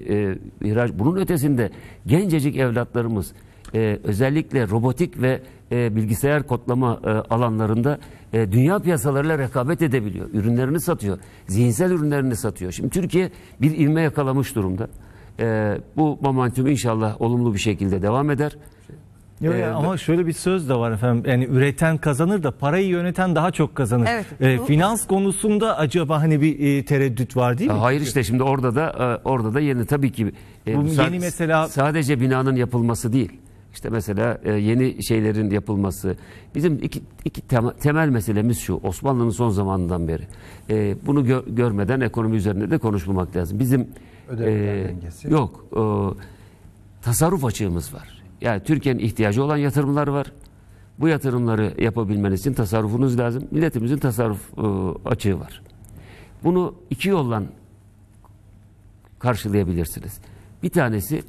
e, ihraç. Bunun ötesinde gencecik evlatlarımız e, özellikle robotik ve e, bilgisayar kodlama e, alanlarında e, dünya piyasalarıyla rekabet edebiliyor. Ürünlerini satıyor. Zihinsel ürünlerini satıyor. Şimdi Türkiye bir ivme yakalamış durumda. E, bu momentum inşallah olumlu bir şekilde devam eder. Yok ee, ama şöyle bir söz de var efendim. Yani üreten kazanır da parayı yöneten daha çok kazanır. Evet. Ee, finans konusunda acaba hani bir e, tereddüt var değil mi? Hayır işte şimdi orada da e, orada da yeni tabii ki e, bu yeni mesela sadece binanın yapılması değil. İşte mesela e, yeni şeylerin yapılması. Bizim iki, iki temel meselemiz şu. Osmanlı'nın son zamanından beri. E, bunu gö görmeden ekonomi üzerinde de konuşmamak lazım. Bizim e, dengesi. Yok. E, tasarruf açığımız var. Yani Türkiye'nin ihtiyacı olan yatırımlar var. Bu yatırımları yapabilmeniz için tasarrufunuz lazım. Milletimizin tasarruf e, açığı var. Bunu iki yoldan karşılayabilirsiniz. Bir tanesi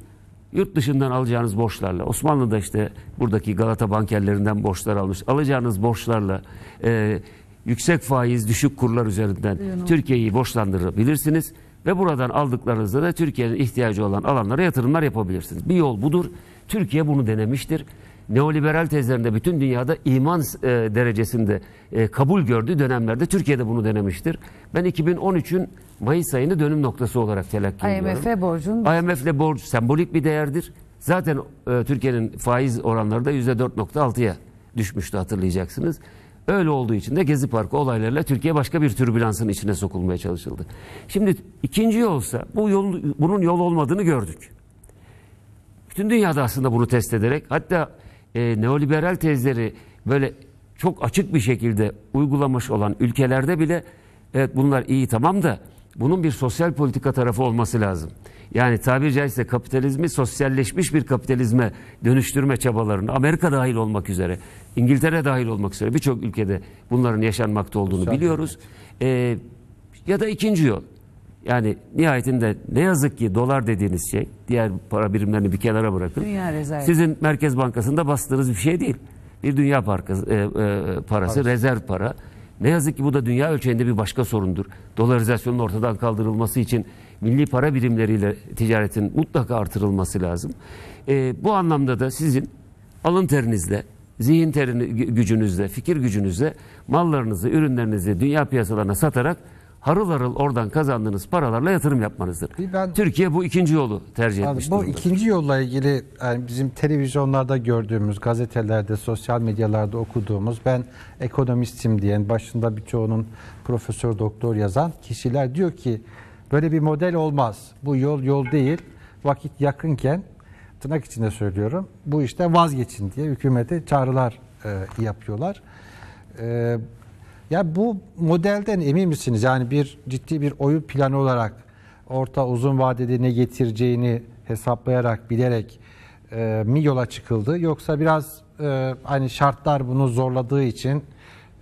Yurt dışından alacağınız borçlarla, Osmanlı da işte buradaki Galata bankerlerinden borçlar almış, alacağınız borçlarla e, yüksek faiz, düşük kurlar üzerinden Türkiye'yi borçlandırabilirsiniz. Ve buradan aldıklarınızda da Türkiye'nin ihtiyacı olan alanlara yatırımlar yapabilirsiniz. Bir yol budur. Türkiye bunu denemiştir. Neoliberal tezlerinde bütün dünyada iman e, derecesinde e, kabul gördüğü dönemlerde Türkiye'de bunu denemiştir. Ben 2013'ün Mayıs ayını dönüm noktası olarak telakki ediyorum. IMF borcun... IMF'le borç sembolik bir değerdir. Zaten e, Türkiye'nin faiz oranları da %4.6'ya düşmüştü hatırlayacaksınız. Öyle olduğu için de Gezi Parkı olaylarıyla Türkiye başka bir türbülansın içine sokulmaya çalışıldı. Şimdi ikinci yolsa bu yol, bunun yol olmadığını gördük. Bütün dünyada aslında bunu test ederek hatta e, neoliberal tezleri böyle çok açık bir şekilde uygulamış olan ülkelerde bile evet bunlar iyi tamam da bunun bir sosyal politika tarafı olması lazım. Yani tabiri caizse kapitalizmi sosyalleşmiş bir kapitalizme dönüştürme çabalarını Amerika dahil olmak üzere, İngiltere dahil olmak üzere birçok ülkede bunların yaşanmakta olduğunu Sosyal biliyoruz. Ee, ya da ikinci yol. Yani nihayetinde ne yazık ki dolar dediğiniz şey, diğer para birimlerini bir kenara bırakın. Sizin Merkez Bankası'nda bastığınız bir şey değil. Bir dünya parkası, e, e, parası, parası, rezerv para. Ne yazık ki bu da dünya ölçeğinde bir başka sorundur. Dolarizasyonun ortadan kaldırılması için milli para birimleriyle ticaretin mutlaka artırılması lazım. E, bu anlamda da sizin alın terinizle, zihin terini, gücünüzle, fikir gücünüzle mallarınızı, ürünlerinizi dünya piyasalarına satarak harıl harıl oradan kazandığınız paralarla yatırım yapmanızdır. Ben, Türkiye bu ikinci yolu tercih etmiştir. Bu ikinci yolla ilgili yani bizim televizyonlarda gördüğümüz, gazetelerde, sosyal medyalarda okuduğumuz ben ekonomistim diyen, başında birçoğunun profesör doktor yazan kişiler diyor ki böyle bir model olmaz. Bu yol yol değil. Vakit yakınken tırnak içinde söylüyorum. Bu işte vazgeçin diye hükümete çağrılar e, yapıyorlar. E, ya bu modelden emin misiniz? Yani bir ciddi bir oyun planı olarak orta uzun vadede ne getireceğini hesaplayarak bilerek e, mi yola çıkıldı? Yoksa biraz e, hani şartlar bunu zorladığı için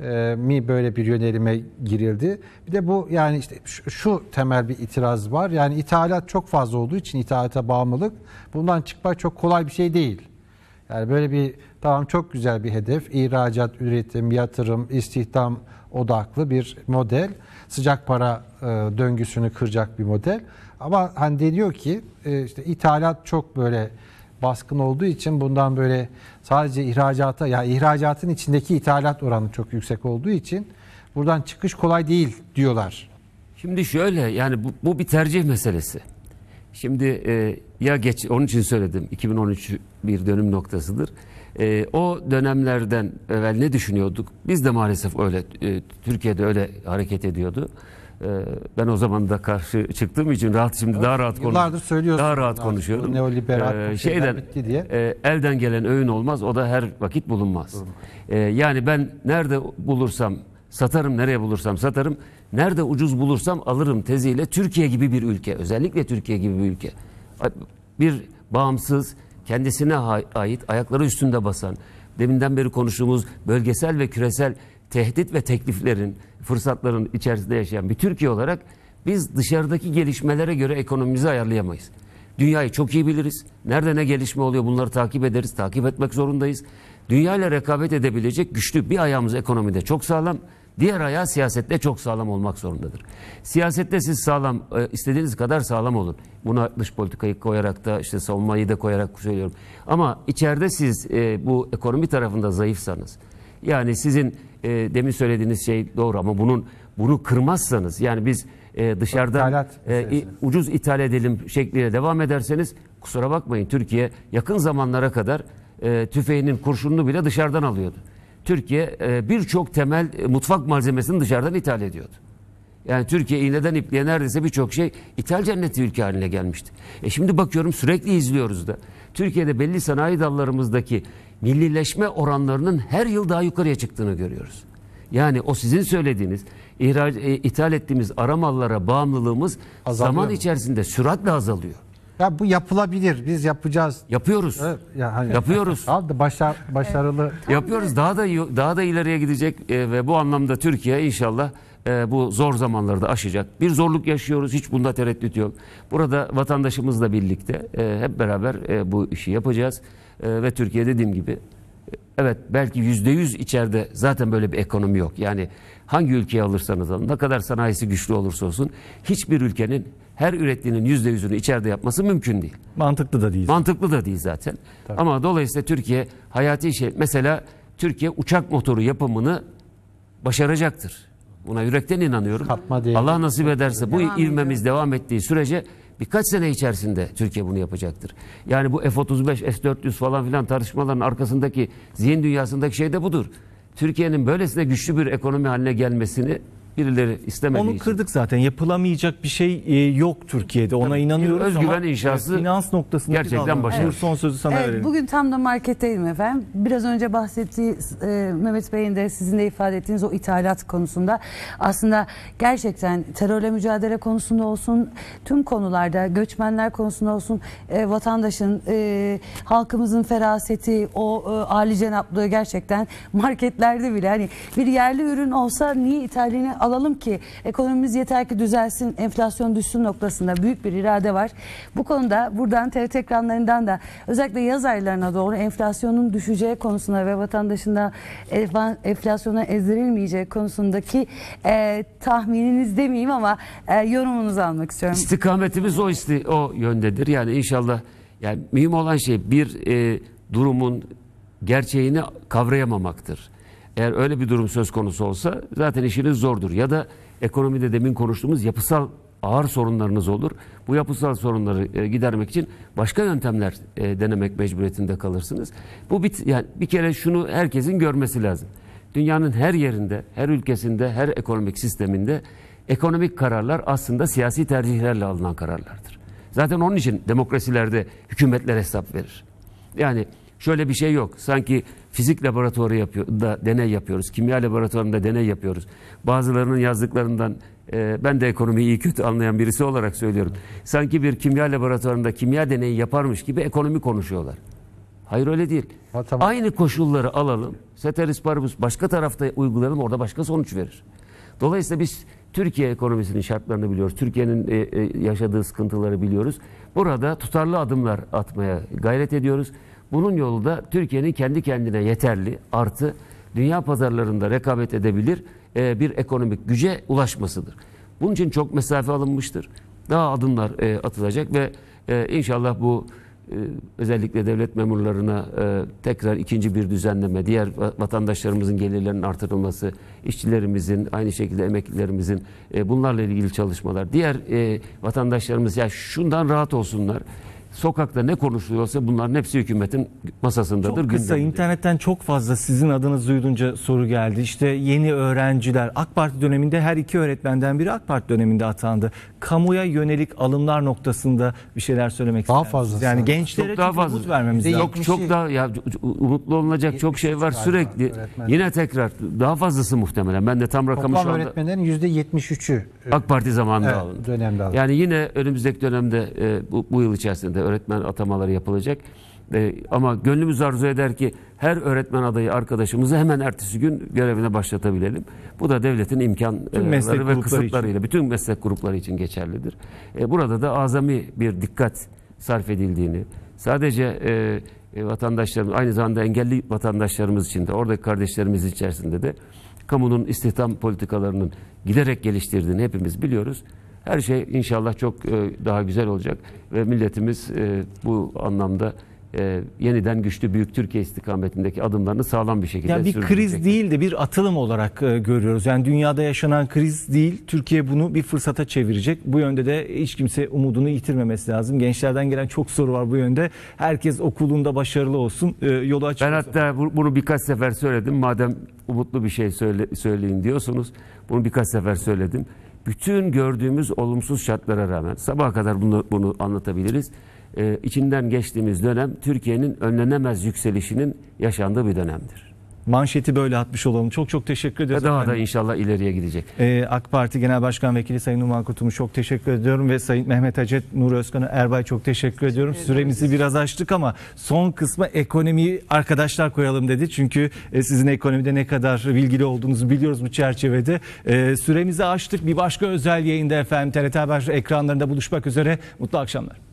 e, mi böyle bir yönelime girildi? Bir de bu yani işte şu, şu temel bir itiraz var. Yani ithalat çok fazla olduğu için ithalata bağımlılık bundan çıkmak çok kolay bir şey değil. Yani böyle bir tamam çok güzel bir hedef. İhracat, üretim, yatırım, istihdam odaklı bir model. Sıcak para e, döngüsünü kıracak bir model. Ama hani deniyor ki e, işte ithalat çok böyle baskın olduğu için bundan böyle sadece ihracata ya yani ihracatın içindeki ithalat oranı çok yüksek olduğu için buradan çıkış kolay değil diyorlar. Şimdi şöyle yani bu, bu bir tercih meselesi. Şimdi e, ya geç onun için söyledim 2013 bir dönüm noktasıdır e, o dönemlerden evvel ne düşünüyorduk? Biz de maalesef öyle, e, Türkiye'de öyle hareket ediyordu. E, ben o zaman da karşı çıktığım için rahat şimdi evet, daha rahat yıllardır söylüyorsun. Daha rahat konuşuyorum. Neoliberal e, şeyden bitti diye. E, elden gelen öğün olmaz. O da her vakit bulunmaz. Bulunmaz. E, yani ben nerede bulursam satarım nereye bulursam satarım. Nerede ucuz bulursam alırım teziyle Türkiye gibi bir ülke, özellikle Türkiye gibi bir ülke. Bir bağımsız kendisine ait ayakları üstünde basan, deminden beri konuştuğumuz bölgesel ve küresel tehdit ve tekliflerin, fırsatların içerisinde yaşayan bir Türkiye olarak biz dışarıdaki gelişmelere göre ekonomimizi ayarlayamayız. Dünyayı çok iyi biliriz. Nerede ne gelişme oluyor bunları takip ederiz, takip etmek zorundayız. dünyayla rekabet edebilecek güçlü bir ayağımız ekonomide çok sağlam. Diğer ayağı siyasette çok sağlam olmak zorundadır. Siyasette siz sağlam, e, istediğiniz kadar sağlam olun. Buna dış politikayı koyarak da işte savunmayı da koyarak söylüyorum. Ama içeride siz e, bu ekonomi tarafında zayıfsanız, yani sizin e, demin söylediğiniz şey doğru ama bunun bunu kırmazsanız, yani biz e, dışarıdan İthalat ucuz ithal edelim şekliyle devam ederseniz kusura bakmayın Türkiye yakın zamanlara kadar tüfeğinin kurşununu bile dışarıdan alıyordu. Türkiye e, birçok temel e, mutfak malzemesini dışarıdan ithal ediyordu. Yani Türkiye iğneden ipliğe neredeyse birçok şey ithal cenneti ülke haline gelmişti. E şimdi bakıyorum sürekli izliyoruz da. Türkiye'de belli sanayi dallarımızdaki millileşme oranlarının her yıl daha yukarıya çıktığını görüyoruz. Yani o sizin söylediğiniz e, ithal ettiğimiz aramallara bağımlılığımız Azalıyor zaman mu? içerisinde süratle azalıyor. Ya bu yapılabilir. Biz yapacağız. Yapıyoruz. Evet, ya hani, Yapıyoruz. Aldı başa, başarılı. Yapıyoruz. Daha da daha da ileriye gidecek e, ve bu anlamda Türkiye inşallah e, bu zor zamanlarda aşacak. Bir zorluk yaşıyoruz. Hiç bunda tereddüt yok. Burada vatandaşımızla birlikte e, hep beraber e, bu işi yapacağız. E, ve Türkiye dediğim gibi e, Evet belki yüzde yüz içeride zaten böyle bir ekonomi yok. Yani hangi ülkeye alırsanız alın ne kadar sanayisi güçlü olursa olsun hiçbir ülkenin her ürettiğinin yüzde yüzünü içeride yapması mümkün değil. Mantıklı da değil. Mantıklı da değil zaten. Tabii. Ama dolayısıyla Türkiye hayati şey mesela Türkiye uçak motoru yapımını başaracaktır. Buna yürekten inanıyorum. Katma değil. Allah nasip ederse bu devam ivmemiz ediyor. devam ettiği sürece birkaç sene içerisinde Türkiye bunu yapacaktır. Yani bu F-35, F-400 falan filan tartışmaların arkasındaki zihin dünyasındaki şey de budur. Türkiye'nin böylesine güçlü bir ekonomi haline gelmesini Birileri istemediği Onu kırdık zaten. Yapılamayacak bir şey e, yok Türkiye'de. Ona Tabii, inanıyoruz özgüven ama inşası finans noktasında gerçekten başarılı. Son sözü sana evet, verelim. Bugün tam da marketteydim efendim. Biraz önce bahsettiği e, Mehmet Bey'in de sizin de ifade ettiğiniz o ithalat konusunda aslında gerçekten terörle mücadele konusunda olsun, tüm konularda göçmenler konusunda olsun e, vatandaşın e, halkımızın feraseti, o e, ali gerçekten marketlerde bile hani bir yerli ürün olsa niye ithalini alalım ki ekonomimiz yeter ki düzelsin, enflasyon düşsün noktasında büyük bir irade var. Bu konuda buradan TRT ekranlarından da özellikle yaz aylarına doğru enflasyonun düşeceği konusunda ve vatandaşın da enflasyona ezdirilmeyeceği konusundaki e, tahmininiz demeyeyim ama e, yorumunuzu almak istiyorum. İstikametimiz o isti o yöndedir. Yani inşallah yani mühim olan şey bir e, durumun gerçeğini kavrayamamaktır. Eğer öyle bir durum söz konusu olsa zaten işiniz zordur. Ya da ekonomide demin konuştuğumuz yapısal ağır sorunlarınız olur. Bu yapısal sorunları e, gidermek için başka yöntemler e, denemek mecburiyetinde kalırsınız. Bu bir, yani bir kere şunu herkesin görmesi lazım. Dünyanın her yerinde, her ülkesinde, her ekonomik sisteminde ekonomik kararlar aslında siyasi tercihlerle alınan kararlardır. Zaten onun için demokrasilerde hükümetler hesap verir. Yani şöyle bir şey yok. Sanki Fizik laboratuvarı yapıyor, da deney yapıyoruz. Kimya laboratuvarında deney yapıyoruz. Bazılarının yazdıklarından e, ben de ekonomiyi iyi kötü anlayan birisi olarak söylüyorum. Sanki bir kimya laboratuvarında kimya deneyi yaparmış gibi ekonomi konuşuyorlar. Hayır öyle değil. Ha, tamam. Aynı koşulları alalım. Ceteris paribus başka tarafta uygulayalım orada başka sonuç verir. Dolayısıyla biz Türkiye ekonomisinin şartlarını biliyoruz. Türkiye'nin e, e, yaşadığı sıkıntıları biliyoruz. Burada tutarlı adımlar atmaya gayret ediyoruz. Bunun yolu da Türkiye'nin kendi kendine yeterli artı dünya pazarlarında rekabet edebilir e, bir ekonomik güce ulaşmasıdır. Bunun için çok mesafe alınmıştır. Daha adımlar e, atılacak ve e, inşallah bu e, özellikle devlet memurlarına e, tekrar ikinci bir düzenleme, diğer vatandaşlarımızın gelirlerinin artırılması, işçilerimizin, aynı şekilde emeklilerimizin e, bunlarla ilgili çalışmalar, diğer e, vatandaşlarımız ya şundan rahat olsunlar. Sokakta ne konuşuluyorsa bunların hepsi hükümetin masasındadır. Çok kısa internetten çok fazla sizin adınız duyduğunca soru geldi. İşte yeni öğrenciler AK Parti döneminde her iki öğretmenden biri AK Parti döneminde atandı. Kamuya yönelik alımlar noktasında bir şeyler söylemek daha isterim. fazla Yani gençlere çok daha fazla. umut vermemiz lazım. Yok çok daha ya umutlu olunacak çok şey var sürekli. Öğretmen. Yine tekrar daha fazlası muhtemelen. Ben de tam rakamı Toplam şu anda öğretmenlerin %73'ü AK Parti zamanında evet, alındı. Dönemde alındı. Yani yine önümüzdeki dönemde e, bu, bu yıl içerisinde üniversitede öğretmen atamaları yapılacak. E, ama gönlümüz arzu eder ki her öğretmen adayı arkadaşımızı hemen ertesi gün görevine başlatabilelim. Bu da devletin imkanları e, ve kısıtlarıyla için. bütün meslek grupları için geçerlidir. E, burada da azami bir dikkat sarf edildiğini sadece e, e, vatandaşlarımız aynı zamanda engelli vatandaşlarımız için de oradaki kardeşlerimiz içerisinde de kamunun istihdam politikalarının giderek geliştirdiğini hepimiz biliyoruz. Her şey inşallah çok e, daha güzel olacak ve milletimiz e, bu anlamda e, yeniden güçlü büyük Türkiye istikametindeki adımlarını sağlam bir şekilde yani bir kriz değil de bir atılım olarak görüyoruz. Yani dünyada yaşanan kriz değil, Türkiye bunu bir fırsata çevirecek. Bu yönde de hiç kimse umudunu yitirmemesi lazım. Gençlerden gelen çok soru var bu yönde. Herkes okulunda başarılı olsun, yolu açık. Ben hatta bunu birkaç sefer söyledim. Madem umutlu bir şey söyle, söyleyin diyorsunuz, bunu birkaç sefer söyledim bütün gördüğümüz olumsuz şartlara rağmen sabaha kadar bunu, bunu anlatabiliriz. Ee, içinden geçtiğimiz dönem Türkiye'nin önlenemez yükselişinin yaşandığı bir dönemdir. Manşeti böyle atmış olalım. Çok çok teşekkür ediyoruz. Daha da inşallah ileriye gidecek. Ee, AK Parti Genel Başkan Vekili Sayın Numan Kurtum'u çok teşekkür ediyorum ve Sayın Mehmet Hacet, Nur Özkan'a Erbay çok teşekkür ediyorum. Teşekkür Süremizi biraz açtık ama son kısma ekonomiyi arkadaşlar koyalım dedi. Çünkü e, sizin ekonomide ne kadar bilgili olduğunuzu biliyoruz bu çerçevede. Ee, süremizi açtık. Bir başka özel yayında efendim TRT Haber ekranlarında buluşmak üzere. Mutlu akşamlar.